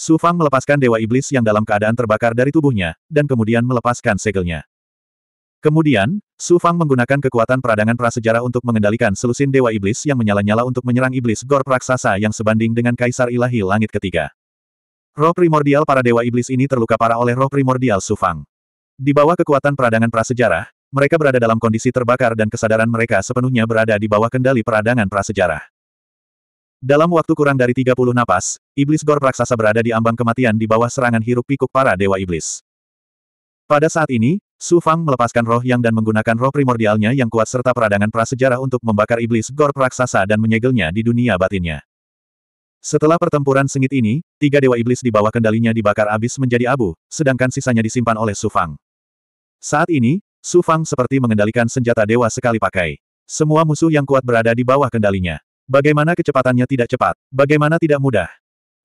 Su Fang melepaskan Dewa Iblis yang dalam keadaan terbakar dari tubuhnya, dan kemudian melepaskan segelnya. Kemudian, Su Fang menggunakan kekuatan peradangan prasejarah untuk mengendalikan selusin Dewa Iblis yang menyala-nyala untuk menyerang Iblis Gor praksasa yang sebanding dengan Kaisar Ilahi Langit Ketiga. Roh primordial para Dewa Iblis ini terluka parah oleh roh primordial Su Fang. Di bawah kekuatan peradangan prasejarah, mereka berada dalam kondisi terbakar dan kesadaran mereka sepenuhnya berada di bawah kendali peradangan prasejarah. Dalam waktu kurang dari 30 napas, iblis gor raksasa berada di ambang kematian di bawah serangan hiruk pikuk para dewa iblis. Pada saat ini, Su Fang melepaskan roh yang dan menggunakan roh primordialnya yang kuat serta peradangan prasejarah untuk membakar iblis gor raksasa dan menyegelnya di dunia batinnya. Setelah pertempuran sengit ini, tiga dewa iblis di bawah kendalinya dibakar abis menjadi abu, sedangkan sisanya disimpan oleh Su Fang. Saat ini, Su Fang seperti mengendalikan senjata dewa sekali pakai. Semua musuh yang kuat berada di bawah kendalinya. Bagaimana kecepatannya tidak cepat? Bagaimana tidak mudah?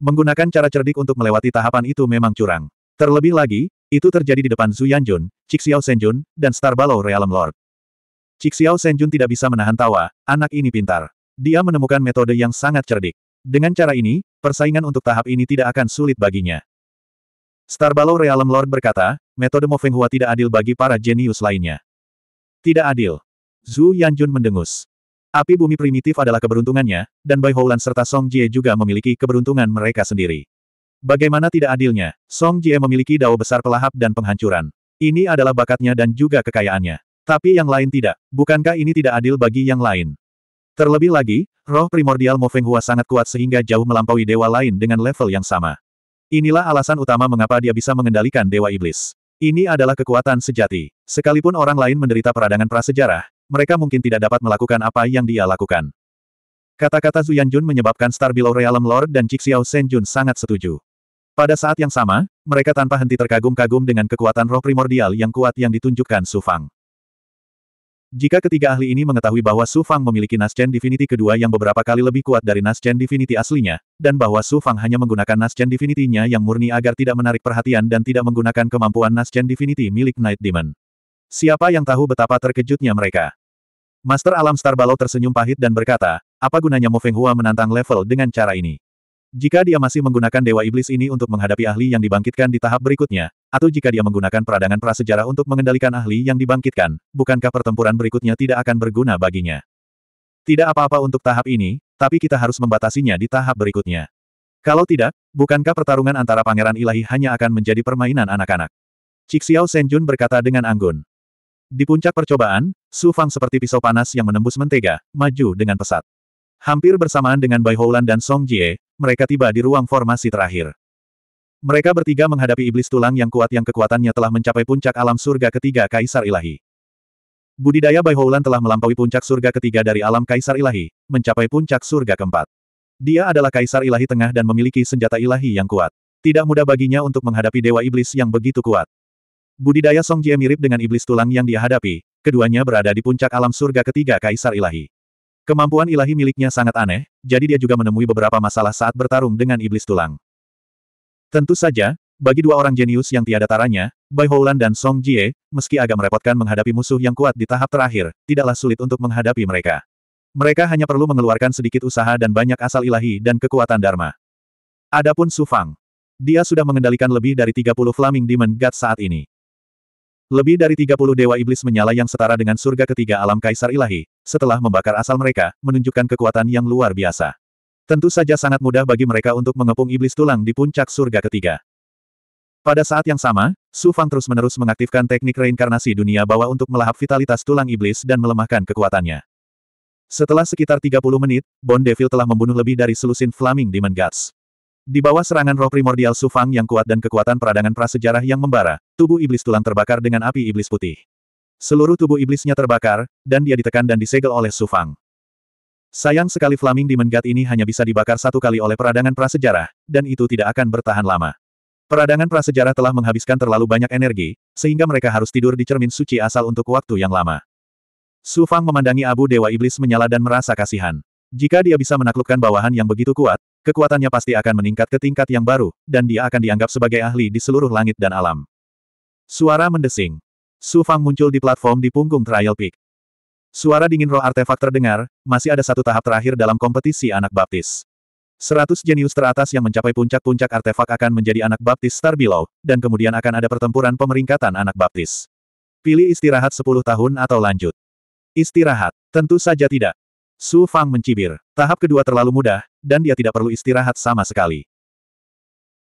Menggunakan cara cerdik untuk melewati tahapan itu memang curang. Terlebih lagi, itu terjadi di depan Zhu Yanjun, Xiao Senjun, dan Star Ballow Realm Lord. Xiao Senjun tidak bisa menahan tawa, anak ini pintar. Dia menemukan metode yang sangat cerdik. Dengan cara ini, persaingan untuk tahap ini tidak akan sulit baginya. Star Ballow Realm Lord berkata, metode Mo Feng Hua tidak adil bagi para jenius lainnya. Tidak adil. Zhu Yanjun mendengus. Api bumi primitif adalah keberuntungannya, dan Bai Houlan serta Song Jie juga memiliki keberuntungan mereka sendiri. Bagaimana tidak adilnya, Song Jie memiliki dao besar pelahap dan penghancuran. Ini adalah bakatnya dan juga kekayaannya. Tapi yang lain tidak, bukankah ini tidak adil bagi yang lain? Terlebih lagi, roh primordial Mo Feng Hua sangat kuat sehingga jauh melampaui dewa lain dengan level yang sama. Inilah alasan utama mengapa dia bisa mengendalikan dewa iblis. Ini adalah kekuatan sejati. Sekalipun orang lain menderita peradangan prasejarah, mereka mungkin tidak dapat melakukan apa yang dia lakukan. Kata-kata Yanjun menyebabkan Star Below Realm Lord dan Jixiao Senjun sangat setuju. Pada saat yang sama, mereka tanpa henti terkagum-kagum dengan kekuatan roh primordial yang kuat yang ditunjukkan Su Fang. Jika ketiga ahli ini mengetahui bahwa Su Fang memiliki Nascent Divinity kedua yang beberapa kali lebih kuat dari Nascent Divinity aslinya, dan bahwa Su Fang hanya menggunakan Nascent Divinity-nya yang murni agar tidak menarik perhatian dan tidak menggunakan kemampuan Nascent Divinity milik Night Demon. Siapa yang tahu betapa terkejutnya mereka? Master Alam Star Balau tersenyum pahit dan berkata, apa gunanya Mo Feng Hua menantang level dengan cara ini? Jika dia masih menggunakan Dewa Iblis ini untuk menghadapi ahli yang dibangkitkan di tahap berikutnya, atau jika dia menggunakan peradangan prasejarah untuk mengendalikan ahli yang dibangkitkan, bukankah pertempuran berikutnya tidak akan berguna baginya? Tidak apa-apa untuk tahap ini, tapi kita harus membatasinya di tahap berikutnya. Kalau tidak, bukankah pertarungan antara pangeran ilahi hanya akan menjadi permainan anak-anak? Cixiao Senjun berkata dengan anggun. Di puncak percobaan, Su Fang seperti pisau panas yang menembus mentega, maju dengan pesat. Hampir bersamaan dengan Bai Houlan dan Song Jie, mereka tiba di ruang formasi terakhir. Mereka bertiga menghadapi iblis tulang yang kuat yang kekuatannya telah mencapai puncak alam surga ketiga Kaisar Ilahi. Budidaya Bai Houlan telah melampaui puncak surga ketiga dari alam Kaisar Ilahi, mencapai puncak surga keempat. Dia adalah Kaisar Ilahi Tengah dan memiliki senjata ilahi yang kuat. Tidak mudah baginya untuk menghadapi Dewa Iblis yang begitu kuat. Budidaya Song Jie mirip dengan iblis tulang yang dia hadapi, keduanya berada di puncak alam surga ketiga Kaisar Ilahi. Kemampuan ilahi miliknya sangat aneh, jadi dia juga menemui beberapa masalah saat bertarung dengan iblis tulang. Tentu saja, bagi dua orang jenius yang tiada taranya, Bai Houlan dan Song Jie, meski agak merepotkan menghadapi musuh yang kuat di tahap terakhir, tidaklah sulit untuk menghadapi mereka. Mereka hanya perlu mengeluarkan sedikit usaha dan banyak asal ilahi dan kekuatan Dharma. Adapun Su Fang. Dia sudah mengendalikan lebih dari 30 Flaming Demon God saat ini. Lebih dari 30 dewa iblis menyala yang setara dengan surga ketiga alam kaisar ilahi, setelah membakar asal mereka, menunjukkan kekuatan yang luar biasa. Tentu saja sangat mudah bagi mereka untuk mengepung iblis tulang di puncak surga ketiga. Pada saat yang sama, Su Fang terus-menerus mengaktifkan teknik reinkarnasi dunia bawah untuk melahap vitalitas tulang iblis dan melemahkan kekuatannya. Setelah sekitar 30 menit, Bond Devil telah membunuh lebih dari selusin Flaming Demon Guts. Di bawah serangan roh primordial Sufang yang kuat dan kekuatan peradangan prasejarah yang membara, tubuh iblis tulang terbakar dengan api iblis putih. Seluruh tubuh iblisnya terbakar, dan dia ditekan dan disegel oleh Sufang. Sayang sekali Flaming Demon God ini hanya bisa dibakar satu kali oleh peradangan prasejarah, dan itu tidak akan bertahan lama. Peradangan prasejarah telah menghabiskan terlalu banyak energi, sehingga mereka harus tidur di cermin suci asal untuk waktu yang lama. Sufang memandangi abu Dewa Iblis menyala dan merasa kasihan. Jika dia bisa menaklukkan bawahan yang begitu kuat, kekuatannya pasti akan meningkat ke tingkat yang baru, dan dia akan dianggap sebagai ahli di seluruh langit dan alam. Suara mendesing. Su Fang muncul di platform di punggung Trial Peak. Suara dingin roh artefak terdengar, masih ada satu tahap terakhir dalam kompetisi anak baptis. Seratus jenius teratas yang mencapai puncak-puncak artefak akan menjadi anak baptis Star Below, dan kemudian akan ada pertempuran pemeringkatan anak baptis. Pilih istirahat 10 tahun atau lanjut. Istirahat, tentu saja tidak. Su Fang mencibir. Tahap kedua terlalu mudah, dan dia tidak perlu istirahat sama sekali.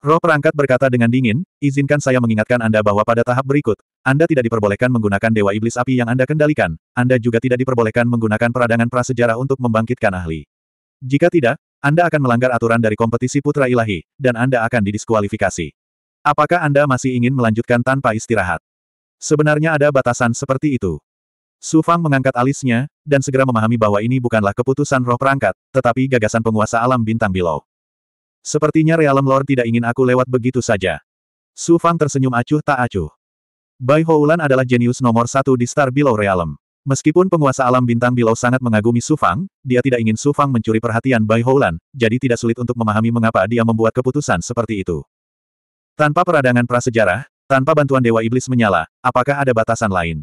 Roh perangkat berkata dengan dingin, izinkan saya mengingatkan Anda bahwa pada tahap berikut, Anda tidak diperbolehkan menggunakan Dewa Iblis Api yang Anda kendalikan, Anda juga tidak diperbolehkan menggunakan peradangan prasejarah untuk membangkitkan ahli. Jika tidak, Anda akan melanggar aturan dari kompetisi Putra Ilahi, dan Anda akan didiskualifikasi. Apakah Anda masih ingin melanjutkan tanpa istirahat? Sebenarnya ada batasan seperti itu. Su Fang mengangkat alisnya, dan segera memahami bahwa ini bukanlah keputusan roh perangkat, tetapi gagasan penguasa alam bintang bilau. Sepertinya Realem Lord tidak ingin aku lewat begitu saja. Su Fang tersenyum acuh tak acuh. Bai Houlan adalah jenius nomor satu di Star Below Realm. Meskipun penguasa alam bintang Bilau sangat mengagumi Su Fang, dia tidak ingin Su Fang mencuri perhatian Bai Houlan, jadi tidak sulit untuk memahami mengapa dia membuat keputusan seperti itu. Tanpa peradangan prasejarah, tanpa bantuan Dewa Iblis menyala, apakah ada batasan lain?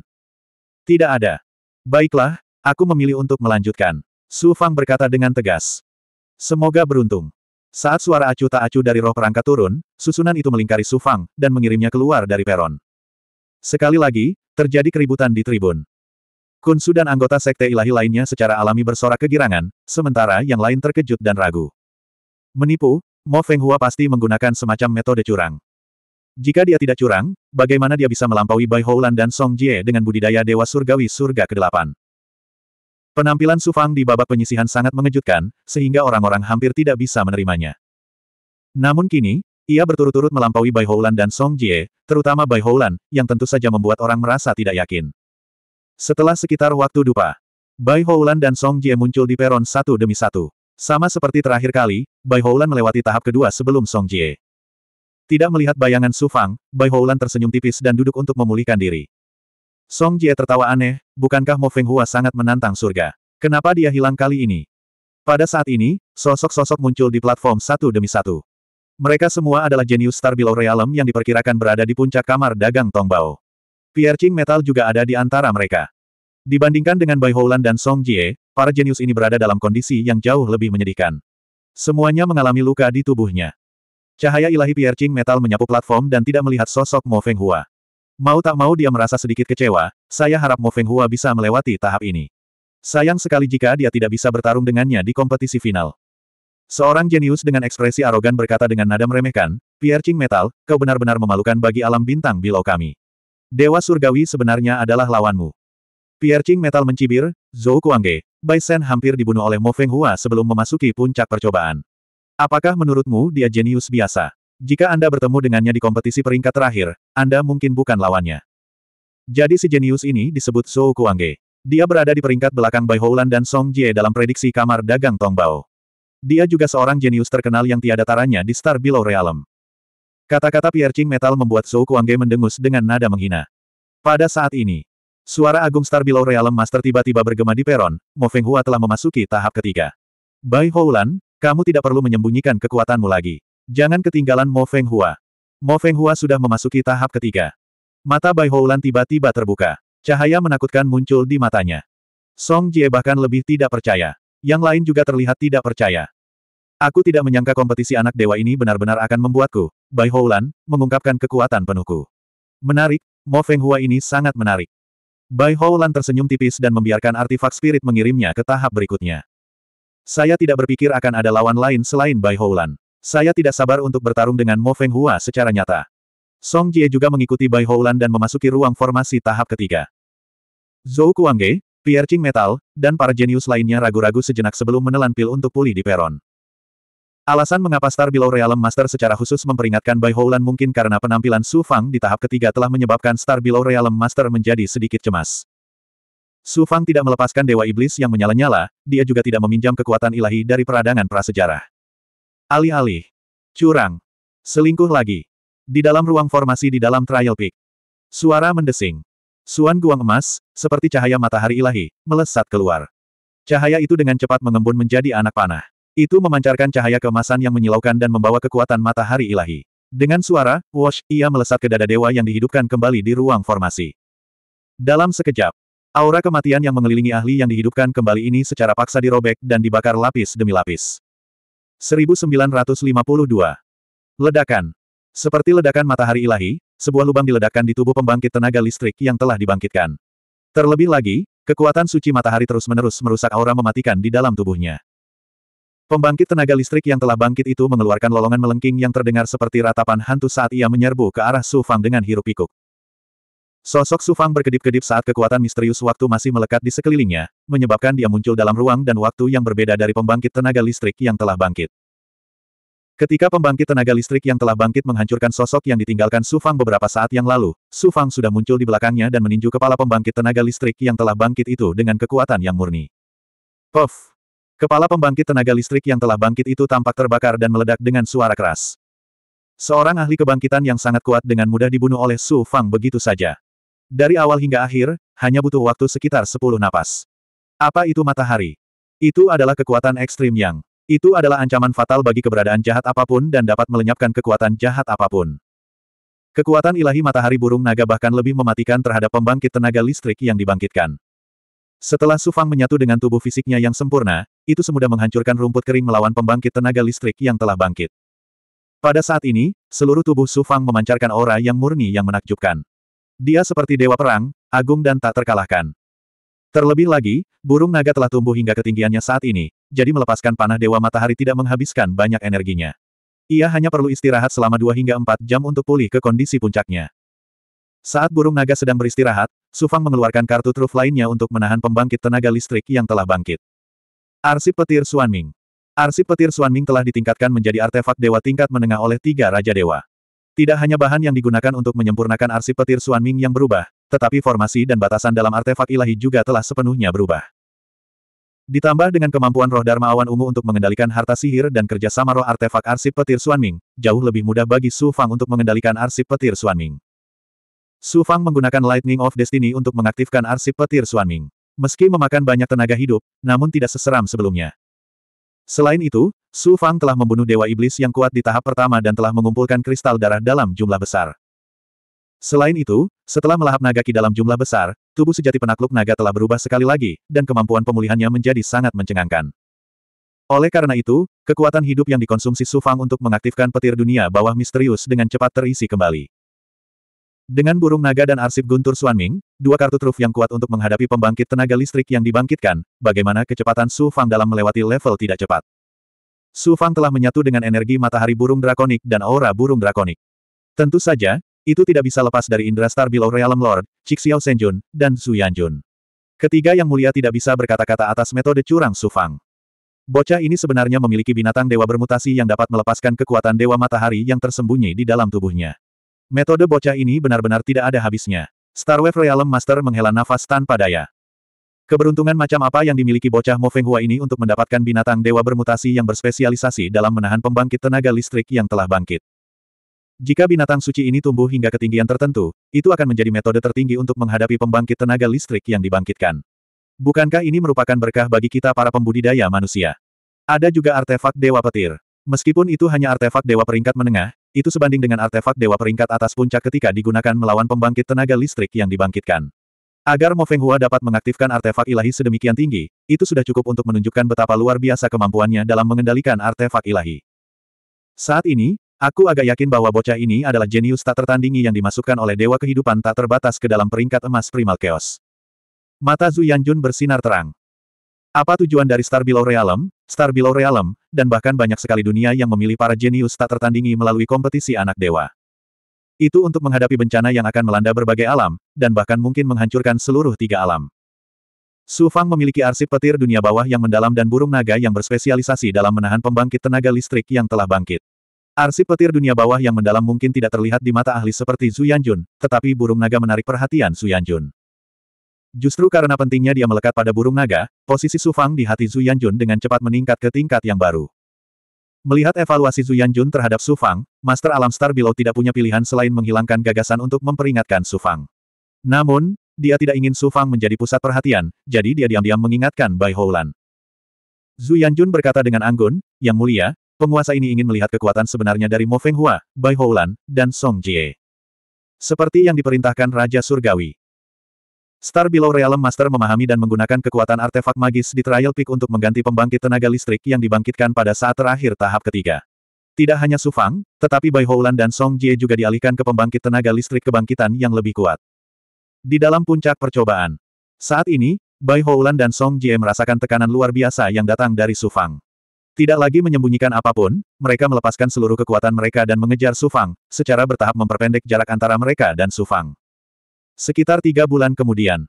Tidak ada. Baiklah, aku memilih untuk melanjutkan. Su Fang berkata dengan tegas. Semoga beruntung. Saat suara acu tak acu dari roh perangkat turun, susunan itu melingkari Su Fang, dan mengirimnya keluar dari peron. Sekali lagi, terjadi keributan di tribun. Kun Su dan anggota sekte ilahi lainnya secara alami bersorak kegirangan, sementara yang lain terkejut dan ragu. Menipu, Mo Feng Hua pasti menggunakan semacam metode curang. Jika dia tidak curang, bagaimana dia bisa melampaui Bai Houlan dan Song Jie dengan budidaya Dewa Surgawi Surga ke-8? Penampilan Su Fang di babak penyisihan sangat mengejutkan, sehingga orang-orang hampir tidak bisa menerimanya. Namun kini, ia berturut-turut melampaui Bai Houlan dan Song Jie, terutama Bai Houlan, yang tentu saja membuat orang merasa tidak yakin. Setelah sekitar waktu dupa, Bai Houlan dan Song Jie muncul di peron satu demi satu. Sama seperti terakhir kali, Bai Houlan melewati tahap kedua sebelum Song Jie. Tidak melihat bayangan Su Fang, Bai Houlan tersenyum tipis dan duduk untuk memulihkan diri. Song Jie tertawa aneh, bukankah Mo Feng Hua sangat menantang surga? Kenapa dia hilang kali ini? Pada saat ini, sosok-sosok muncul di platform satu demi satu. Mereka semua adalah jenius star below realm yang diperkirakan berada di puncak kamar dagang Tongbao. Piercing metal juga ada di antara mereka. Dibandingkan dengan Bai Houlan dan Song Jie, para jenius ini berada dalam kondisi yang jauh lebih menyedihkan. Semuanya mengalami luka di tubuhnya. Cahaya ilahi piercing metal menyapu platform dan tidak melihat sosok Mo Feng Hua. Mau tak mau dia merasa sedikit kecewa, saya harap Mo Feng Hua bisa melewati tahap ini. Sayang sekali jika dia tidak bisa bertarung dengannya di kompetisi final. Seorang jenius dengan ekspresi arogan berkata dengan nada meremehkan, Piercing Metal, kau benar-benar memalukan bagi alam bintang bilau kami. Dewa Surgawi sebenarnya adalah lawanmu. Piercing Metal mencibir, Zhou Kuangge, Bai Shen hampir dibunuh oleh Mo Feng Hua sebelum memasuki puncak percobaan. Apakah menurutmu dia jenius biasa? Jika Anda bertemu dengannya di kompetisi peringkat terakhir, Anda mungkin bukan lawannya. Jadi si jenius ini disebut Zhou Kuangge. Dia berada di peringkat belakang Bai Houlan dan Song Jie dalam prediksi kamar dagang Tongbao. Dia juga seorang jenius terkenal yang tiada taranya di Star Below Realm. Kata-kata Piercing Metal membuat Zhou Kuangge mendengus dengan nada menghina. Pada saat ini, suara agung Star Below Realm Master tiba-tiba bergema di peron, Mo Feng Hua telah memasuki tahap ketiga. Bai Houlan, kamu tidak perlu menyembunyikan kekuatanmu lagi. Jangan ketinggalan Mo Feng Hua. Mo Feng Hua sudah memasuki tahap ketiga. Mata Bai Houlan tiba-tiba terbuka. Cahaya menakutkan muncul di matanya. Song Jie bahkan lebih tidak percaya. Yang lain juga terlihat tidak percaya. Aku tidak menyangka kompetisi anak dewa ini benar-benar akan membuatku, Bai Houlan, mengungkapkan kekuatan penuhku. Menarik, Mo Feng Hua ini sangat menarik. Bai Houlan tersenyum tipis dan membiarkan artefak spirit mengirimnya ke tahap berikutnya. Saya tidak berpikir akan ada lawan lain selain Bai Houlan. Saya tidak sabar untuk bertarung dengan Mo Feng Hua secara nyata. Song Jie juga mengikuti Bai Houlan dan memasuki ruang formasi tahap ketiga. Zhou Kuangge, Pierre Ching Metal, dan para jenius lainnya ragu-ragu sejenak sebelum menelan pil untuk pulih di peron. Alasan mengapa Star Below Realm Master secara khusus memperingatkan Bai Houlan mungkin karena penampilan Su Fang di tahap ketiga telah menyebabkan Star Below Realm Master menjadi sedikit cemas. Su Fang tidak melepaskan Dewa Iblis yang menyala-nyala, dia juga tidak meminjam kekuatan ilahi dari peradangan prasejarah. Alih-alih. Curang. Selingkuh lagi. Di dalam ruang formasi di dalam trial peak. Suara mendesing. Suan guang emas, seperti cahaya matahari ilahi, melesat keluar. Cahaya itu dengan cepat mengembun menjadi anak panah. Itu memancarkan cahaya kemasan yang menyilaukan dan membawa kekuatan matahari ilahi. Dengan suara, wash, ia melesat ke dada dewa yang dihidupkan kembali di ruang formasi. Dalam sekejap, Aura kematian yang mengelilingi ahli yang dihidupkan kembali ini secara paksa dirobek dan dibakar lapis demi lapis. 1952. Ledakan. Seperti ledakan matahari ilahi, sebuah lubang diledakkan di tubuh pembangkit tenaga listrik yang telah dibangkitkan. Terlebih lagi, kekuatan suci matahari terus-menerus merusak aura mematikan di dalam tubuhnya. Pembangkit tenaga listrik yang telah bangkit itu mengeluarkan lolongan melengking yang terdengar seperti ratapan hantu saat ia menyerbu ke arah Su Fang dengan hirup pikuk. Sosok Sufang berkedip-kedip saat kekuatan misterius waktu masih melekat di sekelilingnya, menyebabkan dia muncul dalam ruang dan waktu yang berbeda dari pembangkit tenaga listrik yang telah bangkit. Ketika pembangkit tenaga listrik yang telah bangkit menghancurkan sosok yang ditinggalkan Sufang beberapa saat yang lalu, Sufang sudah muncul di belakangnya dan meninju kepala pembangkit tenaga listrik yang telah bangkit itu dengan kekuatan yang murni. Puff! Kepala pembangkit tenaga listrik yang telah bangkit itu tampak terbakar dan meledak dengan suara keras. Seorang ahli kebangkitan yang sangat kuat dengan mudah dibunuh oleh Su Fang begitu saja. Dari awal hingga akhir, hanya butuh waktu sekitar 10 napas. Apa itu matahari? Itu adalah kekuatan ekstrim yang. Itu adalah ancaman fatal bagi keberadaan jahat apapun dan dapat melenyapkan kekuatan jahat apapun. Kekuatan ilahi matahari burung naga bahkan lebih mematikan terhadap pembangkit tenaga listrik yang dibangkitkan. Setelah Sufang menyatu dengan tubuh fisiknya yang sempurna, itu semudah menghancurkan rumput kering melawan pembangkit tenaga listrik yang telah bangkit. Pada saat ini, seluruh tubuh Sufang memancarkan aura yang murni yang menakjubkan. Dia seperti dewa perang, agung dan tak terkalahkan. Terlebih lagi, burung naga telah tumbuh hingga ketinggiannya saat ini, jadi melepaskan panah dewa matahari tidak menghabiskan banyak energinya. Ia hanya perlu istirahat selama dua hingga empat jam untuk pulih ke kondisi puncaknya. Saat burung naga sedang beristirahat, Sufang mengeluarkan kartu truf lainnya untuk menahan pembangkit tenaga listrik yang telah bangkit. Arsip petir Suanming. Arsip petir Suanming telah ditingkatkan menjadi artefak dewa tingkat menengah oleh tiga raja dewa. Tidak hanya bahan yang digunakan untuk menyempurnakan arsip petir Suan Ming yang berubah, tetapi formasi dan batasan dalam artefak ilahi juga telah sepenuhnya berubah. Ditambah dengan kemampuan roh Dharma Awan Ungu untuk mengendalikan harta sihir dan kerjasama roh artefak arsip petir Suan Ming, jauh lebih mudah bagi Su Fang untuk mengendalikan arsip petir Suan Ming. Su Fang menggunakan Lightning of Destiny untuk mengaktifkan arsip petir Suan Ming. Meski memakan banyak tenaga hidup, namun tidak seseram sebelumnya. Selain itu, Su Fang telah membunuh Dewa Iblis yang kuat di tahap pertama dan telah mengumpulkan kristal darah dalam jumlah besar. Selain itu, setelah melahap naga ki dalam jumlah besar, tubuh sejati penakluk naga telah berubah sekali lagi, dan kemampuan pemulihannya menjadi sangat mencengangkan. Oleh karena itu, kekuatan hidup yang dikonsumsi Su Fang untuk mengaktifkan petir dunia bawah misterius dengan cepat terisi kembali. Dengan burung naga dan arsip guntur Suan Ming, dua kartu truf yang kuat untuk menghadapi pembangkit tenaga listrik yang dibangkitkan, bagaimana kecepatan Su Fang dalam melewati level tidak cepat. Su Fang telah menyatu dengan energi matahari burung drakonik dan aura burung drakonik. Tentu saja, itu tidak bisa lepas dari Indra Star Below Realm Lord, Cixiao Senjun, dan Su Yanjun. Ketiga yang mulia tidak bisa berkata-kata atas metode curang Su Fang. Bocah ini sebenarnya memiliki binatang dewa bermutasi yang dapat melepaskan kekuatan dewa matahari yang tersembunyi di dalam tubuhnya. Metode bocah ini benar-benar tidak ada habisnya. Starwave Realm Master menghela nafas tanpa daya. Keberuntungan macam apa yang dimiliki bocah Mo Fenghua ini untuk mendapatkan binatang dewa bermutasi yang berspesialisasi dalam menahan pembangkit tenaga listrik yang telah bangkit. Jika binatang suci ini tumbuh hingga ketinggian tertentu, itu akan menjadi metode tertinggi untuk menghadapi pembangkit tenaga listrik yang dibangkitkan. Bukankah ini merupakan berkah bagi kita para pembudidaya manusia? Ada juga artefak Dewa Petir. Meskipun itu hanya artefak Dewa peringkat menengah, itu sebanding dengan artefak Dewa peringkat atas puncak ketika digunakan melawan pembangkit tenaga listrik yang dibangkitkan. Agar Mo Feng Hua dapat mengaktifkan artefak ilahi sedemikian tinggi, itu sudah cukup untuk menunjukkan betapa luar biasa kemampuannya dalam mengendalikan artefak ilahi. Saat ini, aku agak yakin bahwa bocah ini adalah jenius tak tertandingi yang dimasukkan oleh Dewa Kehidupan tak terbatas ke dalam peringkat emas Primal Chaos. Mata Zu Yanjun bersinar terang. Apa tujuan dari Star Below Realm, Star Below Realm, dan bahkan banyak sekali dunia yang memilih para jenius tak tertandingi melalui kompetisi anak dewa. Itu untuk menghadapi bencana yang akan melanda berbagai alam, dan bahkan mungkin menghancurkan seluruh tiga alam. Su Fang memiliki arsip petir dunia bawah yang mendalam dan burung naga yang berspesialisasi dalam menahan pembangkit tenaga listrik yang telah bangkit. Arsip petir dunia bawah yang mendalam mungkin tidak terlihat di mata ahli seperti Zhu Yanjun, tetapi burung naga menarik perhatian Zhu Yanjun. Justru karena pentingnya dia melekat pada burung naga, posisi Su Fang di hati Zhu Yanjun dengan cepat meningkat ke tingkat yang baru. Melihat evaluasi Zhu Yanjun terhadap Su Fang, Master Alam Star Below tidak punya pilihan selain menghilangkan gagasan untuk memperingatkan Su Fang. Namun, dia tidak ingin Su Fang menjadi pusat perhatian, jadi dia diam-diam mengingatkan Bai Houlan. Zhu Yanjun berkata dengan anggun, Yang mulia, penguasa ini ingin melihat kekuatan sebenarnya dari Mo Feng Hua, Bai Houlan, dan Song Jie. Seperti yang diperintahkan Raja Surgawi. Star Below Realm Master memahami dan menggunakan kekuatan artefak magis di Trial Peak untuk mengganti pembangkit tenaga listrik yang dibangkitkan pada saat terakhir tahap ketiga. Tidak hanya Su Fang, tetapi Bai Houlan dan Song Jie juga dialihkan ke pembangkit tenaga listrik kebangkitan yang lebih kuat. Di dalam puncak percobaan. Saat ini, Bai Houlan dan Song Jie merasakan tekanan luar biasa yang datang dari Su Fang. Tidak lagi menyembunyikan apapun, mereka melepaskan seluruh kekuatan mereka dan mengejar Su Fang, secara bertahap memperpendek jarak antara mereka dan Su Fang. Sekitar tiga bulan kemudian,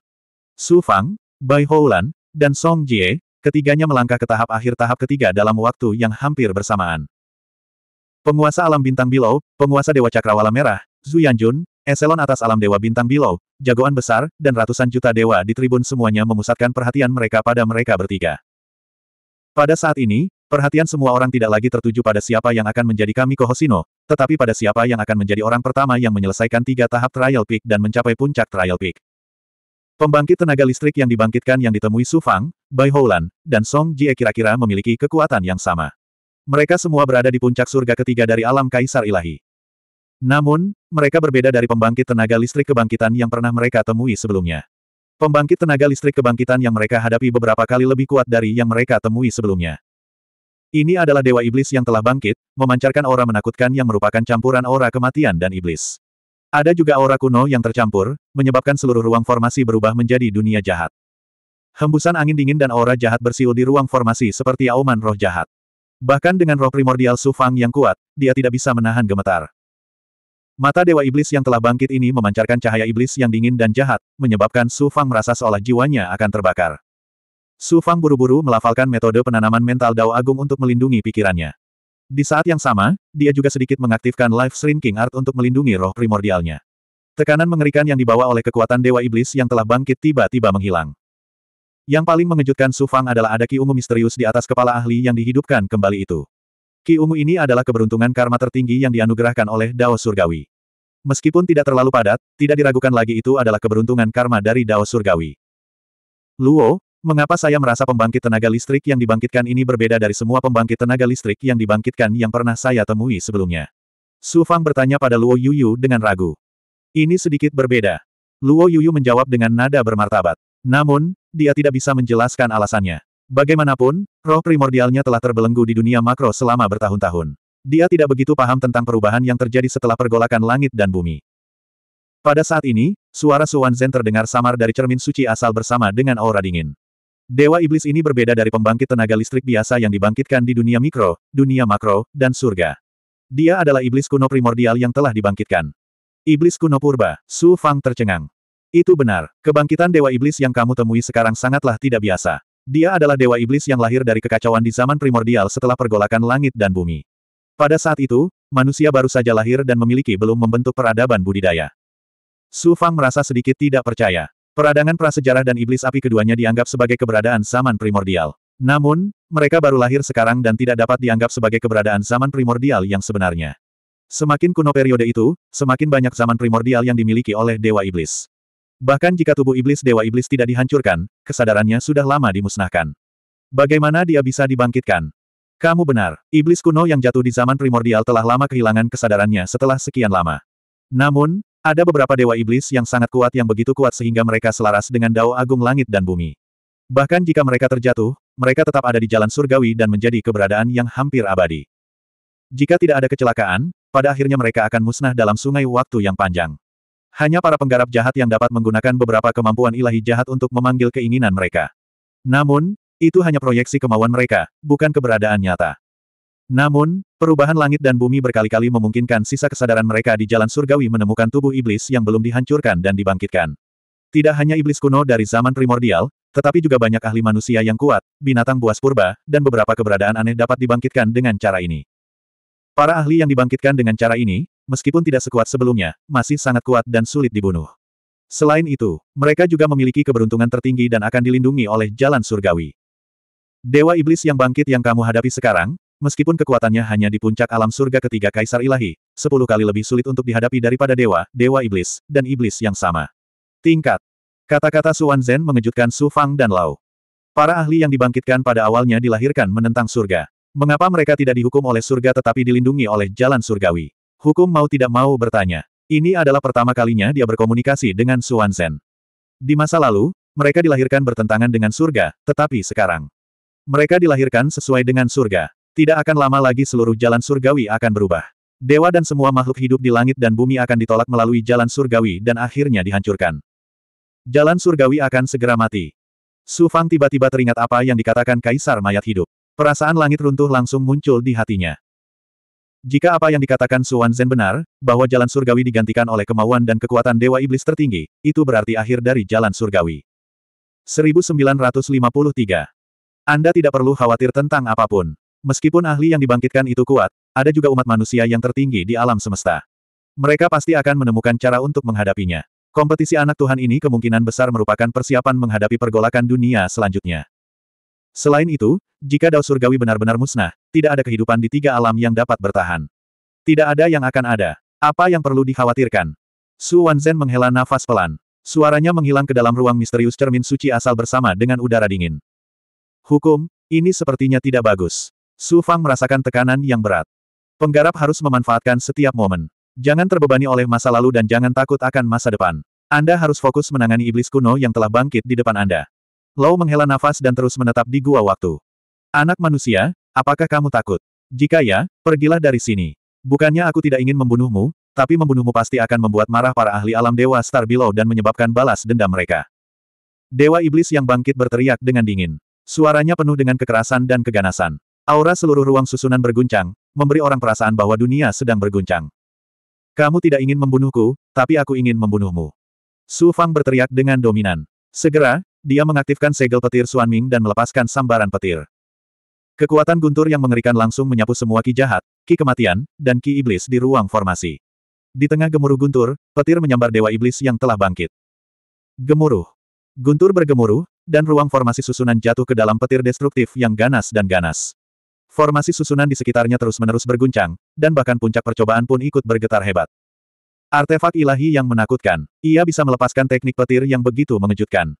Su Fang, Bai Houlan, dan Song Jie, ketiganya melangkah ke tahap akhir tahap ketiga dalam waktu yang hampir bersamaan. Penguasa alam bintang Bilau, penguasa Dewa Cakrawala Merah, Zhu Yanjun, eselon atas alam Dewa Bintang Bilau, jagoan besar, dan ratusan juta dewa di tribun semuanya memusatkan perhatian mereka pada mereka bertiga. Pada saat ini, Perhatian semua orang tidak lagi tertuju pada siapa yang akan menjadi kami Kohosino, tetapi pada siapa yang akan menjadi orang pertama yang menyelesaikan tiga tahap trial peak dan mencapai puncak trial peak. Pembangkit tenaga listrik yang dibangkitkan yang ditemui Su Fang, Bai Houlan, dan Song Jie kira-kira memiliki kekuatan yang sama. Mereka semua berada di puncak surga ketiga dari alam Kaisar Ilahi. Namun, mereka berbeda dari pembangkit tenaga listrik kebangkitan yang pernah mereka temui sebelumnya. Pembangkit tenaga listrik kebangkitan yang mereka hadapi beberapa kali lebih kuat dari yang mereka temui sebelumnya. Ini adalah dewa iblis yang telah bangkit, memancarkan aura menakutkan yang merupakan campuran aura kematian dan iblis. Ada juga aura kuno yang tercampur, menyebabkan seluruh ruang formasi berubah menjadi dunia jahat. Hembusan angin dingin dan aura jahat bersiul di ruang formasi seperti auman roh jahat. Bahkan dengan roh primordial Sufang yang kuat, dia tidak bisa menahan gemetar. Mata Dewa Iblis yang telah bangkit ini memancarkan cahaya iblis yang dingin dan jahat, menyebabkan Sufang merasa seolah jiwanya akan terbakar. Su Fang buru-buru melafalkan metode penanaman mental Dao Agung untuk melindungi pikirannya. Di saat yang sama, dia juga sedikit mengaktifkan Life Shrinking Art untuk melindungi roh primordialnya. Tekanan mengerikan yang dibawa oleh kekuatan Dewa Iblis yang telah bangkit tiba-tiba menghilang. Yang paling mengejutkan Su Fang adalah ada Ki Ungu misterius di atas kepala ahli yang dihidupkan kembali itu. Ki Ungu ini adalah keberuntungan karma tertinggi yang dianugerahkan oleh Dao Surgawi. Meskipun tidak terlalu padat, tidak diragukan lagi itu adalah keberuntungan karma dari Dao Surgawi. Luo, Mengapa saya merasa pembangkit tenaga listrik yang dibangkitkan ini berbeda dari semua pembangkit tenaga listrik yang dibangkitkan yang pernah saya temui sebelumnya? Su Fang bertanya pada Luo Yuyu dengan ragu. Ini sedikit berbeda. Luo Yuyu menjawab dengan nada bermartabat. Namun, dia tidak bisa menjelaskan alasannya. Bagaimanapun, roh primordialnya telah terbelenggu di dunia makro selama bertahun-tahun. Dia tidak begitu paham tentang perubahan yang terjadi setelah pergolakan langit dan bumi. Pada saat ini, suara Suan Zen terdengar samar dari cermin suci asal bersama dengan aura dingin. Dewa Iblis ini berbeda dari pembangkit tenaga listrik biasa yang dibangkitkan di dunia mikro, dunia makro, dan surga. Dia adalah iblis kuno primordial yang telah dibangkitkan. Iblis kuno purba, Su Fang tercengang. Itu benar, kebangkitan Dewa Iblis yang kamu temui sekarang sangatlah tidak biasa. Dia adalah Dewa Iblis yang lahir dari kekacauan di zaman primordial setelah pergolakan langit dan bumi. Pada saat itu, manusia baru saja lahir dan memiliki belum membentuk peradaban budidaya. Su Fang merasa sedikit tidak percaya. Peradangan prasejarah dan iblis api keduanya dianggap sebagai keberadaan zaman primordial. Namun, mereka baru lahir sekarang dan tidak dapat dianggap sebagai keberadaan zaman primordial yang sebenarnya. Semakin kuno periode itu, semakin banyak zaman primordial yang dimiliki oleh Dewa Iblis. Bahkan jika tubuh iblis Dewa Iblis tidak dihancurkan, kesadarannya sudah lama dimusnahkan. Bagaimana dia bisa dibangkitkan? Kamu benar, iblis kuno yang jatuh di zaman primordial telah lama kehilangan kesadarannya setelah sekian lama. Namun, ada beberapa dewa iblis yang sangat kuat yang begitu kuat sehingga mereka selaras dengan dao agung langit dan bumi. Bahkan jika mereka terjatuh, mereka tetap ada di jalan surgawi dan menjadi keberadaan yang hampir abadi. Jika tidak ada kecelakaan, pada akhirnya mereka akan musnah dalam sungai waktu yang panjang. Hanya para penggarap jahat yang dapat menggunakan beberapa kemampuan ilahi jahat untuk memanggil keinginan mereka. Namun, itu hanya proyeksi kemauan mereka, bukan keberadaan nyata. Namun, Perubahan langit dan bumi berkali-kali memungkinkan sisa kesadaran mereka di jalan surgawi menemukan tubuh iblis yang belum dihancurkan dan dibangkitkan. Tidak hanya iblis kuno dari zaman primordial, tetapi juga banyak ahli manusia yang kuat, binatang buas purba, dan beberapa keberadaan aneh dapat dibangkitkan dengan cara ini. Para ahli yang dibangkitkan dengan cara ini, meskipun tidak sekuat sebelumnya, masih sangat kuat dan sulit dibunuh. Selain itu, mereka juga memiliki keberuntungan tertinggi dan akan dilindungi oleh jalan surgawi. Dewa iblis yang bangkit yang kamu hadapi sekarang, Meskipun kekuatannya hanya di puncak alam surga ketiga Kaisar Ilahi, sepuluh kali lebih sulit untuk dihadapi daripada dewa, dewa iblis, dan iblis yang sama. Tingkat. Kata-kata Suan Zen mengejutkan Su Fang dan Lau. Para ahli yang dibangkitkan pada awalnya dilahirkan menentang surga. Mengapa mereka tidak dihukum oleh surga tetapi dilindungi oleh jalan surgawi? Hukum mau tidak mau bertanya. Ini adalah pertama kalinya dia berkomunikasi dengan Suan Zen. Di masa lalu, mereka dilahirkan bertentangan dengan surga, tetapi sekarang. Mereka dilahirkan sesuai dengan surga. Tidak akan lama lagi seluruh jalan surgawi akan berubah. Dewa dan semua makhluk hidup di langit dan bumi akan ditolak melalui jalan surgawi dan akhirnya dihancurkan. Jalan surgawi akan segera mati. Su Fang tiba-tiba teringat apa yang dikatakan kaisar mayat hidup. Perasaan langit runtuh langsung muncul di hatinya. Jika apa yang dikatakan Suan Zen benar, bahwa jalan surgawi digantikan oleh kemauan dan kekuatan Dewa Iblis tertinggi, itu berarti akhir dari jalan surgawi. 1953 Anda tidak perlu khawatir tentang apapun. Meskipun ahli yang dibangkitkan itu kuat, ada juga umat manusia yang tertinggi di alam semesta. Mereka pasti akan menemukan cara untuk menghadapinya. Kompetisi anak Tuhan ini kemungkinan besar merupakan persiapan menghadapi pergolakan dunia selanjutnya. Selain itu, jika Dao Surgawi benar-benar musnah, tidak ada kehidupan di tiga alam yang dapat bertahan. Tidak ada yang akan ada. Apa yang perlu dikhawatirkan? Su Wanzhen menghela nafas pelan. Suaranya menghilang ke dalam ruang misterius cermin suci asal bersama dengan udara dingin. Hukum, ini sepertinya tidak bagus. Su Fang merasakan tekanan yang berat. Penggarap harus memanfaatkan setiap momen. Jangan terbebani oleh masa lalu dan jangan takut akan masa depan. Anda harus fokus menangani iblis kuno yang telah bangkit di depan Anda. Lau menghela nafas dan terus menetap di gua waktu. Anak manusia, apakah kamu takut? Jika ya, pergilah dari sini. Bukannya aku tidak ingin membunuhmu, tapi membunuhmu pasti akan membuat marah para ahli alam Dewa Star Below dan menyebabkan balas dendam mereka. Dewa Iblis yang bangkit berteriak dengan dingin. Suaranya penuh dengan kekerasan dan keganasan. Aura seluruh ruang susunan berguncang, memberi orang perasaan bahwa dunia sedang berguncang. Kamu tidak ingin membunuhku, tapi aku ingin membunuhmu. Su Fang berteriak dengan dominan. Segera, dia mengaktifkan segel petir Suan Ming dan melepaskan sambaran petir. Kekuatan guntur yang mengerikan langsung menyapu semua ki jahat, ki kematian, dan ki iblis di ruang formasi. Di tengah gemuruh guntur, petir menyambar dewa iblis yang telah bangkit. Gemuruh. Guntur bergemuruh, dan ruang formasi susunan jatuh ke dalam petir destruktif yang ganas dan ganas. Formasi susunan di sekitarnya terus-menerus berguncang, dan bahkan puncak percobaan pun ikut bergetar hebat. Artefak ilahi yang menakutkan, ia bisa melepaskan teknik petir yang begitu mengejutkan.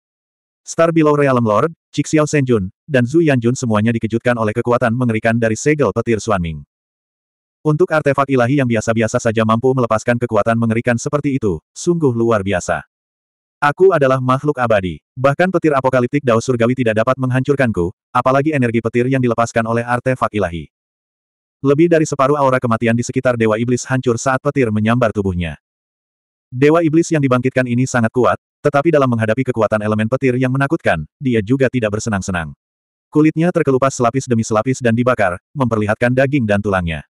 Star Below Realm Lord, Xiao Senjun, dan Zhu Yanjun semuanya dikejutkan oleh kekuatan mengerikan dari segel petir Suanming. Untuk artefak ilahi yang biasa-biasa saja mampu melepaskan kekuatan mengerikan seperti itu, sungguh luar biasa. Aku adalah makhluk abadi. Bahkan petir apokaliptik Dao Surgawi tidak dapat menghancurkanku, apalagi energi petir yang dilepaskan oleh artefak ilahi. Lebih dari separuh aura kematian di sekitar Dewa Iblis hancur saat petir menyambar tubuhnya. Dewa Iblis yang dibangkitkan ini sangat kuat, tetapi dalam menghadapi kekuatan elemen petir yang menakutkan, dia juga tidak bersenang-senang. Kulitnya terkelupas selapis demi selapis dan dibakar, memperlihatkan daging dan tulangnya.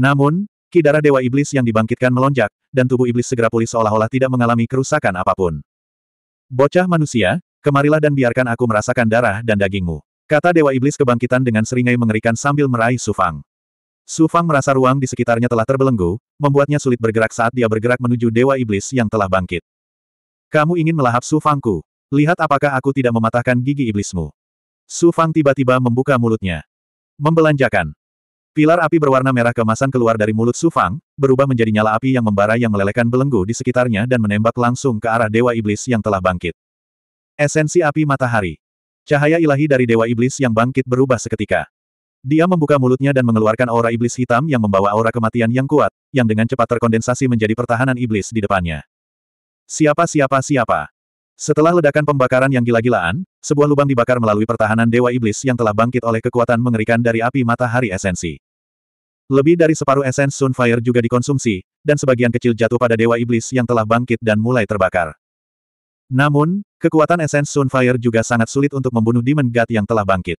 Namun, kidara Dewa Iblis yang dibangkitkan melonjak, dan tubuh iblis segera pulih seolah-olah tidak mengalami kerusakan apapun. Bocah manusia, kemarilah dan biarkan aku merasakan darah dan dagingmu. Kata Dewa Iblis kebangkitan dengan seringai mengerikan sambil meraih Sufang. Sufang merasa ruang di sekitarnya telah terbelenggu, membuatnya sulit bergerak saat dia bergerak menuju Dewa Iblis yang telah bangkit. Kamu ingin melahap Sufangku? Lihat apakah aku tidak mematahkan gigi iblismu. Sufang tiba-tiba membuka mulutnya. Membelanjakan. Pilar api berwarna merah kemasan keluar dari mulut Sufang, berubah menjadi nyala api yang membara yang melelehkan belenggu di sekitarnya dan menembak langsung ke arah Dewa Iblis yang telah bangkit. Esensi api matahari. Cahaya ilahi dari Dewa Iblis yang bangkit berubah seketika. Dia membuka mulutnya dan mengeluarkan aura iblis hitam yang membawa aura kematian yang kuat, yang dengan cepat terkondensasi menjadi pertahanan iblis di depannya. Siapa siapa siapa? Setelah ledakan pembakaran yang gila-gilaan, sebuah lubang dibakar melalui pertahanan Dewa Iblis yang telah bangkit oleh kekuatan mengerikan dari api matahari esensi. Lebih dari separuh esens Sunfire juga dikonsumsi, dan sebagian kecil jatuh pada Dewa Iblis yang telah bangkit dan mulai terbakar. Namun, kekuatan esens Sunfire juga sangat sulit untuk membunuh Demon God yang telah bangkit.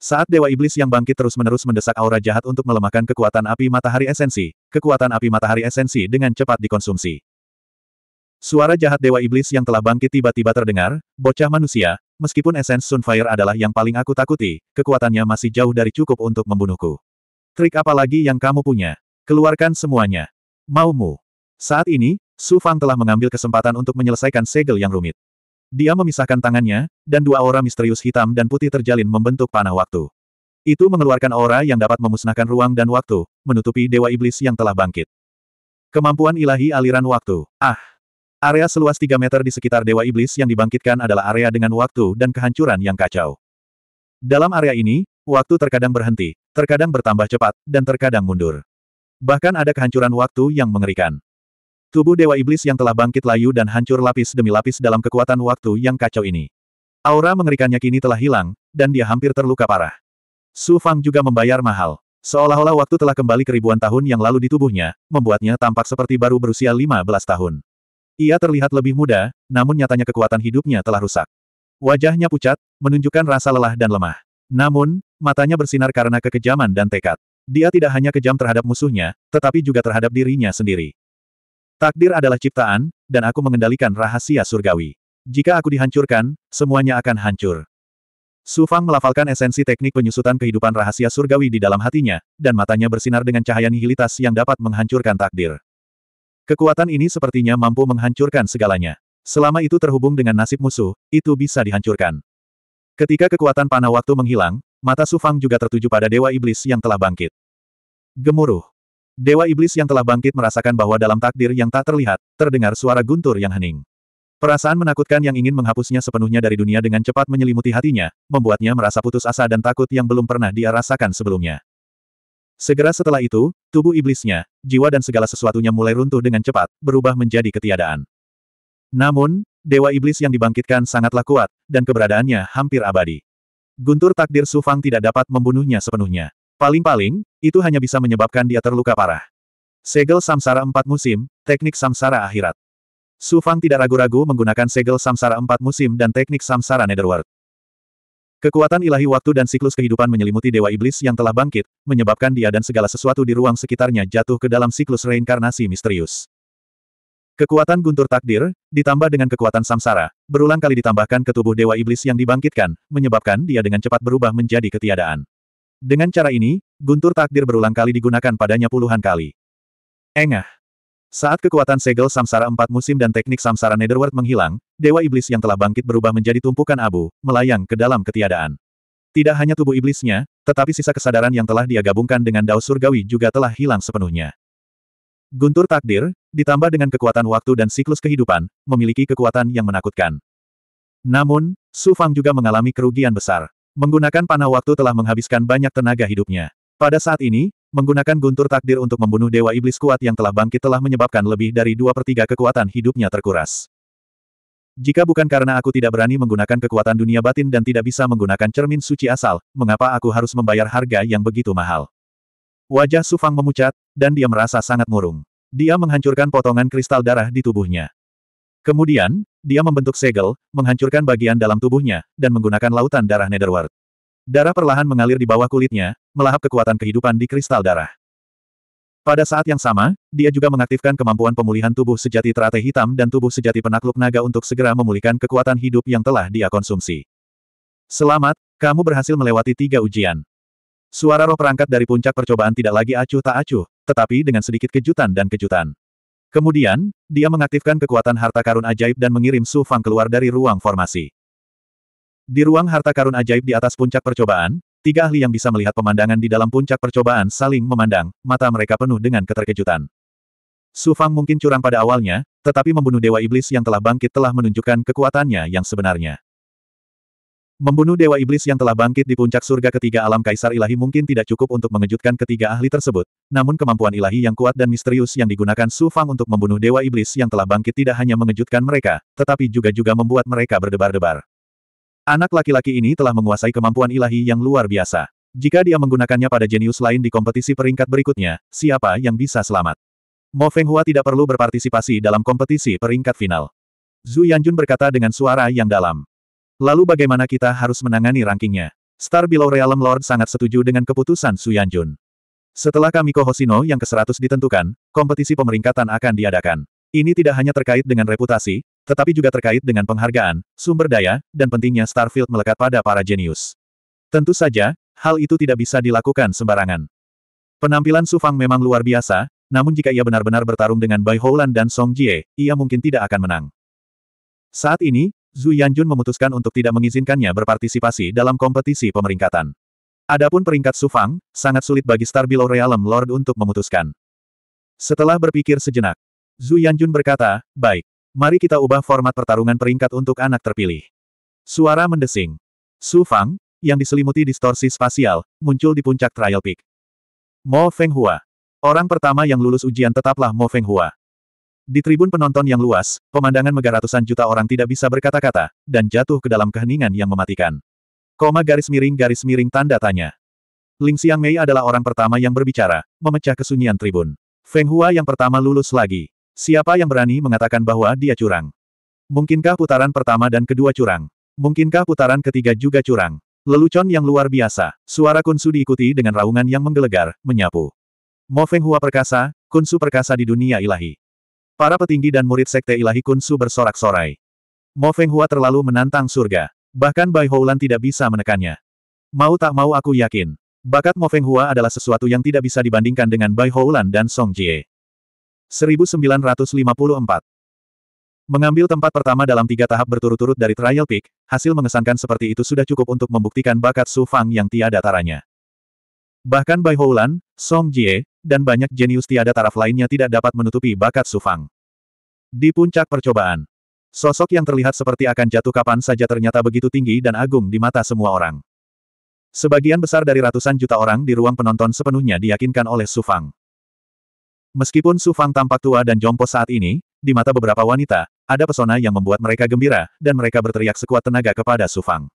Saat Dewa Iblis yang bangkit terus-menerus mendesak aura jahat untuk melemahkan kekuatan api matahari esensi, kekuatan api matahari esensi dengan cepat dikonsumsi. Suara jahat Dewa Iblis yang telah bangkit tiba-tiba terdengar, bocah manusia, Meskipun esens Sunfire adalah yang paling aku takuti, kekuatannya masih jauh dari cukup untuk membunuhku. Trik apa lagi yang kamu punya? Keluarkan semuanya. Maumu. Saat ini, Su Fang telah mengambil kesempatan untuk menyelesaikan segel yang rumit. Dia memisahkan tangannya, dan dua aura misterius hitam dan putih terjalin membentuk panah waktu. Itu mengeluarkan aura yang dapat memusnahkan ruang dan waktu, menutupi dewa iblis yang telah bangkit. Kemampuan ilahi aliran waktu. Ah! Area seluas 3 meter di sekitar Dewa Iblis yang dibangkitkan adalah area dengan waktu dan kehancuran yang kacau. Dalam area ini, waktu terkadang berhenti, terkadang bertambah cepat, dan terkadang mundur. Bahkan ada kehancuran waktu yang mengerikan. Tubuh Dewa Iblis yang telah bangkit layu dan hancur lapis demi lapis dalam kekuatan waktu yang kacau ini. Aura mengerikannya kini telah hilang, dan dia hampir terluka parah. Su Fang juga membayar mahal. Seolah-olah waktu telah kembali ke ribuan tahun yang lalu di tubuhnya, membuatnya tampak seperti baru berusia 15 tahun. Ia terlihat lebih muda, namun nyatanya kekuatan hidupnya telah rusak. Wajahnya pucat, menunjukkan rasa lelah dan lemah. Namun, matanya bersinar karena kekejaman dan tekad. Dia tidak hanya kejam terhadap musuhnya, tetapi juga terhadap dirinya sendiri. Takdir adalah ciptaan, dan aku mengendalikan rahasia surgawi. Jika aku dihancurkan, semuanya akan hancur. Sufang melafalkan esensi teknik penyusutan kehidupan rahasia surgawi di dalam hatinya, dan matanya bersinar dengan cahaya nihilitas yang dapat menghancurkan takdir. Kekuatan ini sepertinya mampu menghancurkan segalanya. Selama itu terhubung dengan nasib musuh, itu bisa dihancurkan. Ketika kekuatan panah waktu menghilang, mata Sufang juga tertuju pada Dewa Iblis yang telah bangkit. Gemuruh. Dewa Iblis yang telah bangkit merasakan bahwa dalam takdir yang tak terlihat, terdengar suara guntur yang hening. Perasaan menakutkan yang ingin menghapusnya sepenuhnya dari dunia dengan cepat menyelimuti hatinya, membuatnya merasa putus asa dan takut yang belum pernah dia rasakan sebelumnya. Segera setelah itu, tubuh iblisnya, jiwa dan segala sesuatunya mulai runtuh dengan cepat, berubah menjadi ketiadaan. Namun, dewa iblis yang dibangkitkan sangatlah kuat, dan keberadaannya hampir abadi. Guntur takdir Sufang tidak dapat membunuhnya sepenuhnya. Paling-paling, itu hanya bisa menyebabkan dia terluka parah. Segel Samsara Empat Musim, Teknik Samsara Akhirat Sufang tidak ragu-ragu menggunakan segel Samsara Empat Musim dan teknik Samsara Netherworld. Kekuatan ilahi waktu dan siklus kehidupan menyelimuti Dewa Iblis yang telah bangkit, menyebabkan dia dan segala sesuatu di ruang sekitarnya jatuh ke dalam siklus reinkarnasi misterius. Kekuatan guntur takdir, ditambah dengan kekuatan samsara, berulang kali ditambahkan ke tubuh Dewa Iblis yang dibangkitkan, menyebabkan dia dengan cepat berubah menjadi ketiadaan. Dengan cara ini, guntur takdir berulang kali digunakan padanya puluhan kali. Engah. Saat kekuatan segel samsara empat musim dan teknik samsara netherworld menghilang, dewa iblis yang telah bangkit berubah menjadi tumpukan abu, melayang ke dalam ketiadaan. Tidak hanya tubuh iblisnya, tetapi sisa kesadaran yang telah dia gabungkan dengan dao surgawi juga telah hilang sepenuhnya. Guntur takdir, ditambah dengan kekuatan waktu dan siklus kehidupan, memiliki kekuatan yang menakutkan. Namun, Su Fang juga mengalami kerugian besar. Menggunakan panah waktu telah menghabiskan banyak tenaga hidupnya. Pada saat ini, Menggunakan guntur takdir untuk membunuh Dewa Iblis kuat yang telah bangkit telah menyebabkan lebih dari dua per tiga kekuatan hidupnya terkuras. Jika bukan karena aku tidak berani menggunakan kekuatan dunia batin dan tidak bisa menggunakan cermin suci asal, mengapa aku harus membayar harga yang begitu mahal? Wajah Sufang memucat, dan dia merasa sangat murung. Dia menghancurkan potongan kristal darah di tubuhnya. Kemudian, dia membentuk segel, menghancurkan bagian dalam tubuhnya, dan menggunakan lautan darah Netherworld. Darah perlahan mengalir di bawah kulitnya, melahap kekuatan kehidupan di kristal darah. Pada saat yang sama, dia juga mengaktifkan kemampuan pemulihan tubuh sejati Trate hitam dan tubuh sejati penakluk naga untuk segera memulihkan kekuatan hidup yang telah dia konsumsi. Selamat, kamu berhasil melewati tiga ujian. Suara roh perangkat dari puncak percobaan tidak lagi acuh tak acuh, tetapi dengan sedikit kejutan dan kejutan. Kemudian, dia mengaktifkan kekuatan harta karun ajaib dan mengirim Su Fang keluar dari ruang formasi. Di ruang harta karun ajaib di atas puncak percobaan, tiga ahli yang bisa melihat pemandangan di dalam puncak percobaan saling memandang, mata mereka penuh dengan keterkejutan. Su Fang mungkin curang pada awalnya, tetapi membunuh Dewa Iblis yang telah bangkit telah menunjukkan kekuatannya yang sebenarnya. Membunuh Dewa Iblis yang telah bangkit di puncak surga ketiga alam Kaisar Ilahi mungkin tidak cukup untuk mengejutkan ketiga ahli tersebut, namun kemampuan ilahi yang kuat dan misterius yang digunakan Su Fang untuk membunuh Dewa Iblis yang telah bangkit tidak hanya mengejutkan mereka, tetapi juga-juga membuat mereka berdebar-debar. Anak laki-laki ini telah menguasai kemampuan ilahi yang luar biasa. Jika dia menggunakannya pada jenius lain di kompetisi peringkat berikutnya, siapa yang bisa selamat? Mo Feng Hua tidak perlu berpartisipasi dalam kompetisi peringkat final. Zhu Yanjun berkata dengan suara yang dalam. Lalu bagaimana kita harus menangani rankingnya? Star Below Realm Lord sangat setuju dengan keputusan Su Yanjun. Setelah Kamiko Hoshino yang ke-100 ditentukan, kompetisi pemeringkatan akan diadakan. Ini tidak hanya terkait dengan reputasi, tetapi juga terkait dengan penghargaan, sumber daya, dan pentingnya Starfield melekat pada para jenius. Tentu saja, hal itu tidak bisa dilakukan sembarangan. Penampilan Su Fang memang luar biasa, namun jika ia benar-benar bertarung dengan Bai Houlan dan Song Jie, ia mungkin tidak akan menang. Saat ini, Zhu Yanjun memutuskan untuk tidak mengizinkannya berpartisipasi dalam kompetisi pemeringkatan. Adapun peringkat Su Fang, sangat sulit bagi Star Below Realm Lord untuk memutuskan. Setelah berpikir sejenak, Zhu Yanjun berkata, baik. Mari kita ubah format pertarungan peringkat untuk anak terpilih. Suara mendesing. Su Fang, yang diselimuti distorsi spasial, muncul di puncak trial peak. Mo Feng Hua. Orang pertama yang lulus ujian tetaplah Mo Feng Hua. Di tribun penonton yang luas, pemandangan mega ratusan juta orang tidak bisa berkata-kata, dan jatuh ke dalam keheningan yang mematikan. Koma garis miring garis miring tanda tanya. Ling Xiang Mei adalah orang pertama yang berbicara, memecah kesunyian tribun. Feng Hua yang pertama lulus lagi. Siapa yang berani mengatakan bahwa dia curang? Mungkinkah putaran pertama dan kedua curang? Mungkinkah putaran ketiga juga curang? Lelucon yang luar biasa, suara Kunsu diikuti dengan raungan yang menggelegar, menyapu. Mo Feng Hua perkasa, Kunsu perkasa di dunia ilahi. Para petinggi dan murid sekte ilahi Kunsu bersorak-sorai. Mo Feng Hua terlalu menantang surga. Bahkan Bai Houlan tidak bisa menekannya. Mau tak mau aku yakin, Bakat Mo Feng Hua adalah sesuatu yang tidak bisa dibandingkan dengan Bai Houlan dan Song Jie. 1954. Mengambil tempat pertama dalam tiga tahap berturut-turut dari trial peak, hasil mengesankan seperti itu sudah cukup untuk membuktikan bakat Su Fang yang tiada taranya. Bahkan Bai Houlan, Song Jie, dan banyak jenius tiada taraf lainnya tidak dapat menutupi bakat Su Fang. Di puncak percobaan, sosok yang terlihat seperti akan jatuh kapan saja ternyata begitu tinggi dan agung di mata semua orang. Sebagian besar dari ratusan juta orang di ruang penonton sepenuhnya diyakinkan oleh Su Fang. Meskipun Su Fang tampak tua dan jompo saat ini, di mata beberapa wanita, ada pesona yang membuat mereka gembira, dan mereka berteriak sekuat tenaga kepada Su Fang.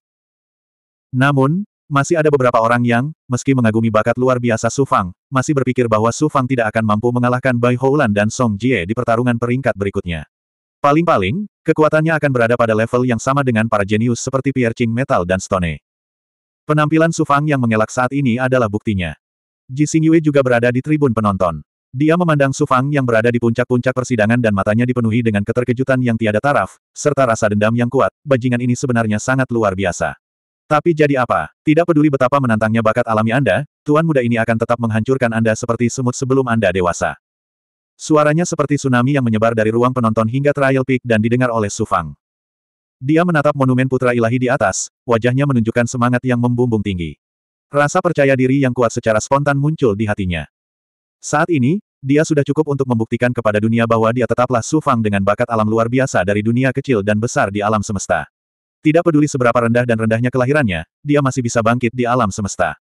Namun, masih ada beberapa orang yang, meski mengagumi bakat luar biasa Su Fang, masih berpikir bahwa Su Fang tidak akan mampu mengalahkan Bai Houlan dan Song Jie di pertarungan peringkat berikutnya. Paling-paling, kekuatannya akan berada pada level yang sama dengan para jenius seperti Piercing Metal dan Stone. Penampilan Su Fang yang mengelak saat ini adalah buktinya. Ji Xingyue juga berada di tribun penonton. Dia memandang Sufang yang berada di puncak-puncak persidangan dan matanya dipenuhi dengan keterkejutan yang tiada taraf, serta rasa dendam yang kuat, bajingan ini sebenarnya sangat luar biasa. Tapi jadi apa? Tidak peduli betapa menantangnya bakat alami Anda, tuan muda ini akan tetap menghancurkan Anda seperti semut sebelum Anda dewasa. Suaranya seperti tsunami yang menyebar dari ruang penonton hingga trial peak dan didengar oleh Sufang. Dia menatap monumen putra ilahi di atas, wajahnya menunjukkan semangat yang membumbung tinggi. Rasa percaya diri yang kuat secara spontan muncul di hatinya. Saat ini, dia sudah cukup untuk membuktikan kepada dunia bahwa dia tetaplah Su Fang dengan bakat alam luar biasa dari dunia kecil dan besar di alam semesta. Tidak peduli seberapa rendah dan rendahnya kelahirannya, dia masih bisa bangkit di alam semesta.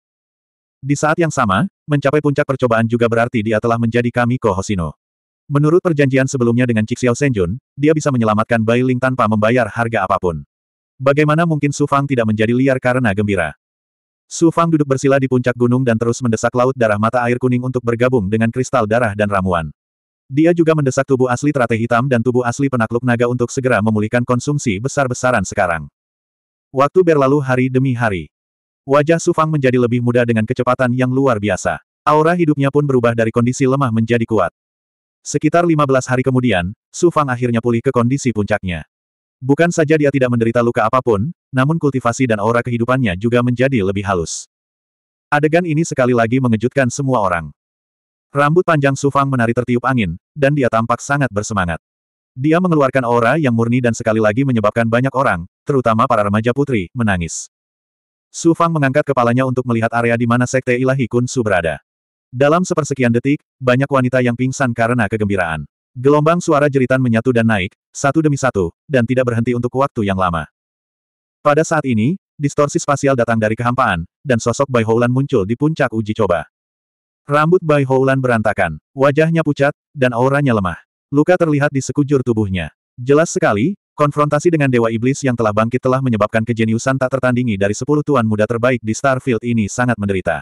Di saat yang sama, mencapai puncak percobaan juga berarti dia telah menjadi Kamiko Hosino. Menurut perjanjian sebelumnya dengan Cixiao Senjun, dia bisa menyelamatkan Bailing tanpa membayar harga apapun. Bagaimana mungkin Su Fang tidak menjadi liar karena gembira? Su Fang duduk bersila di puncak gunung dan terus mendesak laut darah mata air kuning untuk bergabung dengan kristal darah dan ramuan. Dia juga mendesak tubuh asli teratai hitam dan tubuh asli penakluk naga untuk segera memulihkan konsumsi besar-besaran sekarang. Waktu berlalu hari demi hari. Wajah Sufang menjadi lebih muda dengan kecepatan yang luar biasa. Aura hidupnya pun berubah dari kondisi lemah menjadi kuat. Sekitar 15 hari kemudian, Sufang akhirnya pulih ke kondisi puncaknya. Bukan saja dia tidak menderita luka apapun, namun kultivasi dan aura kehidupannya juga menjadi lebih halus. Adegan ini sekali lagi mengejutkan semua orang. Rambut panjang Sufang menari tertiup angin, dan dia tampak sangat bersemangat. Dia mengeluarkan aura yang murni dan sekali lagi menyebabkan banyak orang, terutama para remaja putri, menangis. Sufang mengangkat kepalanya untuk melihat area di mana Sekte Ilahi Kunsu berada. Dalam sepersekian detik, banyak wanita yang pingsan karena kegembiraan. Gelombang suara jeritan menyatu dan naik, satu demi satu, dan tidak berhenti untuk waktu yang lama. Pada saat ini, distorsi spasial datang dari kehampaan, dan sosok Bai Houlan muncul di puncak uji coba. Rambut Bai Houlan berantakan, wajahnya pucat, dan auranya lemah. Luka terlihat di sekujur tubuhnya. Jelas sekali, konfrontasi dengan Dewa Iblis yang telah bangkit telah menyebabkan kejeniusan tak tertandingi dari sepuluh tuan muda terbaik di Starfield ini sangat menderita.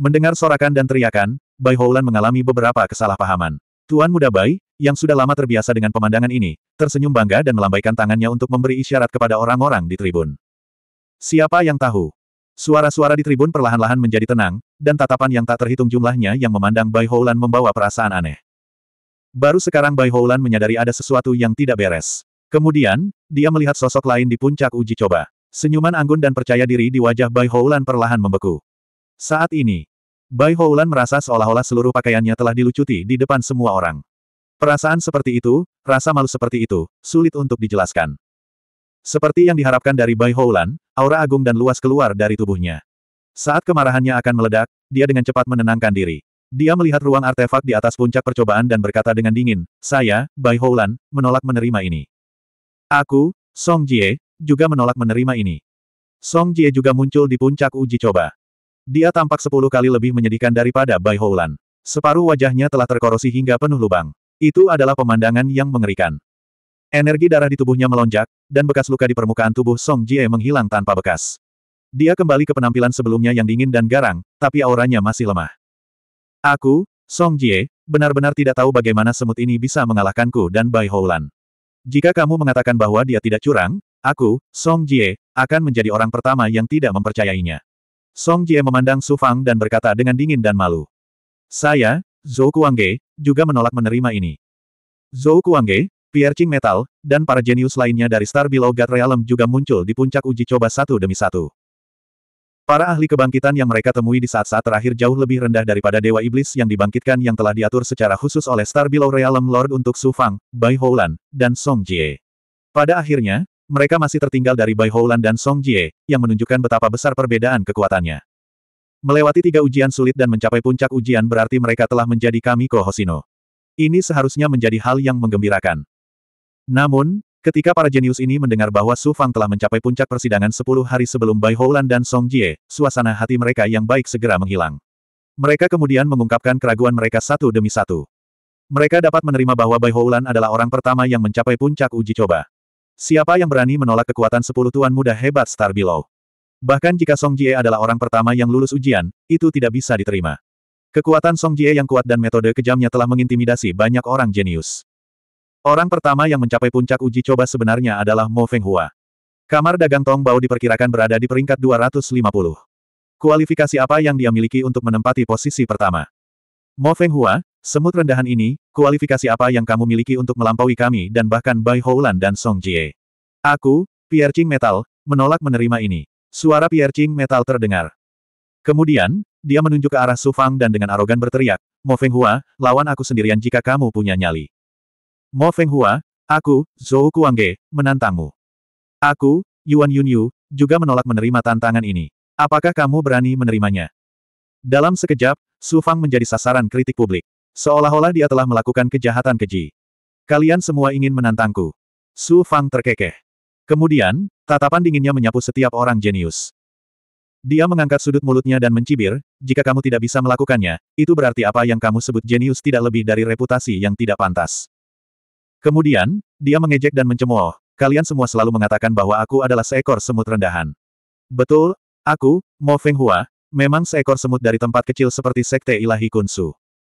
Mendengar sorakan dan teriakan, Bai Houlan mengalami beberapa kesalahpahaman. Tuan muda Bai, yang sudah lama terbiasa dengan pemandangan ini, tersenyum bangga dan melambaikan tangannya untuk memberi isyarat kepada orang-orang di tribun. Siapa yang tahu? Suara-suara di tribun perlahan-lahan menjadi tenang, dan tatapan yang tak terhitung jumlahnya yang memandang Bai Houlan membawa perasaan aneh. Baru sekarang Bai Houlan menyadari ada sesuatu yang tidak beres. Kemudian, dia melihat sosok lain di puncak uji coba. Senyuman anggun dan percaya diri di wajah Bai Houlan perlahan membeku. Saat ini, Bai Houlan merasa seolah-olah seluruh pakaiannya telah dilucuti di depan semua orang. Perasaan seperti itu, rasa malu seperti itu, sulit untuk dijelaskan. Seperti yang diharapkan dari Bai Houlan, aura agung dan luas keluar dari tubuhnya. Saat kemarahannya akan meledak, dia dengan cepat menenangkan diri. Dia melihat ruang artefak di atas puncak percobaan dan berkata dengan dingin, saya, Bai Houlan, menolak menerima ini. Aku, Song Jie, juga menolak menerima ini. Song Jie juga muncul di puncak uji coba. Dia tampak sepuluh kali lebih menyedihkan daripada Bai Houlan. Separuh wajahnya telah terkorosi hingga penuh lubang. Itu adalah pemandangan yang mengerikan. Energi darah di tubuhnya melonjak, dan bekas luka di permukaan tubuh Song Jie menghilang tanpa bekas. Dia kembali ke penampilan sebelumnya yang dingin dan garang, tapi auranya masih lemah. Aku, Song Jie, benar-benar tidak tahu bagaimana semut ini bisa mengalahkanku dan Bai Houlan. Jika kamu mengatakan bahwa dia tidak curang, aku, Song Jie, akan menjadi orang pertama yang tidak mempercayainya. Song Jie memandang Su Fang dan berkata dengan dingin dan malu. Saya, Zhou Kuangge, juga menolak menerima ini. Zhou Kuangge, Pierre Qing Metal, dan para jenius lainnya dari Star Below God Realm juga muncul di puncak uji coba satu demi satu. Para ahli kebangkitan yang mereka temui di saat-saat terakhir jauh lebih rendah daripada Dewa Iblis yang dibangkitkan yang telah diatur secara khusus oleh Star Below Realm Lord untuk Su Fang, Bai Houlan, dan Song Jie. Pada akhirnya, mereka masih tertinggal dari Bai Houlan dan Song Jie, yang menunjukkan betapa besar perbedaan kekuatannya. Melewati tiga ujian sulit dan mencapai puncak ujian berarti mereka telah menjadi kami Hosino. Ini seharusnya menjadi hal yang menggembirakan. Namun, ketika para jenius ini mendengar bahwa Su Fang telah mencapai puncak persidangan 10 hari sebelum Bai Houlan dan Song Jie, suasana hati mereka yang baik segera menghilang. Mereka kemudian mengungkapkan keraguan mereka satu demi satu. Mereka dapat menerima bahwa Bai Houlan adalah orang pertama yang mencapai puncak uji coba. Siapa yang berani menolak kekuatan sepuluh tuan muda hebat Star Below? Bahkan jika Song Jie adalah orang pertama yang lulus ujian, itu tidak bisa diterima. Kekuatan Song Jie yang kuat dan metode kejamnya telah mengintimidasi banyak orang jenius. Orang pertama yang mencapai puncak uji coba sebenarnya adalah Mo Feng Hua. Kamar dagang Tong Bao diperkirakan berada di peringkat 250. Kualifikasi apa yang dia miliki untuk menempati posisi pertama? Mo Feng Hua, semut rendahan ini, kualifikasi apa yang kamu miliki untuk melampaui kami dan bahkan Bai Houlan dan Song Jie? Aku, Pierre Ching Metal, menolak menerima ini. Suara Pierre Ching Metal terdengar. Kemudian, dia menunjuk ke arah Su Fang dan dengan arogan berteriak, Mo Feng Hua, lawan aku sendirian jika kamu punya nyali. Mo Feng Hua, aku, Zhou Kuangge, menantangmu. Aku, Yuan Yunyu, juga menolak menerima tantangan ini. Apakah kamu berani menerimanya? Dalam sekejap, Su Fang menjadi sasaran kritik publik. Seolah-olah dia telah melakukan kejahatan keji. Kalian semua ingin menantangku. Su Fang terkekeh. Kemudian, tatapan dinginnya menyapu setiap orang jenius. Dia mengangkat sudut mulutnya dan mencibir, jika kamu tidak bisa melakukannya, itu berarti apa yang kamu sebut jenius tidak lebih dari reputasi yang tidak pantas. Kemudian, dia mengejek dan mencemooh, kalian semua selalu mengatakan bahwa aku adalah seekor semut rendahan. Betul, aku, Mo Feng Hua, Memang seekor semut dari tempat kecil seperti Sekte Ilahi Kunsu.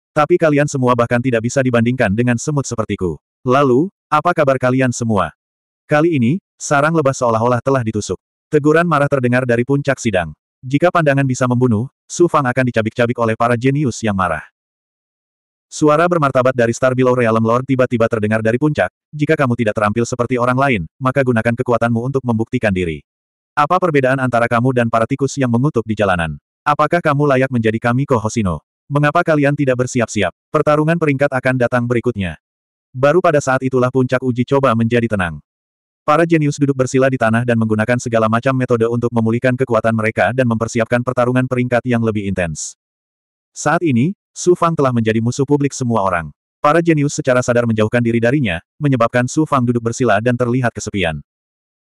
Tapi kalian semua bahkan tidak bisa dibandingkan dengan semut sepertiku. Lalu, apa kabar kalian semua? Kali ini, sarang lebah seolah-olah telah ditusuk. Teguran marah terdengar dari puncak sidang. Jika pandangan bisa membunuh, Su Fang akan dicabik-cabik oleh para jenius yang marah. Suara bermartabat dari Star Below Realm Lord tiba-tiba terdengar dari puncak, jika kamu tidak terampil seperti orang lain, maka gunakan kekuatanmu untuk membuktikan diri. Apa perbedaan antara kamu dan para tikus yang mengutuk di jalanan? Apakah kamu layak menjadi kami Kohosino? Mengapa kalian tidak bersiap-siap? Pertarungan peringkat akan datang berikutnya. Baru pada saat itulah puncak uji coba menjadi tenang. Para jenius duduk bersila di tanah dan menggunakan segala macam metode untuk memulihkan kekuatan mereka dan mempersiapkan pertarungan peringkat yang lebih intens. Saat ini, Su Fang telah menjadi musuh publik semua orang. Para jenius secara sadar menjauhkan diri darinya, menyebabkan Su Fang duduk bersila dan terlihat kesepian.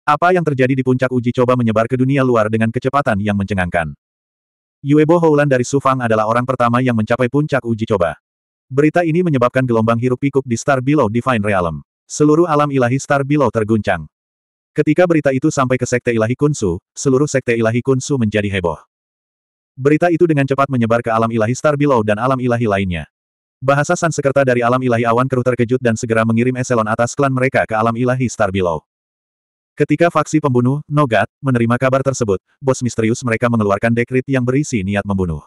Apa yang terjadi di puncak uji coba menyebar ke dunia luar dengan kecepatan yang mencengangkan. Yuebo Houlan dari Sufang adalah orang pertama yang mencapai puncak uji coba. Berita ini menyebabkan gelombang hirup pikuk di Star Below Divine Realm. Seluruh alam ilahi Star Below terguncang. Ketika berita itu sampai ke Sekte Ilahi Kunsu, seluruh Sekte Ilahi Kunsu menjadi heboh. Berita itu dengan cepat menyebar ke alam ilahi Star Below dan alam ilahi lainnya. Bahasa Sansekerta dari alam ilahi awan keruh terkejut dan segera mengirim eselon atas klan mereka ke alam ilahi Star Below. Ketika faksi pembunuh, Nogat, menerima kabar tersebut, bos misterius mereka mengeluarkan dekrit yang berisi niat membunuh.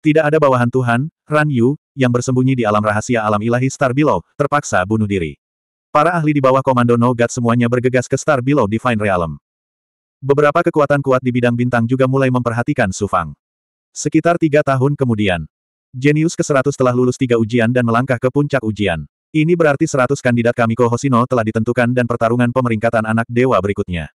Tidak ada bawahan Tuhan, Ran Yu, yang bersembunyi di alam rahasia alam ilahi Star Below, terpaksa bunuh diri. Para ahli di bawah komando Nogat semuanya bergegas ke Star Below Divine Realm. Beberapa kekuatan kuat di bidang bintang juga mulai memperhatikan Sufang. Sekitar tiga tahun kemudian, Jenius ke-100 telah lulus tiga ujian dan melangkah ke puncak ujian. Ini berarti seratus kandidat Kamiko Kohosino telah ditentukan dan pertarungan pemeringkatan anak dewa berikutnya.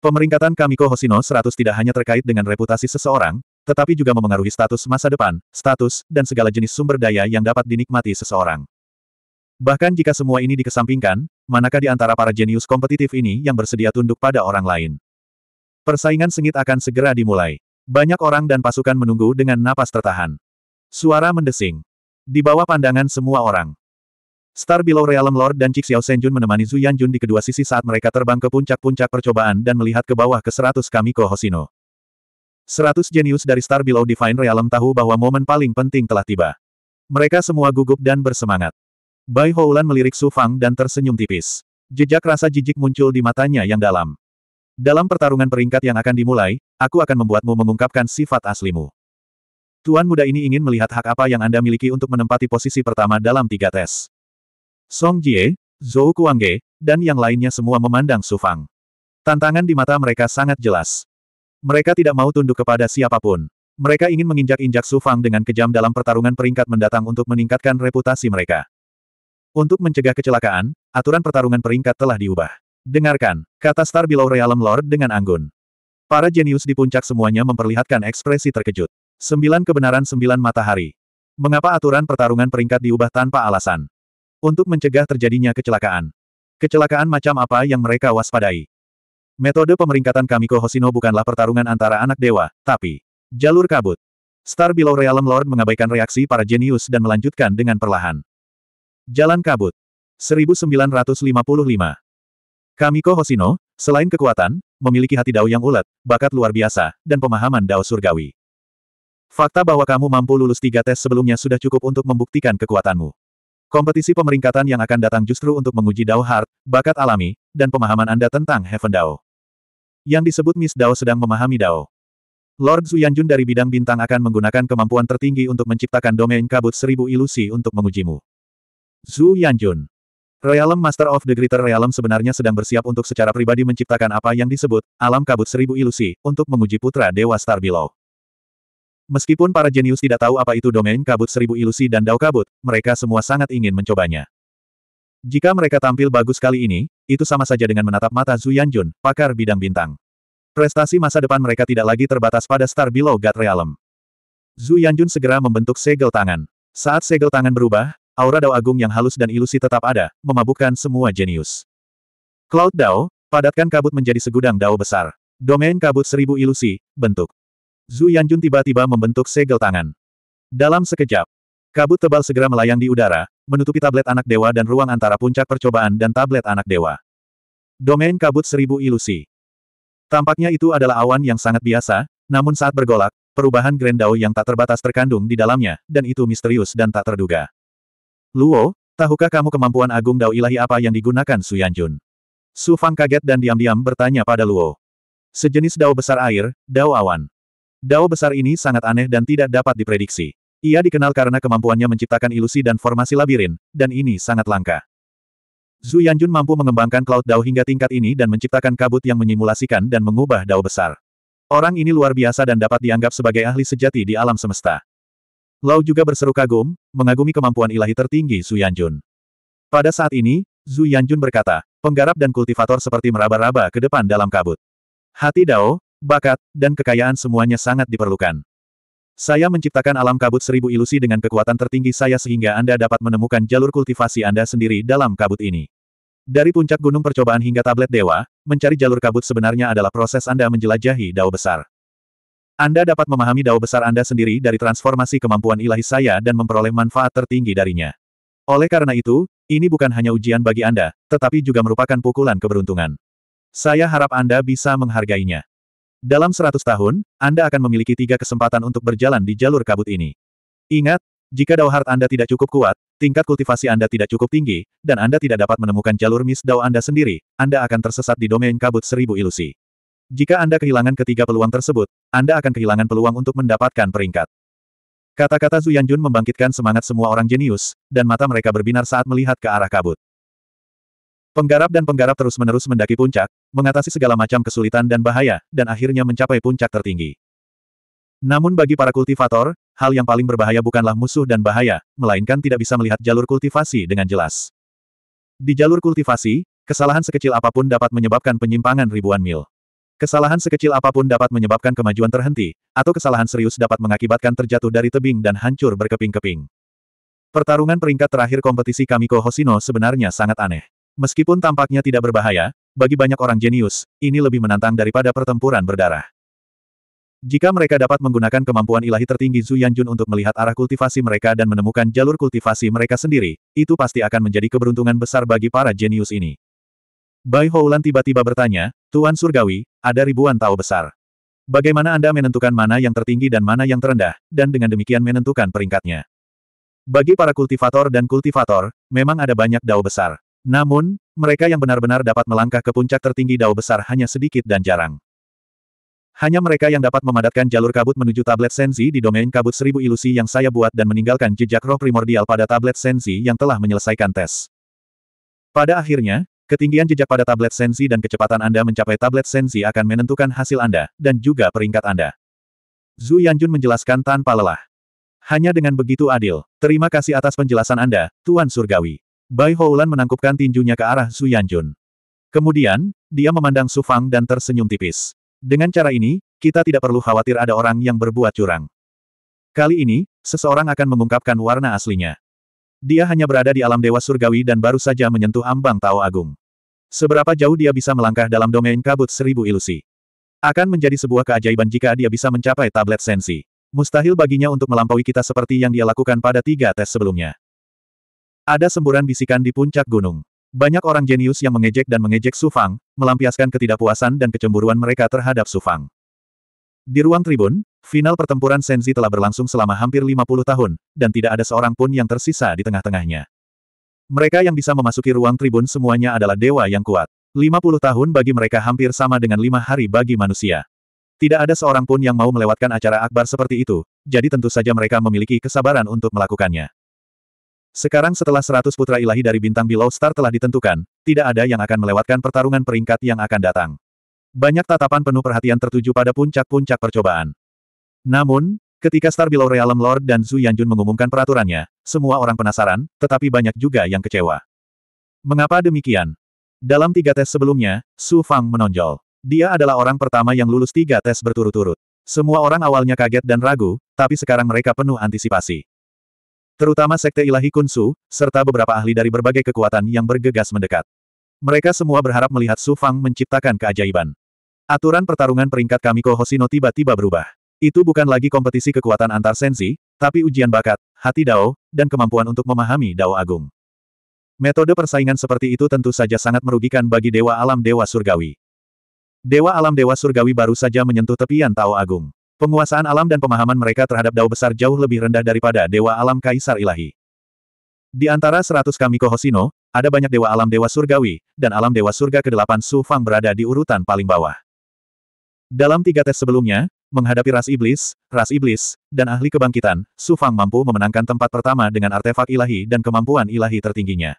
Pemeringkatan Kamiko Kohosino 100 tidak hanya terkait dengan reputasi seseorang, tetapi juga memengaruhi status masa depan, status, dan segala jenis sumber daya yang dapat dinikmati seseorang. Bahkan jika semua ini dikesampingkan, manakah di antara para jenius kompetitif ini yang bersedia tunduk pada orang lain? Persaingan sengit akan segera dimulai. Banyak orang dan pasukan menunggu dengan napas tertahan. Suara mendesing. Di bawah pandangan semua orang. Star Below Realm Lord dan Cik Xiao Senjun menemani Zhu Yanjun di kedua sisi saat mereka terbang ke puncak-puncak percobaan dan melihat ke bawah ke seratus Kamiko Hosino. Seratus jenius dari Star Below Divine Realm tahu bahwa momen paling penting telah tiba. Mereka semua gugup dan bersemangat. Bai Houlan melirik Su Fang dan tersenyum tipis. Jejak rasa jijik muncul di matanya yang dalam. Dalam pertarungan peringkat yang akan dimulai, aku akan membuatmu mengungkapkan sifat aslimu. Tuan muda ini ingin melihat hak apa yang Anda miliki untuk menempati posisi pertama dalam tiga tes. Song Jie, Zhou Kuangge, dan yang lainnya semua memandang Su Fang. Tantangan di mata mereka sangat jelas. Mereka tidak mau tunduk kepada siapapun. Mereka ingin menginjak-injak Su Fang dengan kejam dalam pertarungan peringkat mendatang untuk meningkatkan reputasi mereka. Untuk mencegah kecelakaan, aturan pertarungan peringkat telah diubah. Dengarkan, kata Star Below Realm Lord dengan anggun. Para jenius di puncak semuanya memperlihatkan ekspresi terkejut. Sembilan kebenaran sembilan matahari. Mengapa aturan pertarungan peringkat diubah tanpa alasan? untuk mencegah terjadinya kecelakaan. Kecelakaan macam apa yang mereka waspadai? Metode pemeringkatan Kamiko Hosino bukanlah pertarungan antara anak dewa, tapi jalur kabut. Star Below Realm Lord mengabaikan reaksi para jenius dan melanjutkan dengan perlahan. Jalan kabut. 1955. Kamiko Hosino selain kekuatan, memiliki hati dao yang ulet, bakat luar biasa, dan pemahaman dao surgawi. Fakta bahwa kamu mampu lulus tiga tes sebelumnya sudah cukup untuk membuktikan kekuatanmu. Kompetisi pemeringkatan yang akan datang justru untuk menguji Dao Heart, bakat alami, dan pemahaman Anda tentang Heaven Dao. Yang disebut Miss Dao sedang memahami Dao. Lord Zuyanjun dari bidang bintang akan menggunakan kemampuan tertinggi untuk menciptakan domain kabut seribu ilusi untuk mengujimu. Zhu Yanjun. Realm Master of the Greater Realm sebenarnya sedang bersiap untuk secara pribadi menciptakan apa yang disebut alam kabut seribu ilusi untuk menguji putra Dewa Star Below. Meskipun para jenius tidak tahu apa itu domain kabut seribu ilusi dan dao kabut, mereka semua sangat ingin mencobanya. Jika mereka tampil bagus kali ini, itu sama saja dengan menatap mata Zhu Yanjun, pakar bidang bintang. Prestasi masa depan mereka tidak lagi terbatas pada star below God Realm. Zhu Yanjun segera membentuk segel tangan. Saat segel tangan berubah, aura dao agung yang halus dan ilusi tetap ada, memabukkan semua jenius. Cloud Dao, padatkan kabut menjadi segudang dao besar. Domain kabut seribu ilusi, bentuk. Zhu Yanjun tiba-tiba membentuk segel tangan. Dalam sekejap, kabut tebal segera melayang di udara, menutupi tablet anak dewa dan ruang antara puncak percobaan dan tablet anak dewa. Domain kabut seribu ilusi. Tampaknya itu adalah awan yang sangat biasa, namun saat bergolak, perubahan Grendau yang tak terbatas terkandung di dalamnya, dan itu misterius dan tak terduga. Luo, tahukah kamu kemampuan agung Dao ilahi apa yang digunakan Su Yanjun? Su Fang kaget dan diam-diam bertanya pada Luo. Sejenis dao besar air, dao awan. Dao besar ini sangat aneh dan tidak dapat diprediksi. Ia dikenal karena kemampuannya menciptakan ilusi dan formasi labirin, dan ini sangat langka. Zhu Yanjun mampu mengembangkan Cloud Dao hingga tingkat ini dan menciptakan kabut yang menyimulasikan dan mengubah Dao besar. Orang ini luar biasa dan dapat dianggap sebagai ahli sejati di alam semesta. Lau juga berseru kagum, mengagumi kemampuan ilahi tertinggi Zhu Yanjun. Pada saat ini, Zhu Yanjun berkata, penggarap dan kultivator seperti meraba-raba ke depan dalam kabut. Hati Dao, bakat, dan kekayaan semuanya sangat diperlukan. Saya menciptakan alam kabut seribu ilusi dengan kekuatan tertinggi saya sehingga Anda dapat menemukan jalur kultivasi Anda sendiri dalam kabut ini. Dari puncak gunung percobaan hingga tablet dewa, mencari jalur kabut sebenarnya adalah proses Anda menjelajahi dao besar. Anda dapat memahami dao besar Anda sendiri dari transformasi kemampuan ilahi saya dan memperoleh manfaat tertinggi darinya. Oleh karena itu, ini bukan hanya ujian bagi Anda, tetapi juga merupakan pukulan keberuntungan. Saya harap Anda bisa menghargainya. Dalam seratus tahun, Anda akan memiliki tiga kesempatan untuk berjalan di jalur kabut ini. Ingat, jika Dao Heart Anda tidak cukup kuat, tingkat kultivasi Anda tidak cukup tinggi, dan Anda tidak dapat menemukan jalur Miss Dao Anda sendiri, Anda akan tersesat di domain kabut seribu ilusi. Jika Anda kehilangan ketiga peluang tersebut, Anda akan kehilangan peluang untuk mendapatkan peringkat. Kata-kata Zuyanjun membangkitkan semangat semua orang jenius, dan mata mereka berbinar saat melihat ke arah kabut. Penggarap dan penggarap terus-menerus mendaki puncak, mengatasi segala macam kesulitan dan bahaya, dan akhirnya mencapai puncak tertinggi. Namun bagi para kultivator, hal yang paling berbahaya bukanlah musuh dan bahaya, melainkan tidak bisa melihat jalur kultivasi dengan jelas. Di jalur kultivasi, kesalahan sekecil apapun dapat menyebabkan penyimpangan ribuan mil. Kesalahan sekecil apapun dapat menyebabkan kemajuan terhenti, atau kesalahan serius dapat mengakibatkan terjatuh dari tebing dan hancur berkeping-keping. Pertarungan peringkat terakhir kompetisi Kamiko Hosino sebenarnya sangat aneh. Meskipun tampaknya tidak berbahaya, bagi banyak orang jenius, ini lebih menantang daripada pertempuran berdarah. Jika mereka dapat menggunakan kemampuan ilahi tertinggi Zhu Yanjun untuk melihat arah kultivasi mereka dan menemukan jalur kultivasi mereka sendiri, itu pasti akan menjadi keberuntungan besar bagi para jenius ini. Bai Houlan tiba-tiba bertanya, Tuan Surgawi, ada ribuan tau besar. Bagaimana Anda menentukan mana yang tertinggi dan mana yang terendah, dan dengan demikian menentukan peringkatnya? Bagi para kultivator dan kultivator, memang ada banyak dao besar. Namun, mereka yang benar-benar dapat melangkah ke puncak tertinggi dao besar hanya sedikit dan jarang. Hanya mereka yang dapat memadatkan jalur kabut menuju tablet sensi di domain kabut seribu ilusi yang saya buat dan meninggalkan jejak roh primordial pada tablet sensi yang telah menyelesaikan tes. Pada akhirnya, ketinggian jejak pada tablet sensi dan kecepatan Anda mencapai tablet sensi akan menentukan hasil Anda, dan juga peringkat Anda. Zhu Yanjun menjelaskan tanpa lelah. Hanya dengan begitu adil, terima kasih atas penjelasan Anda, Tuan Surgawi. Bai Houlan menangkupkan tinjunya ke arah Su Yanjun. Kemudian, dia memandang Su Fang dan tersenyum tipis. Dengan cara ini, kita tidak perlu khawatir ada orang yang berbuat curang. Kali ini, seseorang akan mengungkapkan warna aslinya. Dia hanya berada di alam dewa surgawi dan baru saja menyentuh ambang Tao Agung. Seberapa jauh dia bisa melangkah dalam domain kabut seribu ilusi. Akan menjadi sebuah keajaiban jika dia bisa mencapai tablet sensi. Mustahil baginya untuk melampaui kita seperti yang dia lakukan pada tiga tes sebelumnya. Ada semburan bisikan di puncak gunung. Banyak orang jenius yang mengejek dan mengejek Sufang, melampiaskan ketidakpuasan dan kecemburuan mereka terhadap Sufang. Di ruang tribun, final pertempuran Senzi telah berlangsung selama hampir 50 tahun, dan tidak ada seorang pun yang tersisa di tengah-tengahnya. Mereka yang bisa memasuki ruang tribun semuanya adalah dewa yang kuat. 50 tahun bagi mereka hampir sama dengan lima hari bagi manusia. Tidak ada seorang pun yang mau melewatkan acara akbar seperti itu, jadi tentu saja mereka memiliki kesabaran untuk melakukannya. Sekarang setelah seratus putra ilahi dari bintang Below Star telah ditentukan, tidak ada yang akan melewatkan pertarungan peringkat yang akan datang. Banyak tatapan penuh perhatian tertuju pada puncak-puncak percobaan. Namun, ketika Star Below Realm Lord dan Zhu Yanjun mengumumkan peraturannya, semua orang penasaran, tetapi banyak juga yang kecewa. Mengapa demikian? Dalam tiga tes sebelumnya, Su Fang menonjol. Dia adalah orang pertama yang lulus tiga tes berturut-turut. Semua orang awalnya kaget dan ragu, tapi sekarang mereka penuh antisipasi. Terutama Sekte Ilahi Kunsu, serta beberapa ahli dari berbagai kekuatan yang bergegas mendekat. Mereka semua berharap melihat Su Fang menciptakan keajaiban. Aturan pertarungan peringkat Kamiko Hoshino tiba-tiba berubah. Itu bukan lagi kompetisi kekuatan antar sensi, tapi ujian bakat, hati Dao, dan kemampuan untuk memahami Dao Agung. Metode persaingan seperti itu tentu saja sangat merugikan bagi Dewa Alam Dewa Surgawi. Dewa Alam Dewa Surgawi baru saja menyentuh tepian Tao Agung. Penguasaan alam dan pemahaman mereka terhadap dao besar jauh lebih rendah daripada dewa alam kaisar ilahi. Di antara seratus Kamiko Hoshino, ada banyak dewa alam dewa surgawi, dan alam dewa surga ke-8 Su Fang berada di urutan paling bawah. Dalam tiga tes sebelumnya, menghadapi ras iblis, ras iblis, dan ahli kebangkitan, Su Fang mampu memenangkan tempat pertama dengan artefak ilahi dan kemampuan ilahi tertingginya.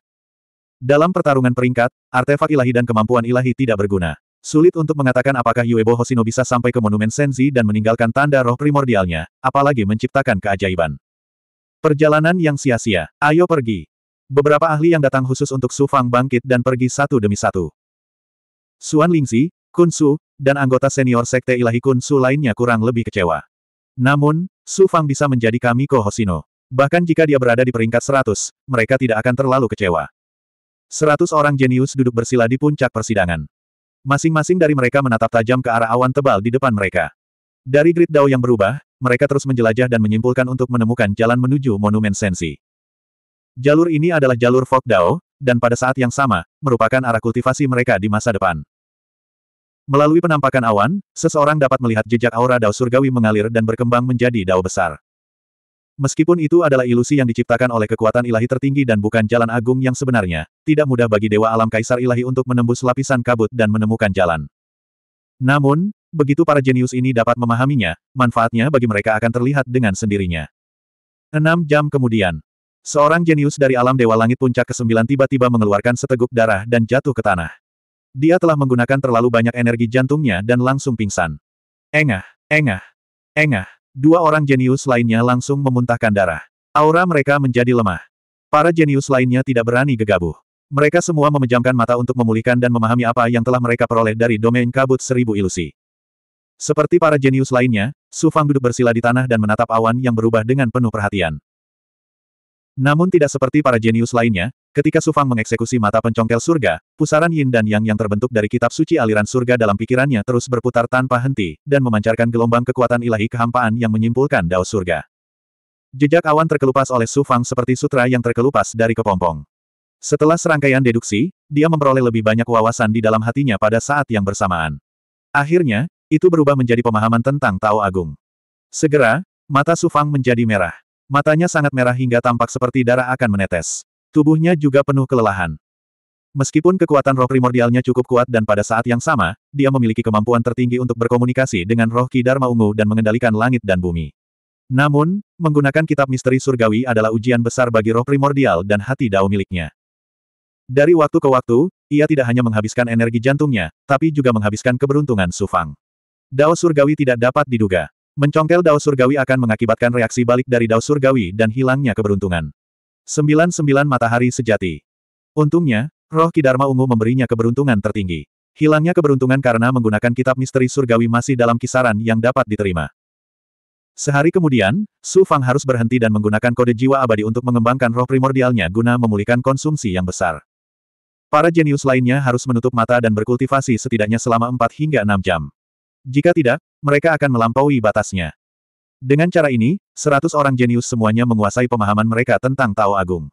Dalam pertarungan peringkat, artefak ilahi dan kemampuan ilahi tidak berguna. Sulit untuk mengatakan apakah Yuebo Hoshino bisa sampai ke monumen Senzi dan meninggalkan tanda roh primordialnya, apalagi menciptakan keajaiban. Perjalanan yang sia-sia. Ayo pergi. Beberapa ahli yang datang khusus untuk Su Fang bangkit dan pergi satu demi satu. Suan Lingzi, Kun Su, dan anggota senior Sekte Ilahi Kun Su lainnya kurang lebih kecewa. Namun, Su Fang bisa menjadi Kamiko Hoshino. Bahkan jika dia berada di peringkat seratus, mereka tidak akan terlalu kecewa. Seratus orang jenius duduk bersila di puncak persidangan. Masing-masing dari mereka menatap tajam ke arah awan tebal di depan mereka. Dari grid Dao yang berubah, mereka terus menjelajah dan menyimpulkan untuk menemukan jalan menuju Monumen Sensi. Jalur ini adalah jalur Fog Dao, dan pada saat yang sama, merupakan arah kultivasi mereka di masa depan. Melalui penampakan awan, seseorang dapat melihat jejak aura Dao Surgawi mengalir dan berkembang menjadi Dao besar. Meskipun itu adalah ilusi yang diciptakan oleh kekuatan ilahi tertinggi dan bukan jalan agung yang sebenarnya, tidak mudah bagi Dewa Alam Kaisar Ilahi untuk menembus lapisan kabut dan menemukan jalan. Namun, begitu para jenius ini dapat memahaminya, manfaatnya bagi mereka akan terlihat dengan sendirinya. Enam jam kemudian, seorang jenius dari alam Dewa Langit Puncak ke-9 tiba-tiba mengeluarkan seteguk darah dan jatuh ke tanah. Dia telah menggunakan terlalu banyak energi jantungnya dan langsung pingsan. Engah, engah, engah. Dua orang jenius lainnya langsung memuntahkan darah. Aura mereka menjadi lemah. Para jenius lainnya tidak berani gegabah. Mereka semua memejamkan mata untuk memulihkan dan memahami apa yang telah mereka peroleh dari domain kabut seribu ilusi. Seperti para jenius lainnya, Su Fang duduk bersila di tanah dan menatap awan yang berubah dengan penuh perhatian. Namun tidak seperti para jenius lainnya, Ketika Sufang mengeksekusi mata pencongkel surga, pusaran yin dan yang yang terbentuk dari kitab suci aliran surga dalam pikirannya terus berputar tanpa henti, dan memancarkan gelombang kekuatan ilahi kehampaan yang menyimpulkan dao surga. Jejak awan terkelupas oleh Sufang seperti sutra yang terkelupas dari kepompong. Setelah serangkaian deduksi, dia memperoleh lebih banyak wawasan di dalam hatinya pada saat yang bersamaan. Akhirnya, itu berubah menjadi pemahaman tentang Tao Agung. Segera, mata Sufang menjadi merah. Matanya sangat merah hingga tampak seperti darah akan menetes. Tubuhnya juga penuh kelelahan. Meskipun kekuatan roh primordialnya cukup kuat dan pada saat yang sama, dia memiliki kemampuan tertinggi untuk berkomunikasi dengan roh Ki Dharma Ungu dan mengendalikan langit dan bumi. Namun, menggunakan kitab misteri surgawi adalah ujian besar bagi roh primordial dan hati dao miliknya. Dari waktu ke waktu, ia tidak hanya menghabiskan energi jantungnya, tapi juga menghabiskan keberuntungan Sufang. Dao surgawi tidak dapat diduga. Mencongkel dao surgawi akan mengakibatkan reaksi balik dari dao surgawi dan hilangnya keberuntungan. Sembilan-sembilan matahari sejati. Untungnya, roh Kidarma ungu memberinya keberuntungan tertinggi. Hilangnya keberuntungan karena menggunakan kitab misteri surgawi masih dalam kisaran yang dapat diterima. Sehari kemudian, Su Fang harus berhenti dan menggunakan kode jiwa abadi untuk mengembangkan roh primordialnya guna memulihkan konsumsi yang besar. Para jenius lainnya harus menutup mata dan berkultivasi setidaknya selama 4 hingga 6 jam. Jika tidak, mereka akan melampaui batasnya. Dengan cara ini, seratus orang jenius semuanya menguasai pemahaman mereka tentang Tao Agung.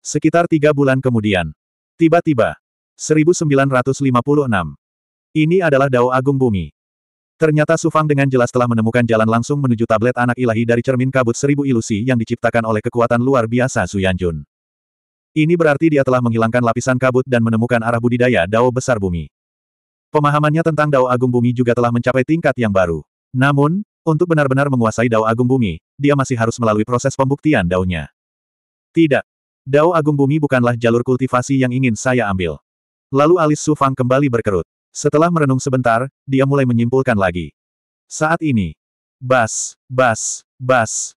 Sekitar tiga bulan kemudian, tiba-tiba, 1956. Ini adalah Dao Agung Bumi. Ternyata Sufang dengan jelas telah menemukan jalan langsung menuju tablet anak ilahi dari cermin kabut seribu ilusi yang diciptakan oleh kekuatan luar biasa Yanjun. Ini berarti dia telah menghilangkan lapisan kabut dan menemukan arah budidaya Dao Besar Bumi. Pemahamannya tentang Dao Agung Bumi juga telah mencapai tingkat yang baru. Namun, untuk benar-benar menguasai Dao Agung Bumi, dia masih harus melalui proses pembuktian daunnya. Tidak. Dao Agung Bumi bukanlah jalur kultivasi yang ingin saya ambil. Lalu alis Su Fang kembali berkerut. Setelah merenung sebentar, dia mulai menyimpulkan lagi. Saat ini. Bas, bas, bas.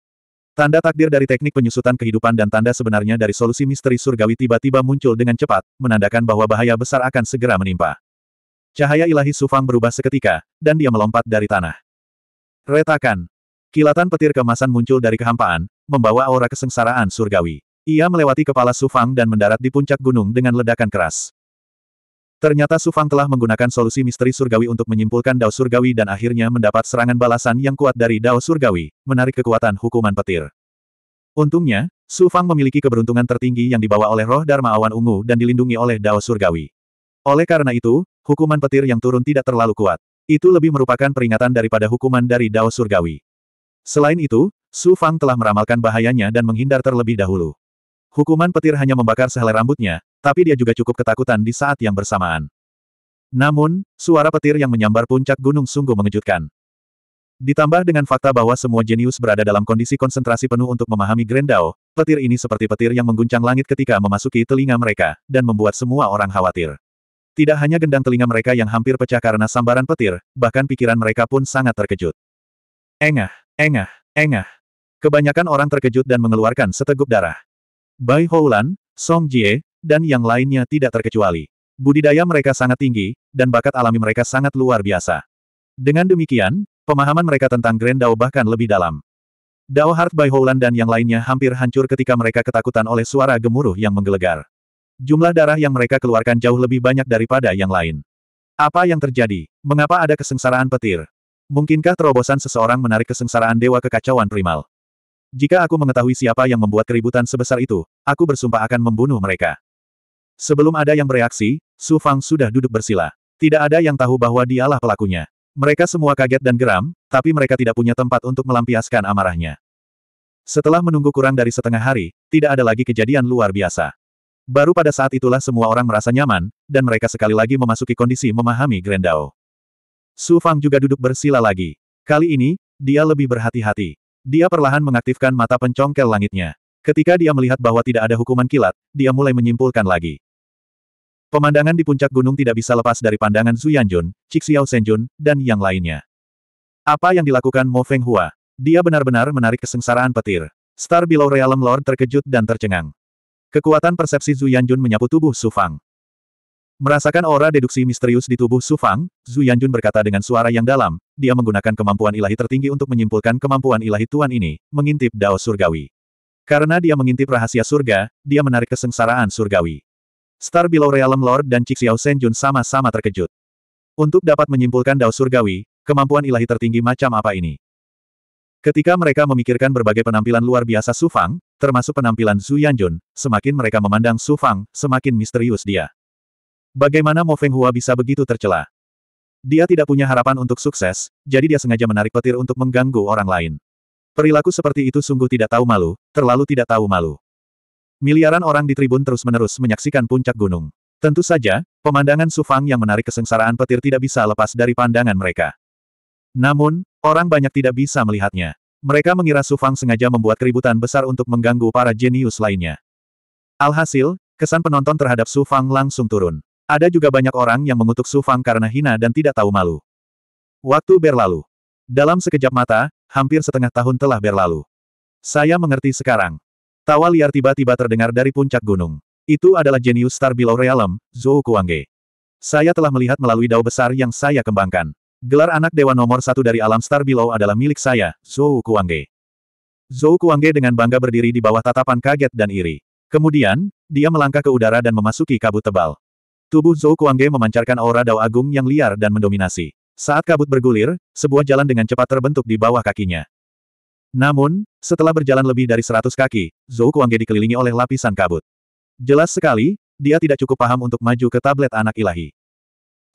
Tanda takdir dari teknik penyusutan kehidupan dan tanda sebenarnya dari solusi misteri surgawi tiba-tiba muncul dengan cepat, menandakan bahwa bahaya besar akan segera menimpa. Cahaya ilahi Sufang berubah seketika, dan dia melompat dari tanah. Retakan. Kilatan petir kemasan muncul dari kehampaan, membawa aura kesengsaraan surgawi. Ia melewati kepala Sufang dan mendarat di puncak gunung dengan ledakan keras. Ternyata Sufang telah menggunakan solusi misteri surgawi untuk menyimpulkan Dao surgawi dan akhirnya mendapat serangan balasan yang kuat dari Dao surgawi, menarik kekuatan hukuman petir. Untungnya, Sufang memiliki keberuntungan tertinggi yang dibawa oleh roh Dharma Awan Ungu dan dilindungi oleh Dao surgawi. Oleh karena itu, hukuman petir yang turun tidak terlalu kuat. Itu lebih merupakan peringatan daripada hukuman dari Dao Surgawi. Selain itu, Su Fang telah meramalkan bahayanya dan menghindar terlebih dahulu. Hukuman petir hanya membakar sehelai rambutnya, tapi dia juga cukup ketakutan di saat yang bersamaan. Namun, suara petir yang menyambar puncak gunung sungguh mengejutkan. Ditambah dengan fakta bahwa semua jenius berada dalam kondisi konsentrasi penuh untuk memahami Dao, petir ini seperti petir yang mengguncang langit ketika memasuki telinga mereka, dan membuat semua orang khawatir. Tidak hanya gendang telinga mereka yang hampir pecah karena sambaran petir, bahkan pikiran mereka pun sangat terkejut. Engah, engah, engah. Kebanyakan orang terkejut dan mengeluarkan seteguk darah. Bai Houlan, Song Jie, dan yang lainnya tidak terkecuali. Budidaya mereka sangat tinggi, dan bakat alami mereka sangat luar biasa. Dengan demikian, pemahaman mereka tentang Grand Dao bahkan lebih dalam. Dao Heart Bai Houlan dan yang lainnya hampir hancur ketika mereka ketakutan oleh suara gemuruh yang menggelegar. Jumlah darah yang mereka keluarkan jauh lebih banyak daripada yang lain. Apa yang terjadi? Mengapa ada kesengsaraan petir? Mungkinkah terobosan seseorang menarik kesengsaraan dewa kekacauan primal? Jika aku mengetahui siapa yang membuat keributan sebesar itu, aku bersumpah akan membunuh mereka. Sebelum ada yang bereaksi, Su Fang sudah duduk bersila. Tidak ada yang tahu bahwa dialah pelakunya. Mereka semua kaget dan geram, tapi mereka tidak punya tempat untuk melampiaskan amarahnya. Setelah menunggu kurang dari setengah hari, tidak ada lagi kejadian luar biasa. Baru pada saat itulah semua orang merasa nyaman, dan mereka sekali lagi memasuki kondisi memahami Grendao. Su Fang juga duduk bersila lagi. Kali ini, dia lebih berhati-hati. Dia perlahan mengaktifkan mata pencongkel langitnya. Ketika dia melihat bahwa tidak ada hukuman kilat, dia mulai menyimpulkan lagi. Pemandangan di puncak gunung tidak bisa lepas dari pandangan Zhu Yanjun, Xiao Senjun, dan yang lainnya. Apa yang dilakukan Mo Feng Hua? Dia benar-benar menarik kesengsaraan petir. Star Below Realm Lord terkejut dan tercengang. Kekuatan persepsi Zhu Yanjun menyapu tubuh Su Fang. Merasakan aura deduksi misterius di tubuh Su Fang, Zhu Yanjun berkata dengan suara yang dalam, dia menggunakan kemampuan ilahi tertinggi untuk menyimpulkan kemampuan ilahi Tuan ini, mengintip Dao Surgawi. Karena dia mengintip rahasia surga, dia menarik kesengsaraan surgawi. Star Below Realm Lord dan Cixiao Senjun sama-sama terkejut. Untuk dapat menyimpulkan Dao Surgawi, kemampuan ilahi tertinggi macam apa ini? Ketika mereka memikirkan berbagai penampilan luar biasa Su Fang, termasuk penampilan Zhu Yanjun, semakin mereka memandang Su Fang, semakin misterius dia. Bagaimana Mo Feng Hua bisa begitu tercela? Dia tidak punya harapan untuk sukses, jadi dia sengaja menarik petir untuk mengganggu orang lain. Perilaku seperti itu sungguh tidak tahu malu, terlalu tidak tahu malu. Miliaran orang di tribun terus-menerus menyaksikan puncak gunung. Tentu saja, pemandangan Sufang yang menarik kesengsaraan petir tidak bisa lepas dari pandangan mereka. Namun, orang banyak tidak bisa melihatnya. Mereka mengira Su Fang sengaja membuat keributan besar untuk mengganggu para jenius lainnya. Alhasil, kesan penonton terhadap Su Fang langsung turun. Ada juga banyak orang yang mengutuk Su Fang karena hina dan tidak tahu malu. Waktu berlalu. Dalam sekejap mata, hampir setengah tahun telah berlalu. Saya mengerti sekarang. Tawa liar tiba-tiba terdengar dari puncak gunung. Itu adalah jenius star below realm, Zhou Kuangge. Saya telah melihat melalui dao besar yang saya kembangkan. Gelar anak dewa nomor satu dari alam star below adalah milik saya, Zhou Kuangge. Zhou Kuangge dengan bangga berdiri di bawah tatapan kaget dan iri. Kemudian, dia melangkah ke udara dan memasuki kabut tebal. Tubuh Zhou Kuangge memancarkan aura dao agung yang liar dan mendominasi. Saat kabut bergulir, sebuah jalan dengan cepat terbentuk di bawah kakinya. Namun, setelah berjalan lebih dari seratus kaki, Zhou Kuangge dikelilingi oleh lapisan kabut. Jelas sekali, dia tidak cukup paham untuk maju ke tablet anak ilahi.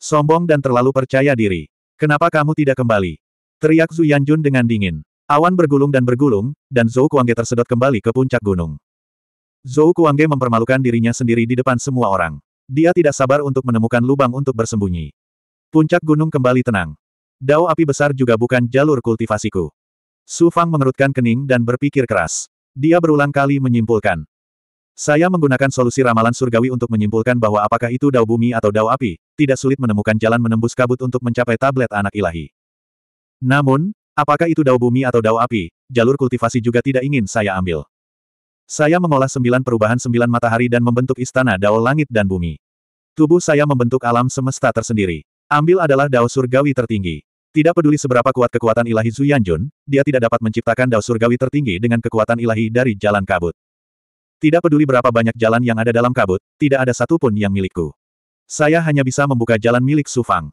Sombong dan terlalu percaya diri. Kenapa kamu tidak kembali? Teriak Zhu Yanjun dengan dingin. Awan bergulung dan bergulung, dan Zhou Kuangge tersedot kembali ke puncak gunung. Zhou Kuangge mempermalukan dirinya sendiri di depan semua orang. Dia tidak sabar untuk menemukan lubang untuk bersembunyi. Puncak gunung kembali tenang. Dao api besar juga bukan jalur kultivasiku. Su Fang mengerutkan kening dan berpikir keras. Dia berulang kali menyimpulkan, saya menggunakan solusi ramalan surgawi untuk menyimpulkan bahwa apakah itu dao bumi atau dao api, tidak sulit menemukan jalan menembus kabut untuk mencapai tablet anak ilahi. Namun, apakah itu dao bumi atau dao api, jalur kultivasi juga tidak ingin saya ambil. Saya mengolah sembilan perubahan sembilan matahari dan membentuk istana dao langit dan bumi. Tubuh saya membentuk alam semesta tersendiri. Ambil adalah dao surgawi tertinggi. Tidak peduli seberapa kuat kekuatan ilahi Zuyanjun, dia tidak dapat menciptakan dao surgawi tertinggi dengan kekuatan ilahi dari jalan kabut. Tidak peduli berapa banyak jalan yang ada dalam kabut, tidak ada satupun yang milikku. Saya hanya bisa membuka jalan milik Sufang.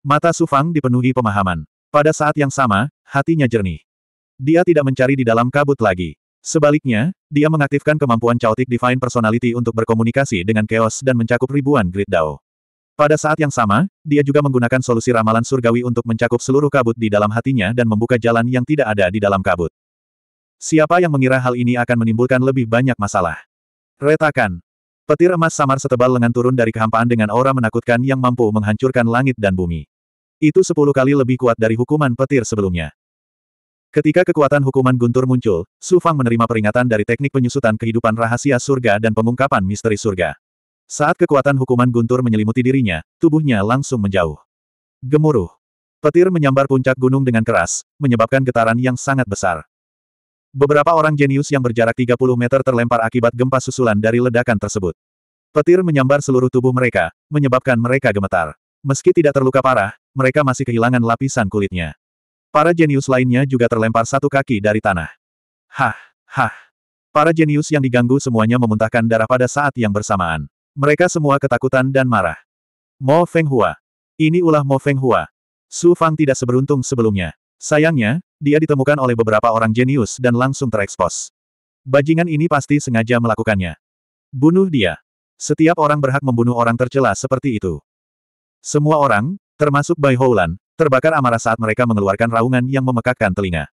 Mata Sufang dipenuhi pemahaman. Pada saat yang sama, hatinya jernih. Dia tidak mencari di dalam kabut lagi. Sebaliknya, dia mengaktifkan kemampuan Chaotic Divine Personality untuk berkomunikasi dengan Chaos dan mencakup ribuan Grid Dao. Pada saat yang sama, dia juga menggunakan solusi ramalan surgawi untuk mencakup seluruh kabut di dalam hatinya dan membuka jalan yang tidak ada di dalam kabut. Siapa yang mengira hal ini akan menimbulkan lebih banyak masalah? Retakan. Petir emas samar setebal lengan turun dari kehampaan dengan aura menakutkan yang mampu menghancurkan langit dan bumi. Itu sepuluh kali lebih kuat dari hukuman petir sebelumnya. Ketika kekuatan hukuman guntur muncul, Su Fang menerima peringatan dari teknik penyusutan kehidupan rahasia surga dan pengungkapan misteri surga. Saat kekuatan hukuman guntur menyelimuti dirinya, tubuhnya langsung menjauh. Gemuruh. Petir menyambar puncak gunung dengan keras, menyebabkan getaran yang sangat besar. Beberapa orang jenius yang berjarak 30 meter terlempar akibat gempa susulan dari ledakan tersebut. Petir menyambar seluruh tubuh mereka, menyebabkan mereka gemetar. Meski tidak terluka parah, mereka masih kehilangan lapisan kulitnya. Para jenius lainnya juga terlempar satu kaki dari tanah. Hah, hah. Para jenius yang diganggu semuanya memuntahkan darah pada saat yang bersamaan. Mereka semua ketakutan dan marah. Mo Feng Hua. Ini ulah Mo Feng Hua. Su Fang tidak seberuntung sebelumnya. Sayangnya, dia ditemukan oleh beberapa orang jenius dan langsung terekspos. Bajingan ini pasti sengaja melakukannya. Bunuh dia. Setiap orang berhak membunuh orang tercela seperti itu. Semua orang, termasuk Bai Houlan, terbakar amarah saat mereka mengeluarkan raungan yang memekakkan telinga.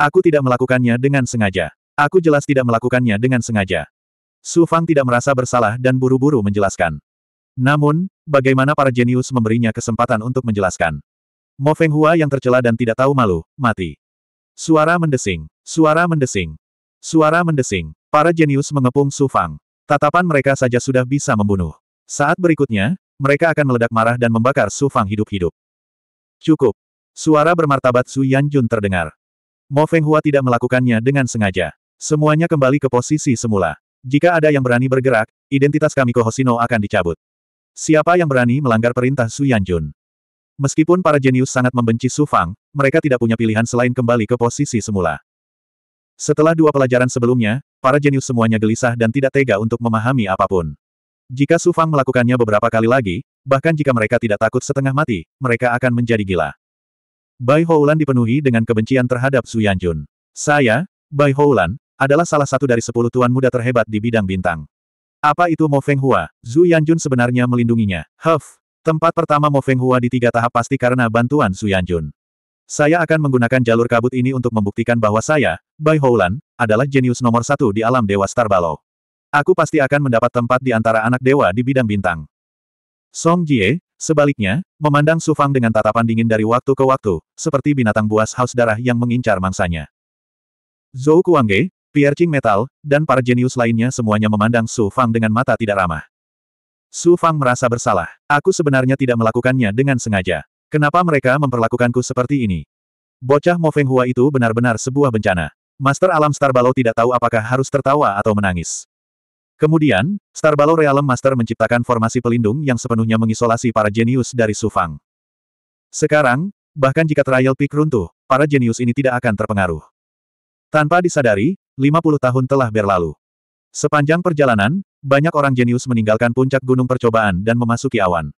Aku tidak melakukannya dengan sengaja. Aku jelas tidak melakukannya dengan sengaja. Su Fang tidak merasa bersalah dan buru-buru menjelaskan. Namun, bagaimana para jenius memberinya kesempatan untuk menjelaskan? Mo Feng Hua yang tercela dan tidak tahu malu, mati. Suara mendesing, suara mendesing, suara mendesing. Para jenius mengepung Su Fang. Tatapan mereka saja sudah bisa membunuh. Saat berikutnya, mereka akan meledak marah dan membakar Su Fang hidup-hidup. Cukup. Suara bermartabat Su Yanjun terdengar. Mo Feng Hua tidak melakukannya dengan sengaja. Semuanya kembali ke posisi semula. Jika ada yang berani bergerak, identitas Kamiko Hoshino akan dicabut. Siapa yang berani melanggar perintah Su Yanjun? Meskipun para jenius sangat membenci Su Fang, mereka tidak punya pilihan selain kembali ke posisi semula. Setelah dua pelajaran sebelumnya, para jenius semuanya gelisah dan tidak tega untuk memahami apapun. Jika Su Fang melakukannya beberapa kali lagi, bahkan jika mereka tidak takut setengah mati, mereka akan menjadi gila. Bai Houlan dipenuhi dengan kebencian terhadap Su Yanjun. Saya, Bai Houlan, adalah salah satu dari sepuluh tuan muda terhebat di bidang bintang. Apa itu Mo Feng Hua? Zhu Yanjun sebenarnya melindunginya. Huff, Tempat pertama Mo Feng Hua di tiga tahap pasti karena bantuan Su Yanjun. Saya akan menggunakan jalur kabut ini untuk membuktikan bahwa saya, Bai Houlan, adalah jenius nomor satu di alam Dewa Starbalo. Aku pasti akan mendapat tempat di antara anak dewa di bidang bintang. Song Jie, sebaliknya, memandang Su Fang dengan tatapan dingin dari waktu ke waktu, seperti binatang buas haus darah yang mengincar mangsanya. Zhou Kuangge, Piercing Metal, dan para jenius lainnya semuanya memandang Su Fang dengan mata tidak ramah. Su Fang merasa bersalah. Aku sebenarnya tidak melakukannya dengan sengaja. Kenapa mereka memperlakukanku seperti ini? Bocah Mo Feng Hua itu benar-benar sebuah bencana. Master Alam Starballow tidak tahu apakah harus tertawa atau menangis. Kemudian, Starballow Realm Master menciptakan formasi pelindung yang sepenuhnya mengisolasi para jenius dari Su Fang. Sekarang, bahkan jika trial peak runtuh, para jenius ini tidak akan terpengaruh. Tanpa disadari, 50 tahun telah berlalu. Sepanjang perjalanan, banyak orang jenius meninggalkan puncak gunung percobaan dan memasuki awan.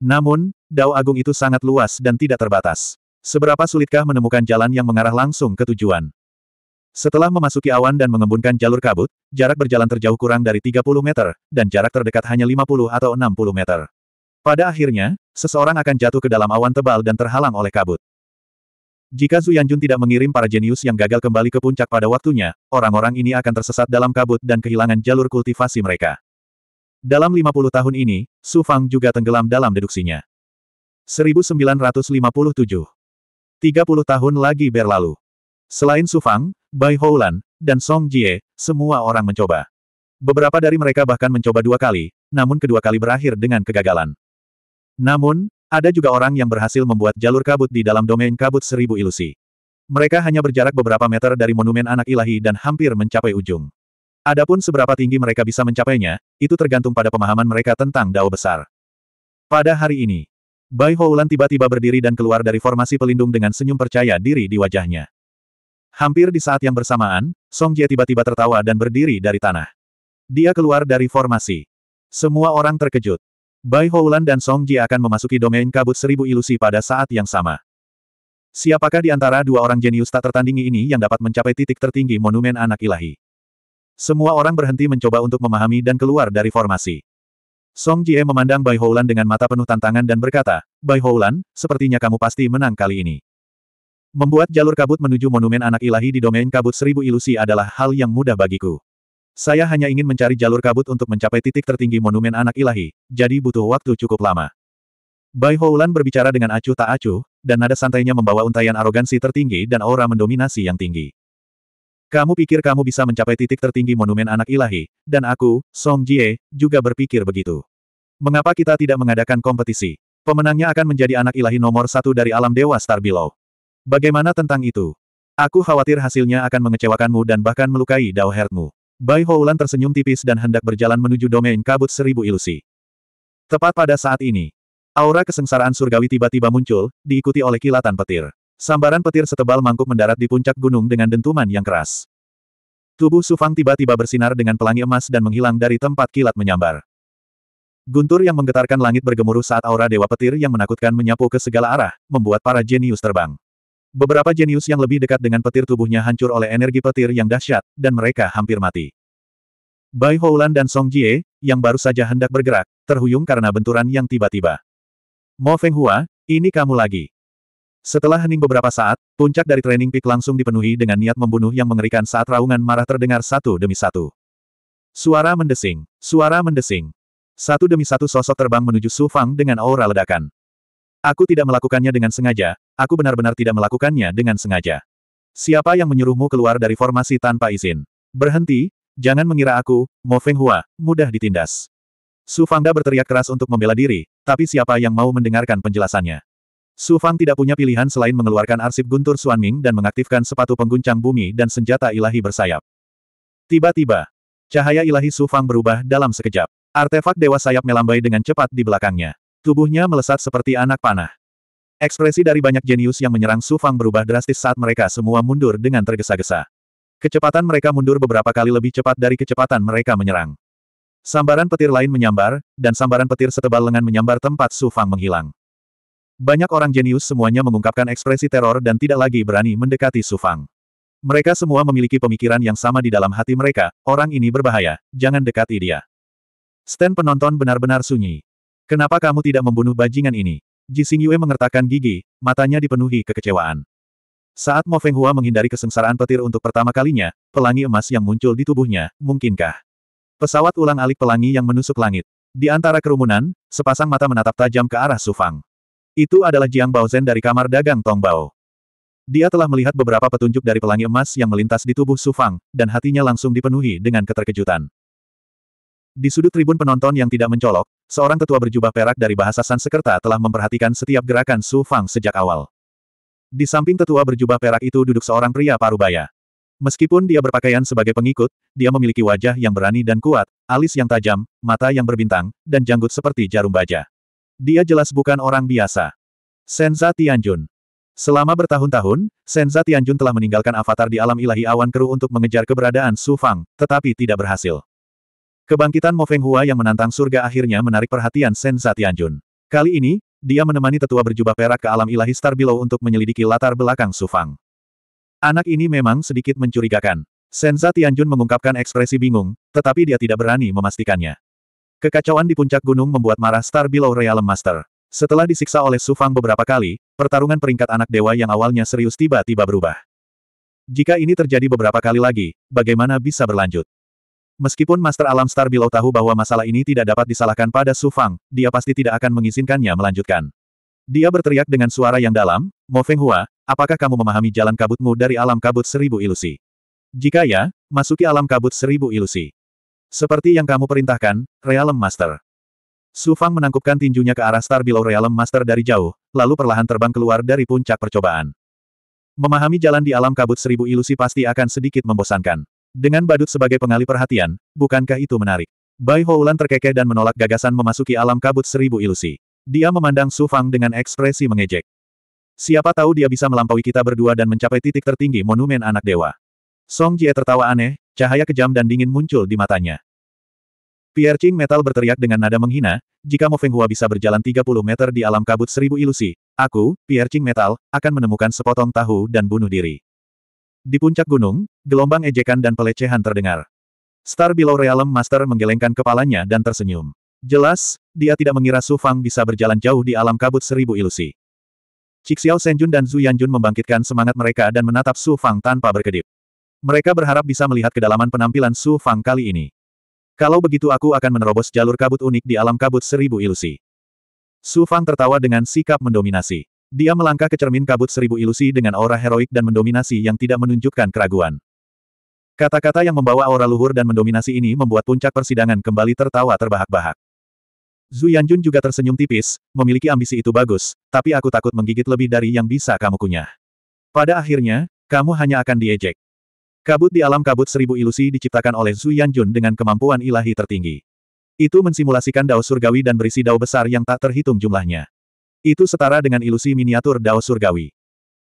Namun, Dao Agung itu sangat luas dan tidak terbatas. Seberapa sulitkah menemukan jalan yang mengarah langsung ke tujuan? Setelah memasuki awan dan mengembunkan jalur kabut, jarak berjalan terjauh kurang dari 30 meter, dan jarak terdekat hanya 50 atau 60 meter. Pada akhirnya, seseorang akan jatuh ke dalam awan tebal dan terhalang oleh kabut. Jika Zhu Yanjun tidak mengirim para jenius yang gagal kembali ke puncak pada waktunya, orang-orang ini akan tersesat dalam kabut dan kehilangan jalur kultivasi mereka. Dalam 50 tahun ini, Su Fang juga tenggelam dalam deduksinya. 1957 30 tahun lagi berlalu. Selain Su Fang, Bai Houlan, dan Song Jie, semua orang mencoba. Beberapa dari mereka bahkan mencoba dua kali, namun kedua kali berakhir dengan kegagalan. Namun, ada juga orang yang berhasil membuat jalur kabut di dalam domain kabut seribu ilusi. Mereka hanya berjarak beberapa meter dari monumen anak ilahi dan hampir mencapai ujung. Adapun seberapa tinggi mereka bisa mencapainya, itu tergantung pada pemahaman mereka tentang dao besar. Pada hari ini, Bai Houlan tiba-tiba berdiri dan keluar dari formasi pelindung dengan senyum percaya diri di wajahnya. Hampir di saat yang bersamaan, Song Jie tiba-tiba tertawa dan berdiri dari tanah. Dia keluar dari formasi. Semua orang terkejut. Bai Houlan dan Song Ji akan memasuki domain kabut seribu ilusi pada saat yang sama. Siapakah di antara dua orang jenius tak tertandingi ini yang dapat mencapai titik tertinggi monumen anak ilahi? Semua orang berhenti mencoba untuk memahami dan keluar dari formasi. Song Jie memandang Bai Houlan dengan mata penuh tantangan dan berkata, Bai Houlan, sepertinya kamu pasti menang kali ini. Membuat jalur kabut menuju monumen anak ilahi di domain kabut seribu ilusi adalah hal yang mudah bagiku. Saya hanya ingin mencari jalur kabut untuk mencapai titik tertinggi monumen anak ilahi, jadi butuh waktu cukup lama. Bai Houlan berbicara dengan acuh tak acuh, dan nada santainya membawa untaian arogansi tertinggi dan aura mendominasi yang tinggi. Kamu pikir kamu bisa mencapai titik tertinggi monumen anak ilahi, dan aku, Song Jie, juga berpikir begitu. Mengapa kita tidak mengadakan kompetisi? Pemenangnya akan menjadi anak ilahi nomor satu dari alam dewa Star Below. Bagaimana tentang itu? Aku khawatir hasilnya akan mengecewakanmu dan bahkan melukai Dao Heartmu. Bai Houlan tersenyum tipis dan hendak berjalan menuju domain kabut seribu ilusi. Tepat pada saat ini, aura kesengsaraan surgawi tiba-tiba muncul, diikuti oleh kilatan petir. Sambaran petir setebal mangkuk mendarat di puncak gunung dengan dentuman yang keras. Tubuh Sufang tiba-tiba bersinar dengan pelangi emas dan menghilang dari tempat kilat menyambar. Guntur yang menggetarkan langit bergemuruh saat aura dewa petir yang menakutkan menyapu ke segala arah, membuat para jenius terbang. Beberapa jenius yang lebih dekat dengan petir tubuhnya hancur oleh energi petir yang dahsyat, dan mereka hampir mati. Bai Houlan dan Song Jie, yang baru saja hendak bergerak, terhuyung karena benturan yang tiba-tiba. Mo Hua, ini kamu lagi. Setelah hening beberapa saat, puncak dari training peak langsung dipenuhi dengan niat membunuh yang mengerikan saat raungan marah terdengar satu demi satu. Suara mendesing, suara mendesing. Satu demi satu sosok terbang menuju Su Fang dengan aura ledakan. Aku tidak melakukannya dengan sengaja, aku benar-benar tidak melakukannya dengan sengaja. Siapa yang menyuruhmu keluar dari formasi tanpa izin? Berhenti, jangan mengira aku, Mo Feng Hua, mudah ditindas. Su Fangda berteriak keras untuk membela diri, tapi siapa yang mau mendengarkan penjelasannya? Su Fang tidak punya pilihan selain mengeluarkan arsip guntur Suan Ming dan mengaktifkan sepatu pengguncang bumi dan senjata ilahi bersayap. Tiba-tiba, cahaya ilahi Su Fang berubah dalam sekejap. Artefak dewa sayap melambai dengan cepat di belakangnya. Tubuhnya melesat seperti anak panah. Ekspresi dari banyak jenius yang menyerang Su Fang berubah drastis saat mereka semua mundur dengan tergesa-gesa. Kecepatan mereka mundur beberapa kali lebih cepat dari kecepatan mereka menyerang. Sambaran petir lain menyambar, dan sambaran petir setebal lengan menyambar tempat Su Fang menghilang. Banyak orang jenius semuanya mengungkapkan ekspresi teror dan tidak lagi berani mendekati Su Fang. Mereka semua memiliki pemikiran yang sama di dalam hati mereka, orang ini berbahaya, jangan dekati dia. Stand penonton benar-benar sunyi. Kenapa kamu tidak membunuh bajingan ini? Ji Xingyue mengertakkan gigi, matanya dipenuhi kekecewaan. Saat Mo Feng Hua menghindari kesengsaraan petir untuk pertama kalinya, pelangi emas yang muncul di tubuhnya, mungkinkah? Pesawat ulang-alik pelangi yang menusuk langit. Di antara kerumunan, sepasang mata menatap tajam ke arah Sufang. Itu adalah Jiang Baozhen dari kamar dagang Tongbao. Dia telah melihat beberapa petunjuk dari pelangi emas yang melintas di tubuh Sufang, dan hatinya langsung dipenuhi dengan keterkejutan. Di sudut tribun penonton yang tidak mencolok, Seorang tetua berjubah perak dari bahasa Sansekerta telah memperhatikan setiap gerakan Su Fang sejak awal. Di samping tetua berjubah perak itu duduk seorang pria parubaya. Meskipun dia berpakaian sebagai pengikut, dia memiliki wajah yang berani dan kuat, alis yang tajam, mata yang berbintang, dan janggut seperti jarum baja. Dia jelas bukan orang biasa. Senza Tianjun. Selama bertahun-tahun, Senza Tianjun telah meninggalkan avatar di alam ilahi awan keruh untuk mengejar keberadaan Su Fang, tetapi tidak berhasil. Kebangkitan Mo Feng Hua yang menantang surga akhirnya menarik perhatian Shen Zatianjun. Kali ini, dia menemani tetua berjubah perak ke alam ilahi Star Below untuk menyelidiki latar belakang Su Fang. Anak ini memang sedikit mencurigakan. Senza Tianjun mengungkapkan ekspresi bingung, tetapi dia tidak berani memastikannya. Kekacauan di puncak gunung membuat marah Star Below Realm Master. Setelah disiksa oleh Su Fang beberapa kali, pertarungan peringkat anak dewa yang awalnya serius tiba-tiba berubah. Jika ini terjadi beberapa kali lagi, bagaimana bisa berlanjut? Meskipun Master Alam Star Bilau tahu bahwa masalah ini tidak dapat disalahkan pada Su Fang, dia pasti tidak akan mengizinkannya melanjutkan. Dia berteriak dengan suara yang dalam, Mo Feng Hua, apakah kamu memahami jalan kabutmu dari alam kabut seribu ilusi? Jika ya, masuki alam kabut seribu ilusi. Seperti yang kamu perintahkan, Realm Master. Su Fang menangkupkan tinjunya ke arah Star Below Realm Master dari jauh, lalu perlahan terbang keluar dari puncak percobaan. Memahami jalan di alam kabut seribu ilusi pasti akan sedikit membosankan. Dengan badut sebagai pengalih perhatian, bukankah itu menarik? Bai Houlan terkekeh dan menolak gagasan memasuki alam kabut seribu ilusi. Dia memandang Su Fang dengan ekspresi mengejek. Siapa tahu dia bisa melampaui kita berdua dan mencapai titik tertinggi monumen anak dewa. Song Jie tertawa aneh, cahaya kejam dan dingin muncul di matanya. Pierre Ching Metal berteriak dengan nada menghina, jika Mo Feng Hua bisa berjalan 30 meter di alam kabut seribu ilusi, aku, Pierre Ching Metal, akan menemukan sepotong tahu dan bunuh diri. Di puncak gunung, gelombang ejekan dan pelecehan terdengar. Star Below Realm Master menggelengkan kepalanya dan tersenyum. Jelas, dia tidak mengira Su Fang bisa berjalan jauh di alam kabut seribu ilusi. Cixiao Senjun dan Zhu Yanjun membangkitkan semangat mereka dan menatap Su Fang tanpa berkedip. Mereka berharap bisa melihat kedalaman penampilan Su Fang kali ini. Kalau begitu aku akan menerobos jalur kabut unik di alam kabut seribu ilusi. Su Fang tertawa dengan sikap mendominasi. Dia melangkah ke cermin kabut seribu ilusi dengan aura heroik dan mendominasi yang tidak menunjukkan keraguan. Kata-kata yang membawa aura luhur dan mendominasi ini membuat puncak persidangan kembali tertawa terbahak-bahak. Zhu Yanjun juga tersenyum tipis, memiliki ambisi itu bagus, tapi aku takut menggigit lebih dari yang bisa kamu kunyah. Pada akhirnya, kamu hanya akan diejek. Kabut di alam kabut seribu ilusi diciptakan oleh Zhu Yanjun dengan kemampuan ilahi tertinggi. Itu mensimulasikan dao surgawi dan berisi dao besar yang tak terhitung jumlahnya. Itu setara dengan ilusi miniatur dao surgawi.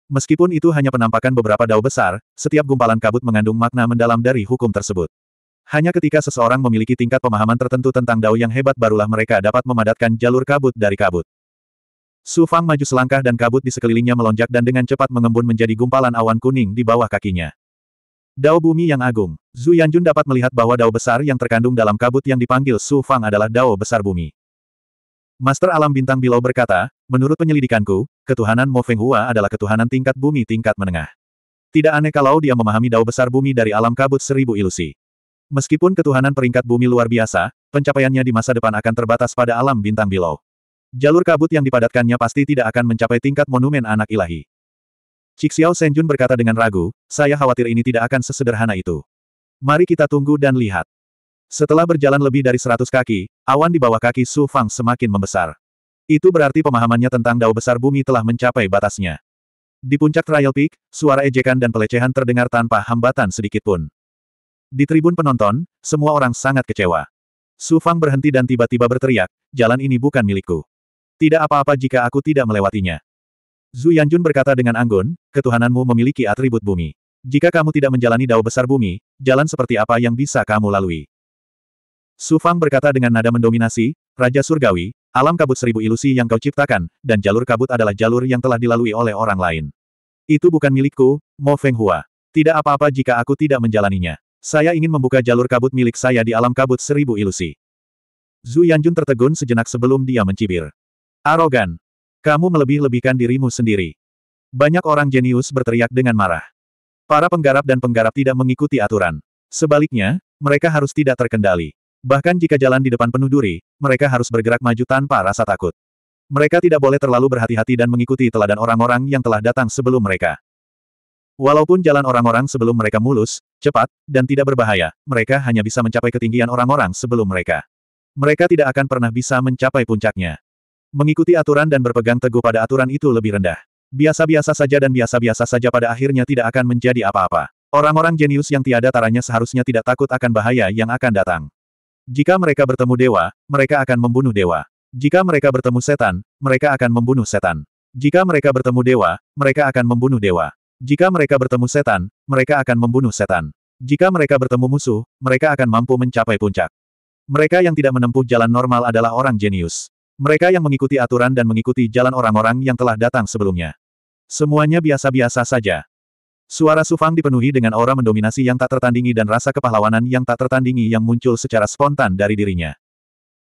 Meskipun itu hanya penampakan beberapa dao besar, setiap gumpalan kabut mengandung makna mendalam dari hukum tersebut. Hanya ketika seseorang memiliki tingkat pemahaman tertentu tentang dao yang hebat barulah mereka dapat memadatkan jalur kabut dari kabut. Su Fang maju selangkah dan kabut di sekelilingnya melonjak dan dengan cepat mengembun menjadi gumpalan awan kuning di bawah kakinya. Dao bumi yang agung. Zhu Yanjun dapat melihat bahwa dao besar yang terkandung dalam kabut yang dipanggil Su Fang adalah dao besar bumi. Master Alam Bintang Bilau berkata, menurut penyelidikanku, ketuhanan Mo Feng Hua adalah ketuhanan tingkat bumi tingkat menengah. Tidak aneh kalau dia memahami dao besar bumi dari alam kabut seribu ilusi. Meskipun ketuhanan peringkat bumi luar biasa, pencapaiannya di masa depan akan terbatas pada alam bintang bilau. Jalur kabut yang dipadatkannya pasti tidak akan mencapai tingkat monumen anak ilahi. Cixiao Senjun berkata dengan ragu, saya khawatir ini tidak akan sesederhana itu. Mari kita tunggu dan lihat. Setelah berjalan lebih dari seratus kaki, awan di bawah kaki Su Fang semakin membesar. Itu berarti pemahamannya tentang dao besar bumi telah mencapai batasnya. Di puncak Trial Peak, suara ejekan dan pelecehan terdengar tanpa hambatan sedikitpun. Di tribun penonton, semua orang sangat kecewa. Su Fang berhenti dan tiba-tiba berteriak, jalan ini bukan milikku. Tidak apa-apa jika aku tidak melewatinya. Zhu Yanjun berkata dengan anggun, ketuhananmu memiliki atribut bumi. Jika kamu tidak menjalani dao besar bumi, jalan seperti apa yang bisa kamu lalui? Su Fang berkata dengan nada mendominasi, Raja Surgawi, alam kabut seribu ilusi yang kau ciptakan, dan jalur kabut adalah jalur yang telah dilalui oleh orang lain. Itu bukan milikku, Mo Feng Hua. Tidak apa-apa jika aku tidak menjalaninya. Saya ingin membuka jalur kabut milik saya di alam kabut seribu ilusi. Zhu Yanjun tertegun sejenak sebelum dia mencibir. Arogan. Kamu melebih-lebihkan dirimu sendiri. Banyak orang jenius berteriak dengan marah. Para penggarap dan penggarap tidak mengikuti aturan. Sebaliknya, mereka harus tidak terkendali. Bahkan jika jalan di depan penuh duri, mereka harus bergerak maju tanpa rasa takut. Mereka tidak boleh terlalu berhati-hati dan mengikuti teladan orang-orang yang telah datang sebelum mereka. Walaupun jalan orang-orang sebelum mereka mulus, cepat, dan tidak berbahaya, mereka hanya bisa mencapai ketinggian orang-orang sebelum mereka. Mereka tidak akan pernah bisa mencapai puncaknya. Mengikuti aturan dan berpegang teguh pada aturan itu lebih rendah. Biasa-biasa saja dan biasa-biasa saja pada akhirnya tidak akan menjadi apa-apa. Orang-orang jenius yang tiada taranya seharusnya tidak takut akan bahaya yang akan datang. Jika mereka bertemu dewa, mereka akan membunuh dewa. Jika mereka bertemu setan, mereka akan membunuh setan. Jika mereka bertemu dewa, mereka akan membunuh dewa. Jika mereka bertemu setan, mereka akan membunuh setan. Jika mereka bertemu musuh, mereka akan mampu mencapai puncak. Mereka yang tidak menempuh jalan normal adalah orang jenius. Mereka yang mengikuti aturan dan mengikuti jalan orang-orang yang telah datang sebelumnya. Semuanya biasa-biasa saja. Suara Sufang dipenuhi dengan aura mendominasi yang tak tertandingi dan rasa kepahlawanan yang tak tertandingi yang muncul secara spontan dari dirinya.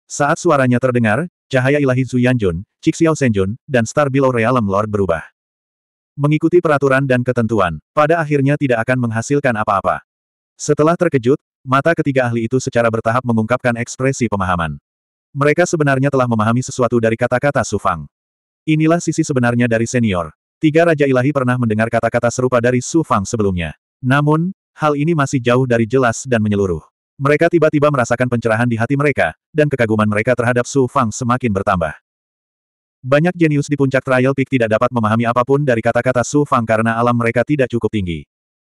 Saat suaranya terdengar, cahaya ilahi Zhu Yanjun, Xiao Senjun, dan Star Below Realm Lord berubah. Mengikuti peraturan dan ketentuan, pada akhirnya tidak akan menghasilkan apa-apa. Setelah terkejut, mata ketiga ahli itu secara bertahap mengungkapkan ekspresi pemahaman. Mereka sebenarnya telah memahami sesuatu dari kata-kata Sufang. Inilah sisi sebenarnya dari senior. Tiga Raja Ilahi pernah mendengar kata-kata serupa dari Su Fang sebelumnya. Namun, hal ini masih jauh dari jelas dan menyeluruh. Mereka tiba-tiba merasakan pencerahan di hati mereka, dan kekaguman mereka terhadap Su Fang semakin bertambah. Banyak jenius di puncak Trial Peak tidak dapat memahami apapun dari kata-kata Su Fang karena alam mereka tidak cukup tinggi.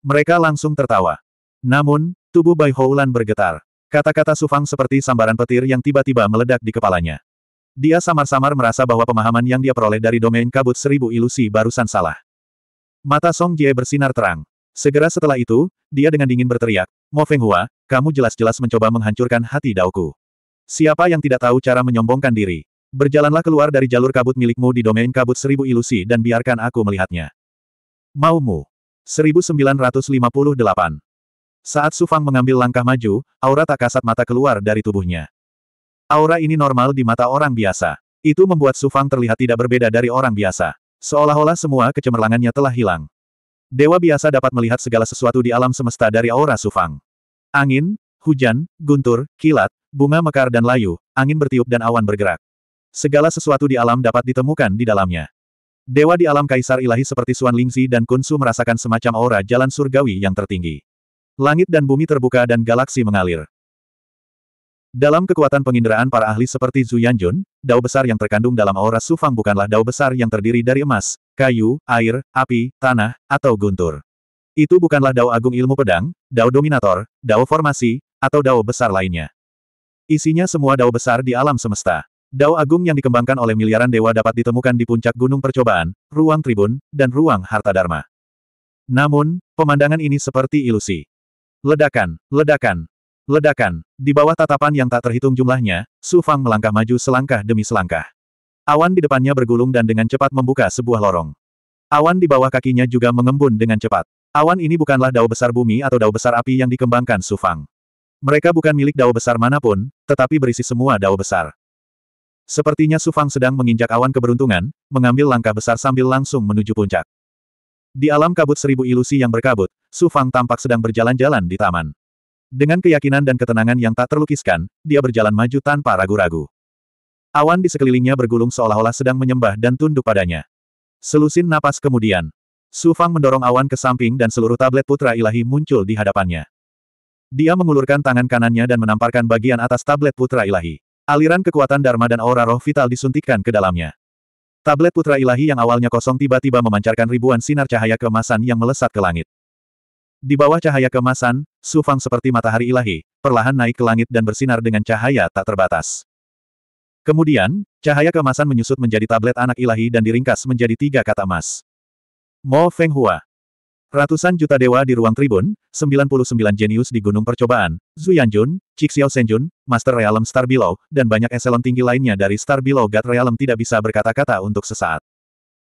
Mereka langsung tertawa. Namun, tubuh Bai Houlan bergetar. Kata-kata Su Fang seperti sambaran petir yang tiba-tiba meledak di kepalanya. Dia samar-samar merasa bahwa pemahaman yang dia peroleh dari domain kabut seribu ilusi barusan salah. Mata Song Jie bersinar terang. Segera setelah itu, dia dengan dingin berteriak, Mo Hua, kamu jelas-jelas mencoba menghancurkan hati Daoku. Siapa yang tidak tahu cara menyombongkan diri? Berjalanlah keluar dari jalur kabut milikmu di domain kabut seribu ilusi dan biarkan aku melihatnya. Maumu. 1958. Saat Sufang mengambil langkah maju, aura tak kasat mata keluar dari tubuhnya. Aura ini normal di mata orang biasa. Itu membuat Su Fang terlihat tidak berbeda dari orang biasa. Seolah-olah semua kecemerlangannya telah hilang. Dewa biasa dapat melihat segala sesuatu di alam semesta dari aura Su Fang. Angin, hujan, guntur, kilat, bunga mekar dan layu, angin bertiup dan awan bergerak. Segala sesuatu di alam dapat ditemukan di dalamnya. Dewa di alam kaisar ilahi seperti Suan Lingzi dan Kunsu merasakan semacam aura jalan surgawi yang tertinggi. Langit dan bumi terbuka dan galaksi mengalir. Dalam kekuatan penginderaan para ahli seperti Zhu Yanjun, dao besar yang terkandung dalam aura Sufang bukanlah dao besar yang terdiri dari emas, kayu, air, api, tanah, atau guntur. Itu bukanlah dao agung ilmu pedang, dao dominator, dao formasi, atau dao besar lainnya. Isinya semua dao besar di alam semesta. Dao agung yang dikembangkan oleh miliaran dewa dapat ditemukan di puncak gunung percobaan, ruang tribun, dan ruang harta dharma. Namun, pemandangan ini seperti ilusi. Ledakan, ledakan, Ledakan. Di bawah tatapan yang tak terhitung jumlahnya, Su Fang melangkah maju selangkah demi selangkah. Awan di depannya bergulung dan dengan cepat membuka sebuah lorong. Awan di bawah kakinya juga mengembun dengan cepat. Awan ini bukanlah dao besar bumi atau dao besar api yang dikembangkan Su Fang. Mereka bukan milik dao besar manapun, tetapi berisi semua dao besar. Sepertinya Su Fang sedang menginjak awan keberuntungan, mengambil langkah besar sambil langsung menuju puncak. Di alam kabut seribu ilusi yang berkabut, Su Fang tampak sedang berjalan-jalan di taman. Dengan keyakinan dan ketenangan yang tak terlukiskan, dia berjalan maju tanpa ragu-ragu. Awan di sekelilingnya bergulung seolah-olah sedang menyembah dan tunduk padanya. Selusin napas kemudian, Su Fang mendorong awan ke samping dan seluruh tablet putra ilahi muncul di hadapannya. Dia mengulurkan tangan kanannya dan menamparkan bagian atas tablet putra ilahi. Aliran kekuatan Dharma dan aura roh vital disuntikkan ke dalamnya. Tablet putra ilahi yang awalnya kosong tiba-tiba memancarkan ribuan sinar cahaya kemasan yang melesat ke langit. Di bawah cahaya kemasan, Su Fang seperti matahari ilahi, perlahan naik ke langit dan bersinar dengan cahaya tak terbatas. Kemudian, cahaya kemasan menyusut menjadi tablet anak ilahi dan diringkas menjadi tiga kata emas. Mo Feng Hua. Ratusan juta dewa di ruang tribun, 99 jenius di gunung percobaan, Zhu Yanjun, Xiao Senjun, Master Realm Star Below, dan banyak eselon tinggi lainnya dari Star Below God Realm tidak bisa berkata-kata untuk sesaat.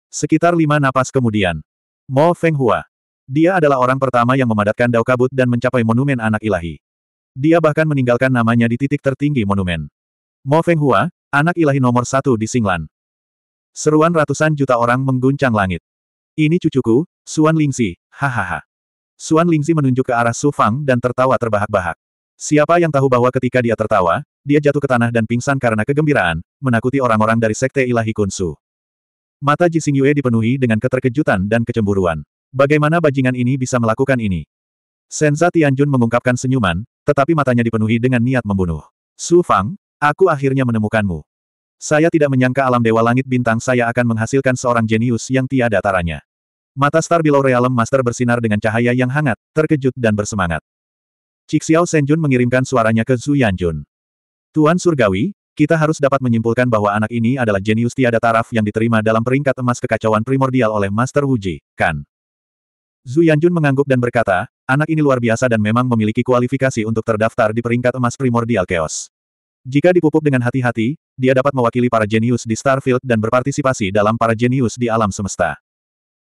Sekitar lima napas kemudian. Mo Feng Hua. Dia adalah orang pertama yang memadatkan dao kabut dan mencapai monumen anak ilahi. Dia bahkan meninggalkan namanya di titik tertinggi monumen. Mo Feng Hua, anak ilahi nomor satu di Singlan. Seruan ratusan juta orang mengguncang langit. Ini cucuku, Suan Lingzi, hahaha. Suan Lingzi menunjuk ke arah Su Fang dan tertawa terbahak-bahak. Siapa yang tahu bahwa ketika dia tertawa, dia jatuh ke tanah dan pingsan karena kegembiraan, menakuti orang-orang dari Sekte Ilahi Kunsu. Mata Ji Xingyue Yue dipenuhi dengan keterkejutan dan kecemburuan. Bagaimana bajingan ini bisa melakukan ini? Senza Tianjun mengungkapkan senyuman, tetapi matanya dipenuhi dengan niat membunuh. Su Fang, aku akhirnya menemukanmu. Saya tidak menyangka alam dewa langit bintang saya akan menghasilkan seorang jenius yang tiada taranya. Mata Star Below Realm Master bersinar dengan cahaya yang hangat, terkejut dan bersemangat. Cixiao Senjun mengirimkan suaranya ke Zhu Yanjun. Tuan Surgawi, kita harus dapat menyimpulkan bahwa anak ini adalah jenius tiada taraf yang diterima dalam peringkat emas kekacauan primordial oleh Master Wuji, kan? Zhu Yanjun mengangguk dan berkata, anak ini luar biasa dan memang memiliki kualifikasi untuk terdaftar di peringkat emas primordial chaos. Jika dipupuk dengan hati-hati, dia dapat mewakili para jenius di Starfield dan berpartisipasi dalam para jenius di alam semesta.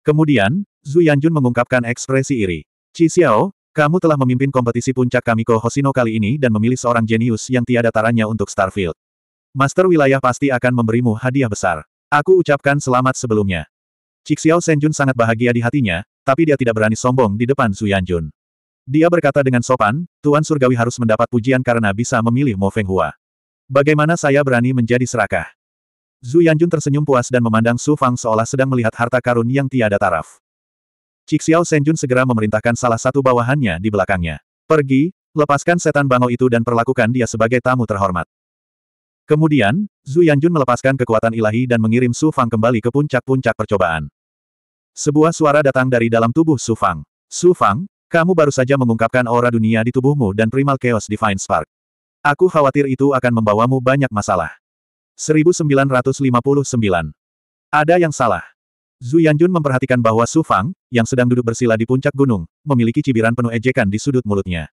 Kemudian, Zhu Yanjun mengungkapkan ekspresi iri. Qi Xiao, kamu telah memimpin kompetisi puncak Kamiko Hosino kali ini dan memilih seorang jenius yang tiada taranya untuk Starfield. Master wilayah pasti akan memberimu hadiah besar. Aku ucapkan selamat sebelumnya. Xiao Senjun sangat bahagia di hatinya, tapi dia tidak berani sombong di depan Zhu Yanjun. Dia berkata dengan sopan, Tuan Surgawi harus mendapat pujian karena bisa memilih Mo Feng Hua. Bagaimana saya berani menjadi serakah? Zhu Yanjun tersenyum puas dan memandang Su Fang seolah sedang melihat harta karun yang tiada taraf. Cixiao Senjun segera memerintahkan salah satu bawahannya di belakangnya. Pergi, lepaskan setan bangau itu dan perlakukan dia sebagai tamu terhormat. Kemudian, Zhu Yanjun melepaskan kekuatan ilahi dan mengirim Su Fang kembali ke puncak-puncak percobaan. Sebuah suara datang dari dalam tubuh Su Fang. Su Fang, kamu baru saja mengungkapkan aura dunia di tubuhmu dan primal chaos divine spark. Aku khawatir itu akan membawamu banyak masalah. 1959. Ada yang salah. Zhu Yanjun memperhatikan bahwa Su Fang, yang sedang duduk bersila di puncak gunung, memiliki cibiran penuh ejekan di sudut mulutnya.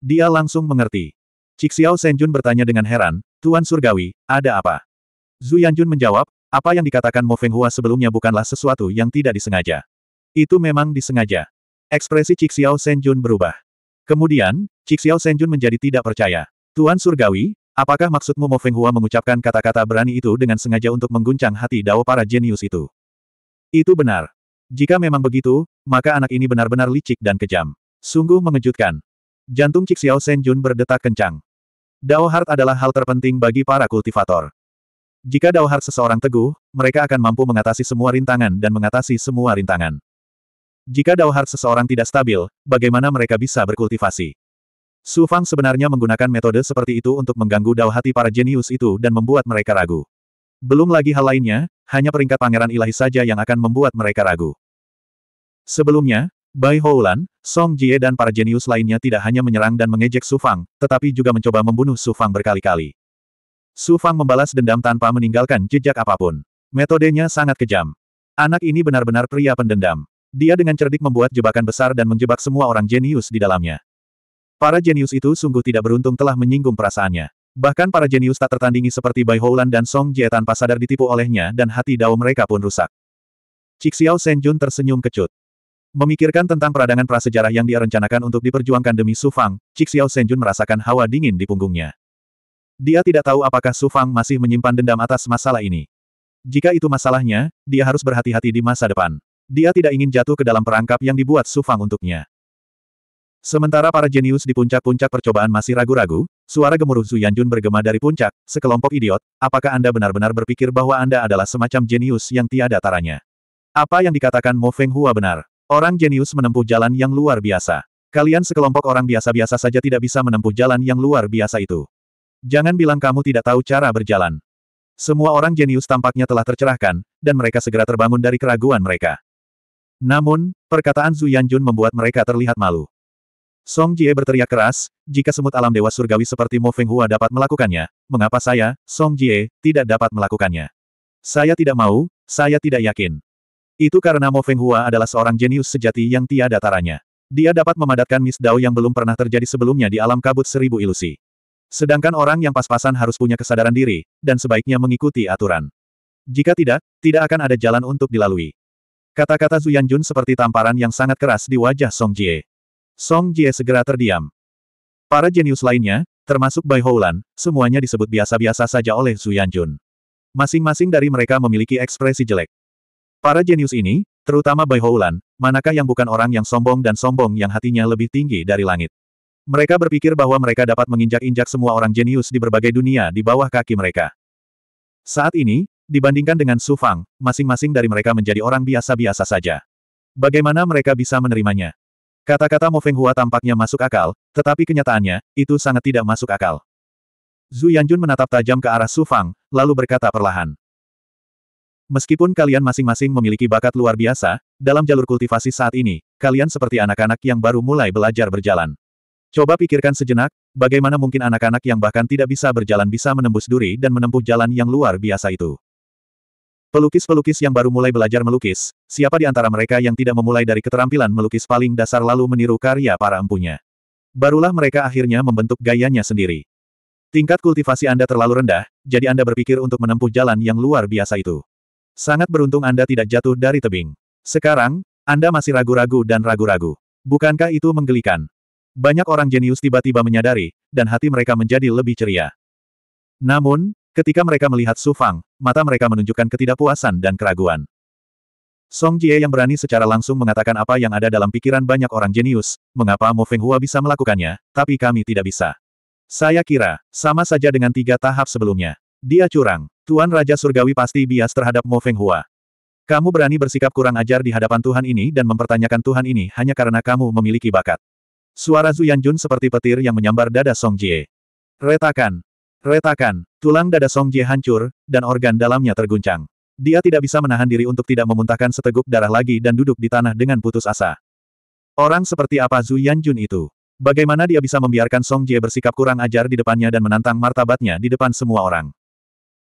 Dia langsung mengerti. Cixiao Senjun bertanya dengan heran, Tuan Surgawi, ada apa? Zhu Yanjun menjawab, apa yang dikatakan Mo Feng Hua sebelumnya bukanlah sesuatu yang tidak disengaja. Itu memang disengaja. Ekspresi Xiao Senjun berubah. Kemudian, Xiao Senjun menjadi tidak percaya. Tuan Surgawi, apakah maksudmu Mo Feng Hua mengucapkan kata-kata berani itu dengan sengaja untuk mengguncang hati dao para jenius itu? Itu benar. Jika memang begitu, maka anak ini benar-benar licik dan kejam. Sungguh mengejutkan. Jantung Xiao Senjun berdetak kencang. Dao Heart adalah hal terpenting bagi para kultivator. Jika Dauhar seseorang teguh, mereka akan mampu mengatasi semua rintangan dan mengatasi semua rintangan. Jika Dauhar seseorang tidak stabil, bagaimana mereka bisa berkultivasi? Su Fang sebenarnya menggunakan metode seperti itu untuk mengganggu Dao hati para jenius itu dan membuat mereka ragu. Belum lagi hal lainnya, hanya peringkat pangeran ilahi saja yang akan membuat mereka ragu. Sebelumnya, Bai Houlan, Song Jie dan para jenius lainnya tidak hanya menyerang dan mengejek Su Fang, tetapi juga mencoba membunuh Su Fang berkali-kali. Su Fang membalas dendam tanpa meninggalkan jejak apapun. Metodenya sangat kejam. Anak ini benar-benar pria pendendam. Dia dengan cerdik membuat jebakan besar dan menjebak semua orang jenius di dalamnya. Para jenius itu sungguh tidak beruntung telah menyinggung perasaannya. Bahkan para jenius tak tertandingi seperti Bai Houlan dan Song Jie tanpa sadar ditipu olehnya dan hati dao mereka pun rusak. Cixiao Senjun tersenyum kecut. Memikirkan tentang peradangan prasejarah yang dia rencanakan untuk diperjuangkan demi Su Fang, Cixiao Senjun merasakan hawa dingin di punggungnya. Dia tidak tahu apakah Su Fang masih menyimpan dendam atas masalah ini. Jika itu masalahnya, dia harus berhati-hati di masa depan. Dia tidak ingin jatuh ke dalam perangkap yang dibuat Su Fang untuknya. Sementara para jenius di puncak-puncak percobaan masih ragu-ragu, suara gemuruh Zhu Yanjun bergema dari puncak, sekelompok idiot, apakah Anda benar-benar berpikir bahwa Anda adalah semacam jenius yang tiada taranya? Apa yang dikatakan Mo Feng Hua benar? Orang jenius menempuh jalan yang luar biasa. Kalian sekelompok orang biasa-biasa saja tidak bisa menempuh jalan yang luar biasa itu. Jangan bilang kamu tidak tahu cara berjalan. Semua orang jenius tampaknya telah tercerahkan, dan mereka segera terbangun dari keraguan mereka. Namun, perkataan Zhu Yanjun membuat mereka terlihat malu. Song Jie berteriak keras, jika semut alam dewa surgawi seperti Mo Feng Hua dapat melakukannya, mengapa saya, Song Jie, tidak dapat melakukannya? Saya tidak mau, saya tidak yakin. Itu karena Mo Feng Hua adalah seorang jenius sejati yang tiada taranya. Dia dapat memadatkan Miss Dao yang belum pernah terjadi sebelumnya di alam kabut seribu ilusi. Sedangkan orang yang pas-pasan harus punya kesadaran diri, dan sebaiknya mengikuti aturan. Jika tidak, tidak akan ada jalan untuk dilalui. Kata-kata Zuyan Jun seperti tamparan yang sangat keras di wajah Song Jie. Song Jie segera terdiam. Para jenius lainnya, termasuk Bai Houlan, semuanya disebut biasa-biasa saja oleh Zuyan Jun. Masing-masing dari mereka memiliki ekspresi jelek. Para jenius ini, terutama Bai Houlan, manakah yang bukan orang yang sombong dan sombong yang hatinya lebih tinggi dari langit. Mereka berpikir bahwa mereka dapat menginjak-injak semua orang jenius di berbagai dunia di bawah kaki mereka. Saat ini, dibandingkan dengan Su Fang, masing-masing dari mereka menjadi orang biasa-biasa saja. Bagaimana mereka bisa menerimanya? Kata-kata Mo Feng Hua tampaknya masuk akal, tetapi kenyataannya, itu sangat tidak masuk akal. Zhu Yanjun menatap tajam ke arah Su Fang, lalu berkata perlahan. Meskipun kalian masing-masing memiliki bakat luar biasa, dalam jalur kultivasi saat ini, kalian seperti anak-anak yang baru mulai belajar berjalan. Coba pikirkan sejenak, bagaimana mungkin anak-anak yang bahkan tidak bisa berjalan bisa menembus duri dan menempuh jalan yang luar biasa itu. Pelukis-pelukis yang baru mulai belajar melukis, siapa di antara mereka yang tidak memulai dari keterampilan melukis paling dasar lalu meniru karya para empunya. Barulah mereka akhirnya membentuk gayanya sendiri. Tingkat kultivasi Anda terlalu rendah, jadi Anda berpikir untuk menempuh jalan yang luar biasa itu. Sangat beruntung Anda tidak jatuh dari tebing. Sekarang, Anda masih ragu-ragu dan ragu-ragu. Bukankah itu menggelikan? Banyak orang jenius tiba-tiba menyadari, dan hati mereka menjadi lebih ceria. Namun, ketika mereka melihat Su Fang, mata mereka menunjukkan ketidakpuasan dan keraguan. Song Jie yang berani secara langsung mengatakan apa yang ada dalam pikiran banyak orang jenius, mengapa Mo Feng Hua bisa melakukannya, tapi kami tidak bisa. Saya kira, sama saja dengan tiga tahap sebelumnya. Dia curang. Tuan Raja Surgawi pasti bias terhadap Mo Feng Hua. Kamu berani bersikap kurang ajar di hadapan Tuhan ini dan mempertanyakan Tuhan ini hanya karena kamu memiliki bakat. Suara Zuyan Yanjun seperti petir yang menyambar dada Song Jie. Retakan! Retakan! Tulang dada Song Jie hancur, dan organ dalamnya terguncang. Dia tidak bisa menahan diri untuk tidak memuntahkan seteguk darah lagi dan duduk di tanah dengan putus asa. Orang seperti apa Zu Yanjun itu? Bagaimana dia bisa membiarkan Song Jie bersikap kurang ajar di depannya dan menantang martabatnya di depan semua orang?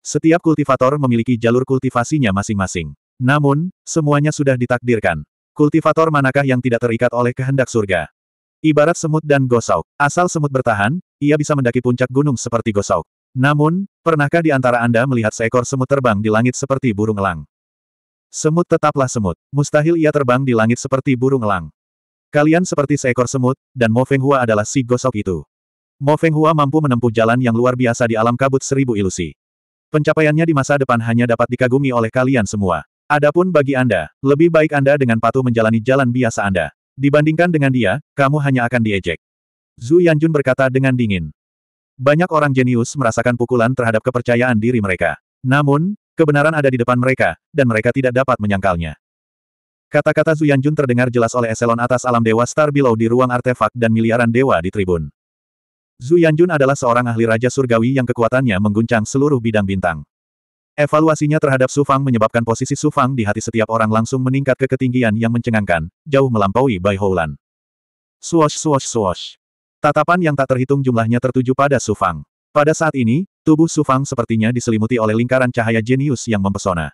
Setiap kultivator memiliki jalur kultivasinya masing-masing. Namun, semuanya sudah ditakdirkan. Kultivator manakah yang tidak terikat oleh kehendak surga? Ibarat semut dan gosok, Asal semut bertahan, ia bisa mendaki puncak gunung seperti gosok. Namun, pernahkah di antara Anda melihat seekor semut terbang di langit seperti burung elang? Semut tetaplah semut. Mustahil ia terbang di langit seperti burung elang. Kalian seperti seekor semut, dan Mo Feng Hua adalah si gosok itu. Mo Feng Hua mampu menempuh jalan yang luar biasa di alam kabut seribu ilusi. Pencapaiannya di masa depan hanya dapat dikagumi oleh kalian semua. Adapun bagi Anda, lebih baik Anda dengan patuh menjalani jalan biasa Anda. Dibandingkan dengan dia, kamu hanya akan diejek. Zhu Yanjun berkata dengan dingin. Banyak orang jenius merasakan pukulan terhadap kepercayaan diri mereka. Namun, kebenaran ada di depan mereka, dan mereka tidak dapat menyangkalnya. Kata-kata Zhu Yanjun terdengar jelas oleh eselon atas alam dewa Star Below di ruang artefak dan miliaran dewa di tribun. Zhu Yanjun adalah seorang ahli Raja Surgawi yang kekuatannya mengguncang seluruh bidang bintang. Evaluasinya terhadap Sufang menyebabkan posisi Sufang di hati setiap orang langsung meningkat ke ketinggian yang mencengangkan, jauh melampaui Bai Houlan. Swoosh swoosh swoosh. Tatapan yang tak terhitung jumlahnya tertuju pada Sufang. Pada saat ini, tubuh Sufang sepertinya diselimuti oleh lingkaran cahaya jenius yang mempesona.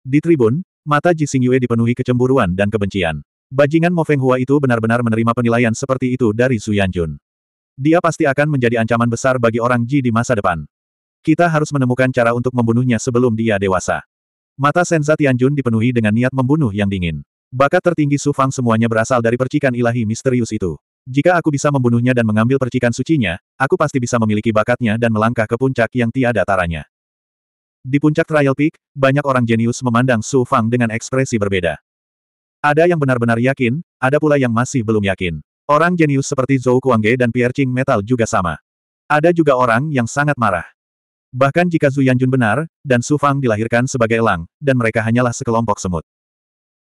Di tribun, mata Ji Yue dipenuhi kecemburuan dan kebencian. Bajingan Mo Feng Hua itu benar-benar menerima penilaian seperti itu dari Su Yanjun. Dia pasti akan menjadi ancaman besar bagi orang Ji di masa depan. Kita harus menemukan cara untuk membunuhnya sebelum dia dewasa. Mata Senza Tianjun dipenuhi dengan niat membunuh yang dingin. Bakat tertinggi Su Fang semuanya berasal dari percikan ilahi misterius itu. Jika aku bisa membunuhnya dan mengambil percikan sucinya, aku pasti bisa memiliki bakatnya dan melangkah ke puncak yang tiada taranya. Di puncak Trial Peak, banyak orang jenius memandang Su Fang dengan ekspresi berbeda. Ada yang benar-benar yakin, ada pula yang masih belum yakin. Orang jenius seperti Zhou Kuangge dan Pierre Qing Metal juga sama. Ada juga orang yang sangat marah. Bahkan jika Zhu Yanjun benar, dan Su Fang dilahirkan sebagai elang, dan mereka hanyalah sekelompok semut.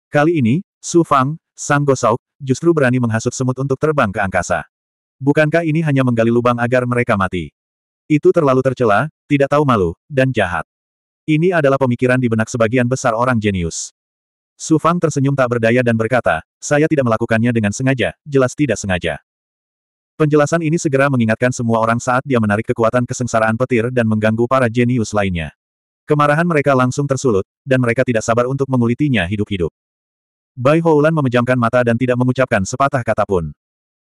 Kali ini, Su Fang, Sang Gosauk, justru berani menghasut semut untuk terbang ke angkasa. Bukankah ini hanya menggali lubang agar mereka mati? Itu terlalu tercela, tidak tahu malu, dan jahat. Ini adalah pemikiran di benak sebagian besar orang jenius. Su Fang tersenyum tak berdaya dan berkata, saya tidak melakukannya dengan sengaja, jelas tidak sengaja. Penjelasan ini segera mengingatkan semua orang saat dia menarik kekuatan kesengsaraan petir dan mengganggu para jenius lainnya. Kemarahan mereka langsung tersulut, dan mereka tidak sabar untuk mengulitinya hidup-hidup. Bai Houlan memejamkan mata dan tidak mengucapkan sepatah kata pun.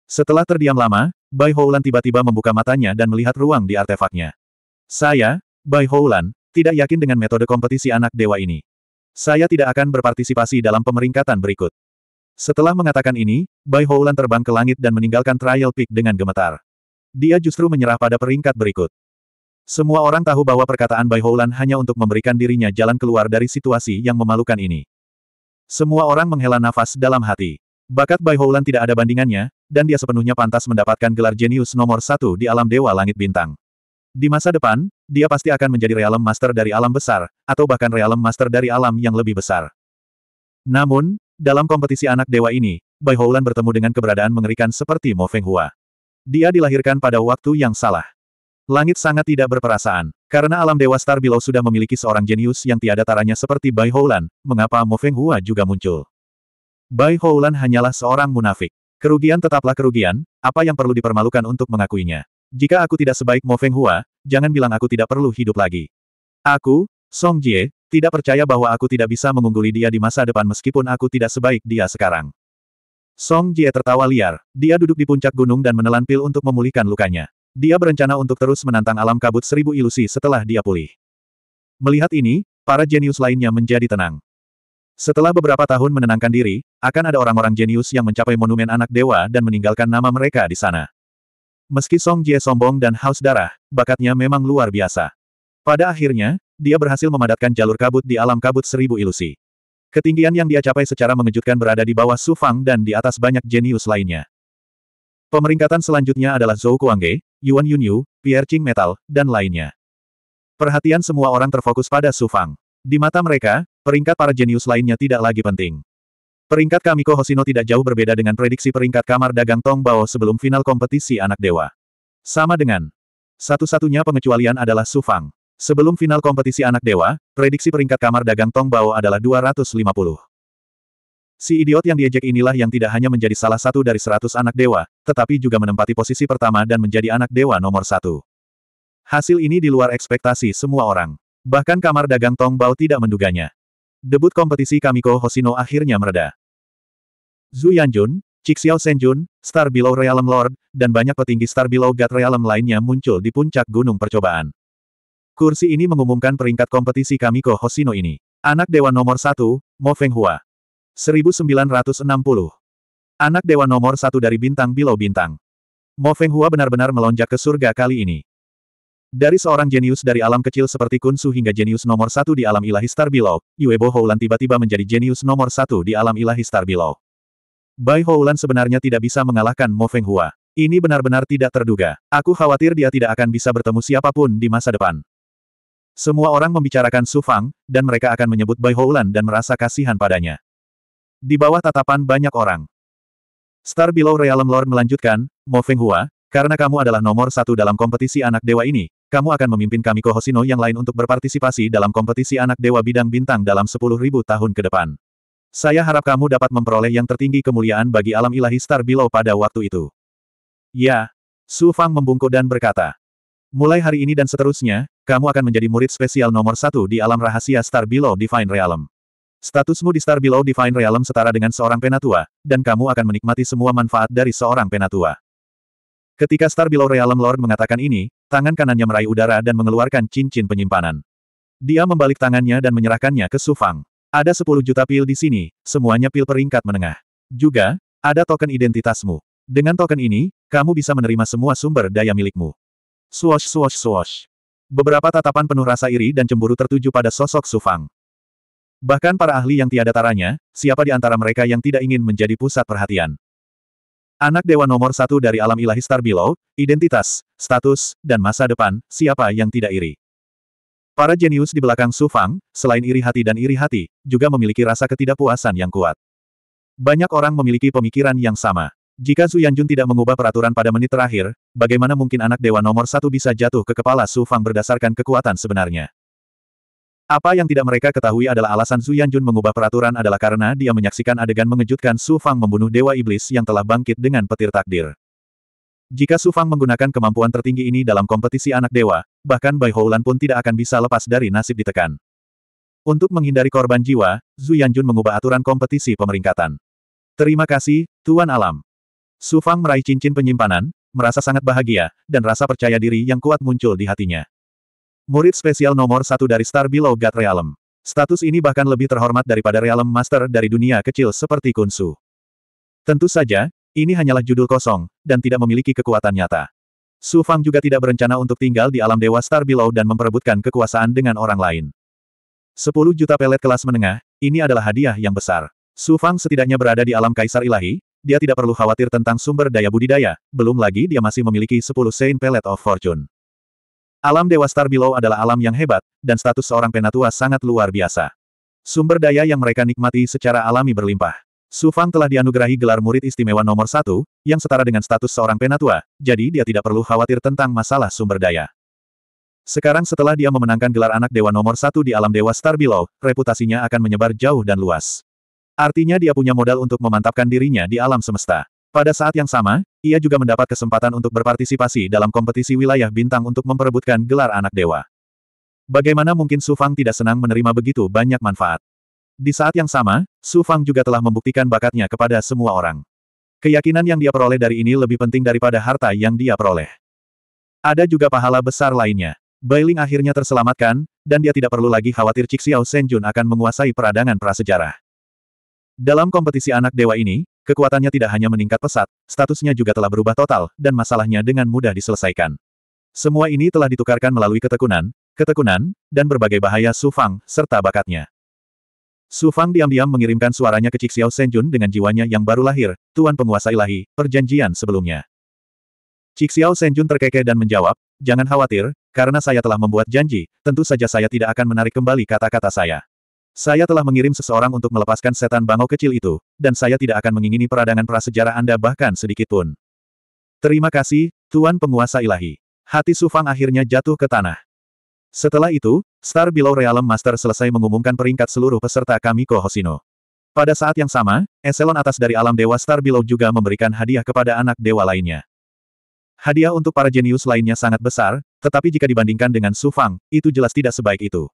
Setelah terdiam lama, Bai Houlan tiba-tiba membuka matanya dan melihat ruang di artefaknya. Saya, Bai Houlan, tidak yakin dengan metode kompetisi anak dewa ini. Saya tidak akan berpartisipasi dalam pemeringkatan berikut. Setelah mengatakan ini, Bai Houlan terbang ke langit dan meninggalkan Trial Peak dengan gemetar. Dia justru menyerah pada peringkat berikut. Semua orang tahu bahwa perkataan Bai Houlan hanya untuk memberikan dirinya jalan keluar dari situasi yang memalukan ini. Semua orang menghela nafas dalam hati. Bakat Bai Houlan tidak ada bandingannya, dan dia sepenuhnya pantas mendapatkan gelar jenius nomor satu di alam Dewa Langit Bintang. Di masa depan, dia pasti akan menjadi realem master dari alam besar, atau bahkan realem master dari alam yang lebih besar. Namun, dalam kompetisi anak dewa ini, Bai Houlan bertemu dengan keberadaan mengerikan seperti Mo Feng Hua. Dia dilahirkan pada waktu yang salah. Langit sangat tidak berperasaan. Karena alam dewa Star Below sudah memiliki seorang jenius yang tiada taranya seperti Bai Houlan, mengapa Mo Feng Hua juga muncul. Bai Houlan hanyalah seorang munafik. Kerugian tetaplah kerugian, apa yang perlu dipermalukan untuk mengakuinya. Jika aku tidak sebaik Mo Feng Hua, jangan bilang aku tidak perlu hidup lagi. Aku, Song Jie, tidak percaya bahwa aku tidak bisa mengungguli dia di masa depan meskipun aku tidak sebaik dia sekarang. Song Jie tertawa liar. Dia duduk di puncak gunung dan menelan pil untuk memulihkan lukanya. Dia berencana untuk terus menantang alam kabut seribu ilusi setelah dia pulih. Melihat ini, para jenius lainnya menjadi tenang. Setelah beberapa tahun menenangkan diri, akan ada orang-orang jenius yang mencapai monumen anak dewa dan meninggalkan nama mereka di sana. Meski Song Jie sombong dan haus darah, bakatnya memang luar biasa. Pada akhirnya, dia berhasil memadatkan jalur kabut di alam kabut seribu ilusi. Ketinggian yang dia capai secara mengejutkan berada di bawah Su Fang dan di atas banyak jenius lainnya. Pemeringkatan selanjutnya adalah Zhou Kuangge, Yuan Yunyu, Pierre Qing Metal, dan lainnya. Perhatian semua orang terfokus pada Su Fang. Di mata mereka, peringkat para jenius lainnya tidak lagi penting. Peringkat Kamiko Hosino tidak jauh berbeda dengan prediksi peringkat kamar dagang Tong Bao sebelum final kompetisi anak dewa. Sama dengan. Satu-satunya pengecualian adalah Su Fang. Sebelum final kompetisi anak dewa, prediksi peringkat kamar dagang Tong Bao adalah 250. Si idiot yang diejek inilah yang tidak hanya menjadi salah satu dari 100 anak dewa, tetapi juga menempati posisi pertama dan menjadi anak dewa nomor satu. Hasil ini di luar ekspektasi semua orang. Bahkan kamar dagang Tong Bao tidak menduganya. Debut kompetisi Kamiko Hosino akhirnya mereda. Zhu Yanjun, Cixiao Senjun, Star Below Realm Lord, dan banyak petinggi Star Below God Realm lainnya muncul di puncak gunung percobaan. Kursi ini mengumumkan peringkat kompetisi Kamiko Hoshino ini. Anak Dewa nomor 1, Mo Fenghua. 1960. Anak Dewa nomor 1 dari bintang bilau bintang. Mo Fenghua benar-benar melonjak ke surga kali ini. Dari seorang jenius dari alam kecil seperti Kun Su hingga jenius nomor satu di alam ilahi Star Below, Yue Bo Houlan tiba-tiba menjadi jenius nomor satu di alam ilahi Star Below. Bai Houlan sebenarnya tidak bisa mengalahkan Mo Hua. Ini benar-benar tidak terduga. Aku khawatir dia tidak akan bisa bertemu siapapun di masa depan. Semua orang membicarakan Su Fang, dan mereka akan menyebut Bai Houlan dan merasa kasihan padanya. Di bawah tatapan banyak orang. Star Below Realm Lord melanjutkan, Mo Hua, karena kamu adalah nomor satu dalam kompetisi anak dewa ini, kamu akan memimpin Kamiko Kohosino yang lain untuk berpartisipasi dalam kompetisi anak dewa bidang bintang dalam 10.000 tahun ke depan. Saya harap kamu dapat memperoleh yang tertinggi kemuliaan bagi alam ilahi Star Below pada waktu itu. Ya, Su Fang membungkuk dan berkata. Mulai hari ini dan seterusnya, kamu akan menjadi murid spesial nomor satu di alam rahasia Star Below Divine Realm. Statusmu di Star Below Divine Realm setara dengan seorang penatua, dan kamu akan menikmati semua manfaat dari seorang penatua. Ketika Star Below Realm Lord mengatakan ini, tangan kanannya meraih udara dan mengeluarkan cincin penyimpanan. Dia membalik tangannya dan menyerahkannya ke Sufang. Ada 10 juta pil di sini, semuanya pil peringkat menengah. Juga, ada token identitasmu. Dengan token ini, kamu bisa menerima semua sumber daya milikmu. Swash swash swash. Beberapa tatapan penuh rasa iri dan cemburu tertuju pada sosok Sufang. Bahkan para ahli yang tiada taranya, siapa di antara mereka yang tidak ingin menjadi pusat perhatian. Anak dewa nomor satu dari alam ilahi Star Below, identitas, status, dan masa depan, siapa yang tidak iri. Para jenius di belakang Sufang, selain iri hati dan iri hati, juga memiliki rasa ketidakpuasan yang kuat. Banyak orang memiliki pemikiran yang sama. Jika Su Yanjun tidak mengubah peraturan pada menit terakhir, bagaimana mungkin anak dewa nomor satu bisa jatuh ke kepala Su Fang berdasarkan kekuatan sebenarnya? Apa yang tidak mereka ketahui adalah alasan Su Yanjun mengubah peraturan adalah karena dia menyaksikan adegan mengejutkan Su Fang membunuh dewa iblis yang telah bangkit dengan petir takdir. Jika Su Fang menggunakan kemampuan tertinggi ini dalam kompetisi anak dewa, bahkan Bai Houlan pun tidak akan bisa lepas dari nasib ditekan. Untuk menghindari korban jiwa, Zhu Yanjun mengubah aturan kompetisi pemeringkatan. Terima kasih, Tuan Alam. Su Fang meraih cincin penyimpanan, merasa sangat bahagia, dan rasa percaya diri yang kuat muncul di hatinya. Murid spesial nomor satu dari Star Below God Realm. Status ini bahkan lebih terhormat daripada Realm Master dari dunia kecil seperti Kun Su. Tentu saja, ini hanyalah judul kosong, dan tidak memiliki kekuatan nyata. Su Fang juga tidak berencana untuk tinggal di alam dewa Star Below dan memperebutkan kekuasaan dengan orang lain. 10 juta pelet kelas menengah, ini adalah hadiah yang besar. Su Fang setidaknya berada di alam kaisar ilahi, dia tidak perlu khawatir tentang sumber daya budidaya, belum lagi dia masih memiliki 10 Saint Pellet of Fortune. Alam Dewa Star Below adalah alam yang hebat, dan status seorang penatua sangat luar biasa. Sumber daya yang mereka nikmati secara alami berlimpah. Su Fang telah dianugerahi gelar murid istimewa nomor satu, yang setara dengan status seorang penatua, jadi dia tidak perlu khawatir tentang masalah sumber daya. Sekarang setelah dia memenangkan gelar anak dewa nomor satu di alam dewa Star Below, reputasinya akan menyebar jauh dan luas. Artinya dia punya modal untuk memantapkan dirinya di alam semesta. Pada saat yang sama, ia juga mendapat kesempatan untuk berpartisipasi dalam kompetisi wilayah bintang untuk memperebutkan gelar anak dewa. Bagaimana mungkin Su Fang tidak senang menerima begitu banyak manfaat? Di saat yang sama, Su Fang juga telah membuktikan bakatnya kepada semua orang. Keyakinan yang dia peroleh dari ini lebih penting daripada harta yang dia peroleh. Ada juga pahala besar lainnya. Bailing akhirnya terselamatkan, dan dia tidak perlu lagi khawatir Cixiao Senjun akan menguasai peradangan prasejarah. Dalam kompetisi anak dewa ini, kekuatannya tidak hanya meningkat pesat, statusnya juga telah berubah total, dan masalahnya dengan mudah diselesaikan. Semua ini telah ditukarkan melalui ketekunan, ketekunan, dan berbagai bahaya Su Fang, serta bakatnya. Su Fang diam-diam mengirimkan suaranya ke Cixiao Senjun dengan jiwanya yang baru lahir, Tuan Penguasa Ilahi, perjanjian sebelumnya. Cixiao Senjun terkekeh dan menjawab, jangan khawatir, karena saya telah membuat janji, tentu saja saya tidak akan menarik kembali kata-kata saya. Saya telah mengirim seseorang untuk melepaskan setan bangau kecil itu, dan saya tidak akan mengingini peradangan prasejarah Anda bahkan sedikit pun. Terima kasih, Tuan Penguasa Ilahi. Hati Sufang akhirnya jatuh ke tanah. Setelah itu, Star Below Realm Master selesai mengumumkan peringkat seluruh peserta Kamiko Hosino. Pada saat yang sama, eselon atas dari alam dewa Star Below juga memberikan hadiah kepada anak dewa lainnya. Hadiah untuk para jenius lainnya sangat besar, tetapi jika dibandingkan dengan Sufang, itu jelas tidak sebaik itu.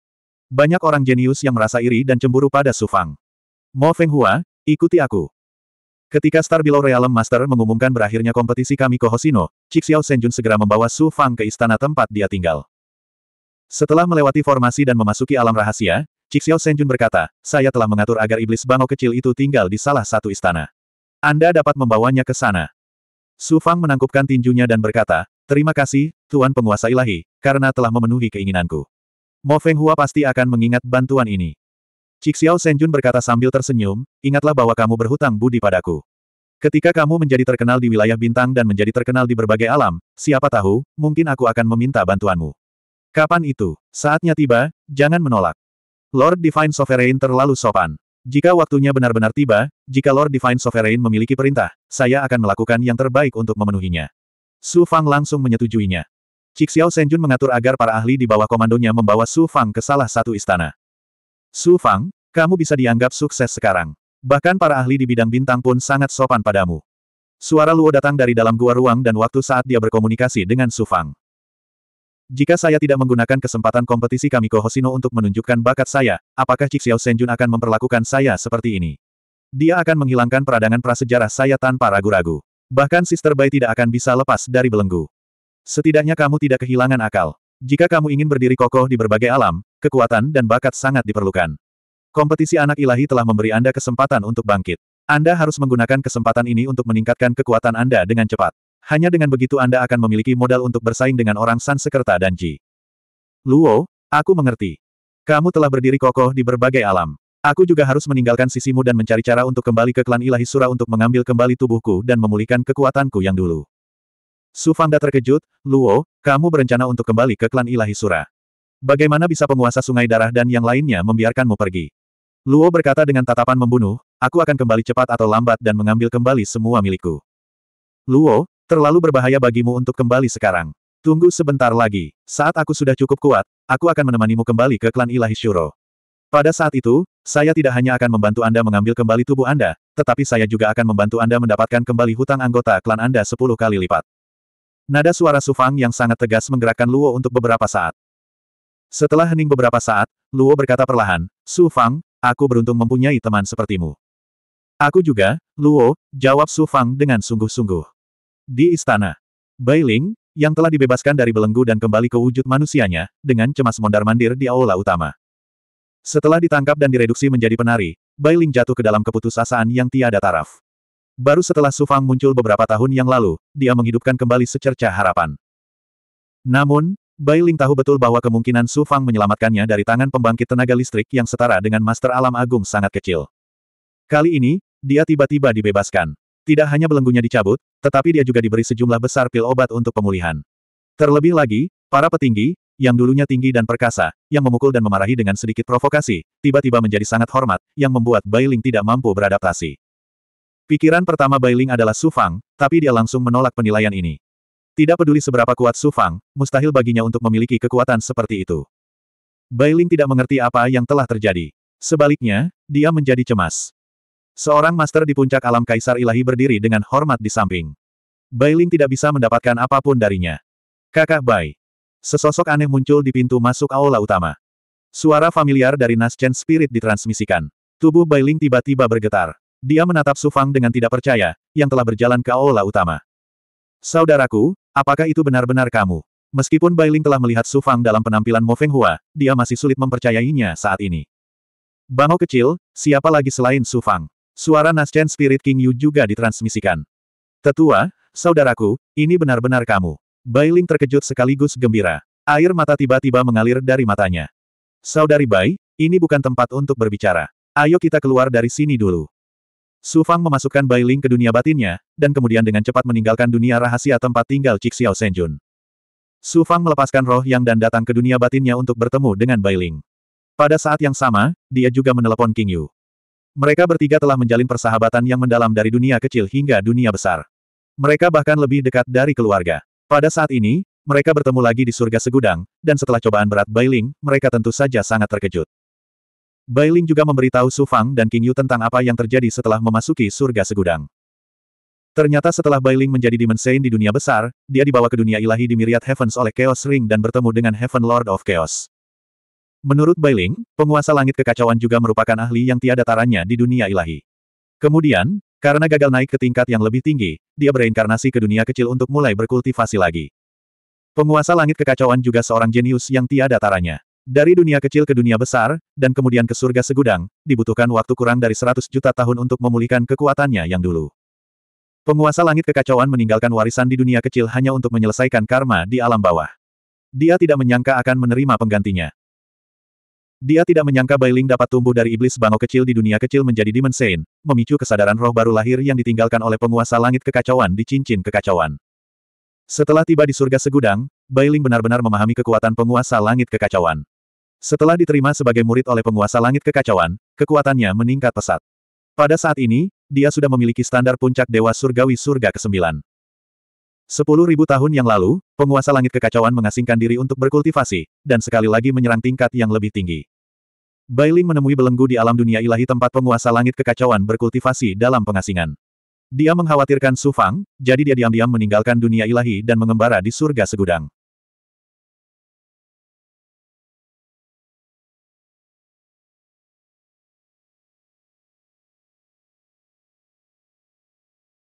Banyak orang jenius yang merasa iri dan cemburu pada Su Fang. Mo Hua, ikuti aku. Ketika Star Below Realm Master mengumumkan berakhirnya kompetisi kami Hosino, Cixiao Senjun segera membawa Su Fang ke istana tempat dia tinggal. Setelah melewati formasi dan memasuki alam rahasia, Cixiao Senjun berkata, saya telah mengatur agar iblis bangau kecil itu tinggal di salah satu istana. Anda dapat membawanya ke sana. Su Fang menangkupkan tinjunya dan berkata, terima kasih, Tuan Penguasa Ilahi, karena telah memenuhi keinginanku. Mo Feng Hua pasti akan mengingat bantuan ini. Cixiao Senjun berkata sambil tersenyum, ingatlah bahwa kamu berhutang budi padaku. Ketika kamu menjadi terkenal di wilayah bintang dan menjadi terkenal di berbagai alam, siapa tahu, mungkin aku akan meminta bantuanmu. Kapan itu? Saatnya tiba, jangan menolak. Lord Divine Sovereign terlalu sopan. Jika waktunya benar-benar tiba, jika Lord Divine Sovereign memiliki perintah, saya akan melakukan yang terbaik untuk memenuhinya. Su Fang langsung menyetujuinya. Xiao Senjun mengatur agar para ahli di bawah komandonya membawa Su Fang ke salah satu istana. Su Fang, kamu bisa dianggap sukses sekarang. Bahkan para ahli di bidang bintang pun sangat sopan padamu. Suara Luo datang dari dalam gua ruang dan waktu saat dia berkomunikasi dengan Su Fang. Jika saya tidak menggunakan kesempatan kompetisi Kamiko Hosino untuk menunjukkan bakat saya, apakah Xiao Senjun akan memperlakukan saya seperti ini? Dia akan menghilangkan peradangan prasejarah saya tanpa ragu-ragu. Bahkan Sister Bai tidak akan bisa lepas dari belenggu. Setidaknya kamu tidak kehilangan akal. Jika kamu ingin berdiri kokoh di berbagai alam, kekuatan dan bakat sangat diperlukan. Kompetisi anak ilahi telah memberi Anda kesempatan untuk bangkit. Anda harus menggunakan kesempatan ini untuk meningkatkan kekuatan Anda dengan cepat. Hanya dengan begitu Anda akan memiliki modal untuk bersaing dengan orang Sansekerta dan Ji. Luo, aku mengerti. Kamu telah berdiri kokoh di berbagai alam. Aku juga harus meninggalkan sisimu dan mencari cara untuk kembali ke klan ilahi Sura untuk mengambil kembali tubuhku dan memulihkan kekuatanku yang dulu. Sufanda terkejut, Luo, kamu berencana untuk kembali ke klan Ilahi Sura. Bagaimana bisa penguasa sungai darah dan yang lainnya membiarkanmu pergi? Luo berkata dengan tatapan membunuh, aku akan kembali cepat atau lambat dan mengambil kembali semua milikku. Luo, terlalu berbahaya bagimu untuk kembali sekarang. Tunggu sebentar lagi, saat aku sudah cukup kuat, aku akan menemanimu kembali ke klan Ilahi Shuro. Pada saat itu, saya tidak hanya akan membantu Anda mengambil kembali tubuh Anda, tetapi saya juga akan membantu Anda mendapatkan kembali hutang anggota klan Anda sepuluh kali lipat. Nada suara Sufang yang sangat tegas menggerakkan Luo untuk beberapa saat. Setelah hening beberapa saat, Luo berkata perlahan, Sufang, aku beruntung mempunyai teman sepertimu. Aku juga, Luo, jawab Sufang dengan sungguh-sungguh. Di istana, Ling, yang telah dibebaskan dari belenggu dan kembali ke wujud manusianya, dengan cemas mondar-mandir di aula utama. Setelah ditangkap dan direduksi menjadi penari, Ling jatuh ke dalam keputusasaan yang tiada taraf. Baru setelah Sufang muncul beberapa tahun yang lalu, dia menghidupkan kembali secerca harapan. Namun, Bai Ling tahu betul bahwa kemungkinan Sufang menyelamatkannya dari tangan pembangkit tenaga listrik yang setara dengan Master Alam Agung sangat kecil. Kali ini, dia tiba-tiba dibebaskan. Tidak hanya belenggunya dicabut, tetapi dia juga diberi sejumlah besar pil obat untuk pemulihan. Terlebih lagi, para petinggi, yang dulunya tinggi dan perkasa, yang memukul dan memarahi dengan sedikit provokasi, tiba-tiba menjadi sangat hormat, yang membuat Bai Ling tidak mampu beradaptasi. Pikiran pertama Bailing adalah Su Fang, tapi dia langsung menolak penilaian ini. Tidak peduli seberapa kuat Su Fang, mustahil baginya untuk memiliki kekuatan seperti itu. Bailing tidak mengerti apa yang telah terjadi. Sebaliknya, dia menjadi cemas. Seorang master di puncak alam kaisar ilahi berdiri dengan hormat di samping. Bailing tidak bisa mendapatkan apapun darinya. Kakak Bai. Sesosok aneh muncul di pintu masuk aula utama. Suara familiar dari Naschen Spirit ditransmisikan. Tubuh Bailing tiba-tiba bergetar. Dia menatap Sufang dengan tidak percaya, yang telah berjalan ke aula utama. Saudaraku, apakah itu benar-benar kamu? Meskipun Bailing telah melihat Sufang dalam penampilan Mo Feng Hua, dia masih sulit mempercayainya saat ini. Bango kecil, siapa lagi selain Sufang? Suara Naschen Spirit King Yu juga ditransmisikan. Tetua, saudaraku, ini benar-benar kamu. Bailing terkejut sekaligus gembira. Air mata tiba-tiba mengalir dari matanya. Saudari Bai, ini bukan tempat untuk berbicara. Ayo kita keluar dari sini dulu. Su Fang memasukkan Bai Ling ke dunia batinnya, dan kemudian dengan cepat meninggalkan dunia rahasia tempat tinggal Cik Xiao Senjun. Su Fang melepaskan roh yang dan datang ke dunia batinnya untuk bertemu dengan Bai Ling. Pada saat yang sama, dia juga menelepon King Yu. Mereka bertiga telah menjalin persahabatan yang mendalam dari dunia kecil hingga dunia besar. Mereka bahkan lebih dekat dari keluarga. Pada saat ini, mereka bertemu lagi di surga segudang, dan setelah cobaan berat Bai Ling, mereka tentu saja sangat terkejut. Bailing juga memberitahu Su Fang dan King Yu tentang apa yang terjadi setelah memasuki surga segudang. Ternyata setelah Bailing menjadi Demon Saint di dunia besar, dia dibawa ke dunia ilahi di Myriad Heavens oleh Chaos Ring dan bertemu dengan Heaven Lord of Chaos. Menurut Bailing, penguasa langit kekacauan juga merupakan ahli yang tiada taranya di dunia ilahi. Kemudian, karena gagal naik ke tingkat yang lebih tinggi, dia bereinkarnasi ke dunia kecil untuk mulai berkultivasi lagi. Penguasa langit kekacauan juga seorang jenius yang tiada taranya. Dari dunia kecil ke dunia besar, dan kemudian ke surga segudang, dibutuhkan waktu kurang dari 100 juta tahun untuk memulihkan kekuatannya yang dulu. Penguasa langit kekacauan meninggalkan warisan di dunia kecil hanya untuk menyelesaikan karma di alam bawah. Dia tidak menyangka akan menerima penggantinya. Dia tidak menyangka Bailing dapat tumbuh dari iblis bangau kecil di dunia kecil menjadi Demon Saint, memicu kesadaran roh baru lahir yang ditinggalkan oleh penguasa langit kekacauan di cincin kekacauan. Setelah tiba di surga segudang, Bailing benar-benar memahami kekuatan penguasa langit kekacauan. Setelah diterima sebagai murid oleh penguasa langit kekacauan, kekuatannya meningkat pesat. Pada saat ini, dia sudah memiliki standar puncak Dewa Surgawi Surga ke-9. Sepuluh tahun yang lalu, penguasa langit kekacauan mengasingkan diri untuk berkultivasi, dan sekali lagi menyerang tingkat yang lebih tinggi. Bailing menemui belenggu di alam dunia ilahi tempat penguasa langit kekacauan berkultivasi dalam pengasingan. Dia mengkhawatirkan Su Fang, jadi dia diam-diam meninggalkan dunia ilahi dan mengembara di surga segudang.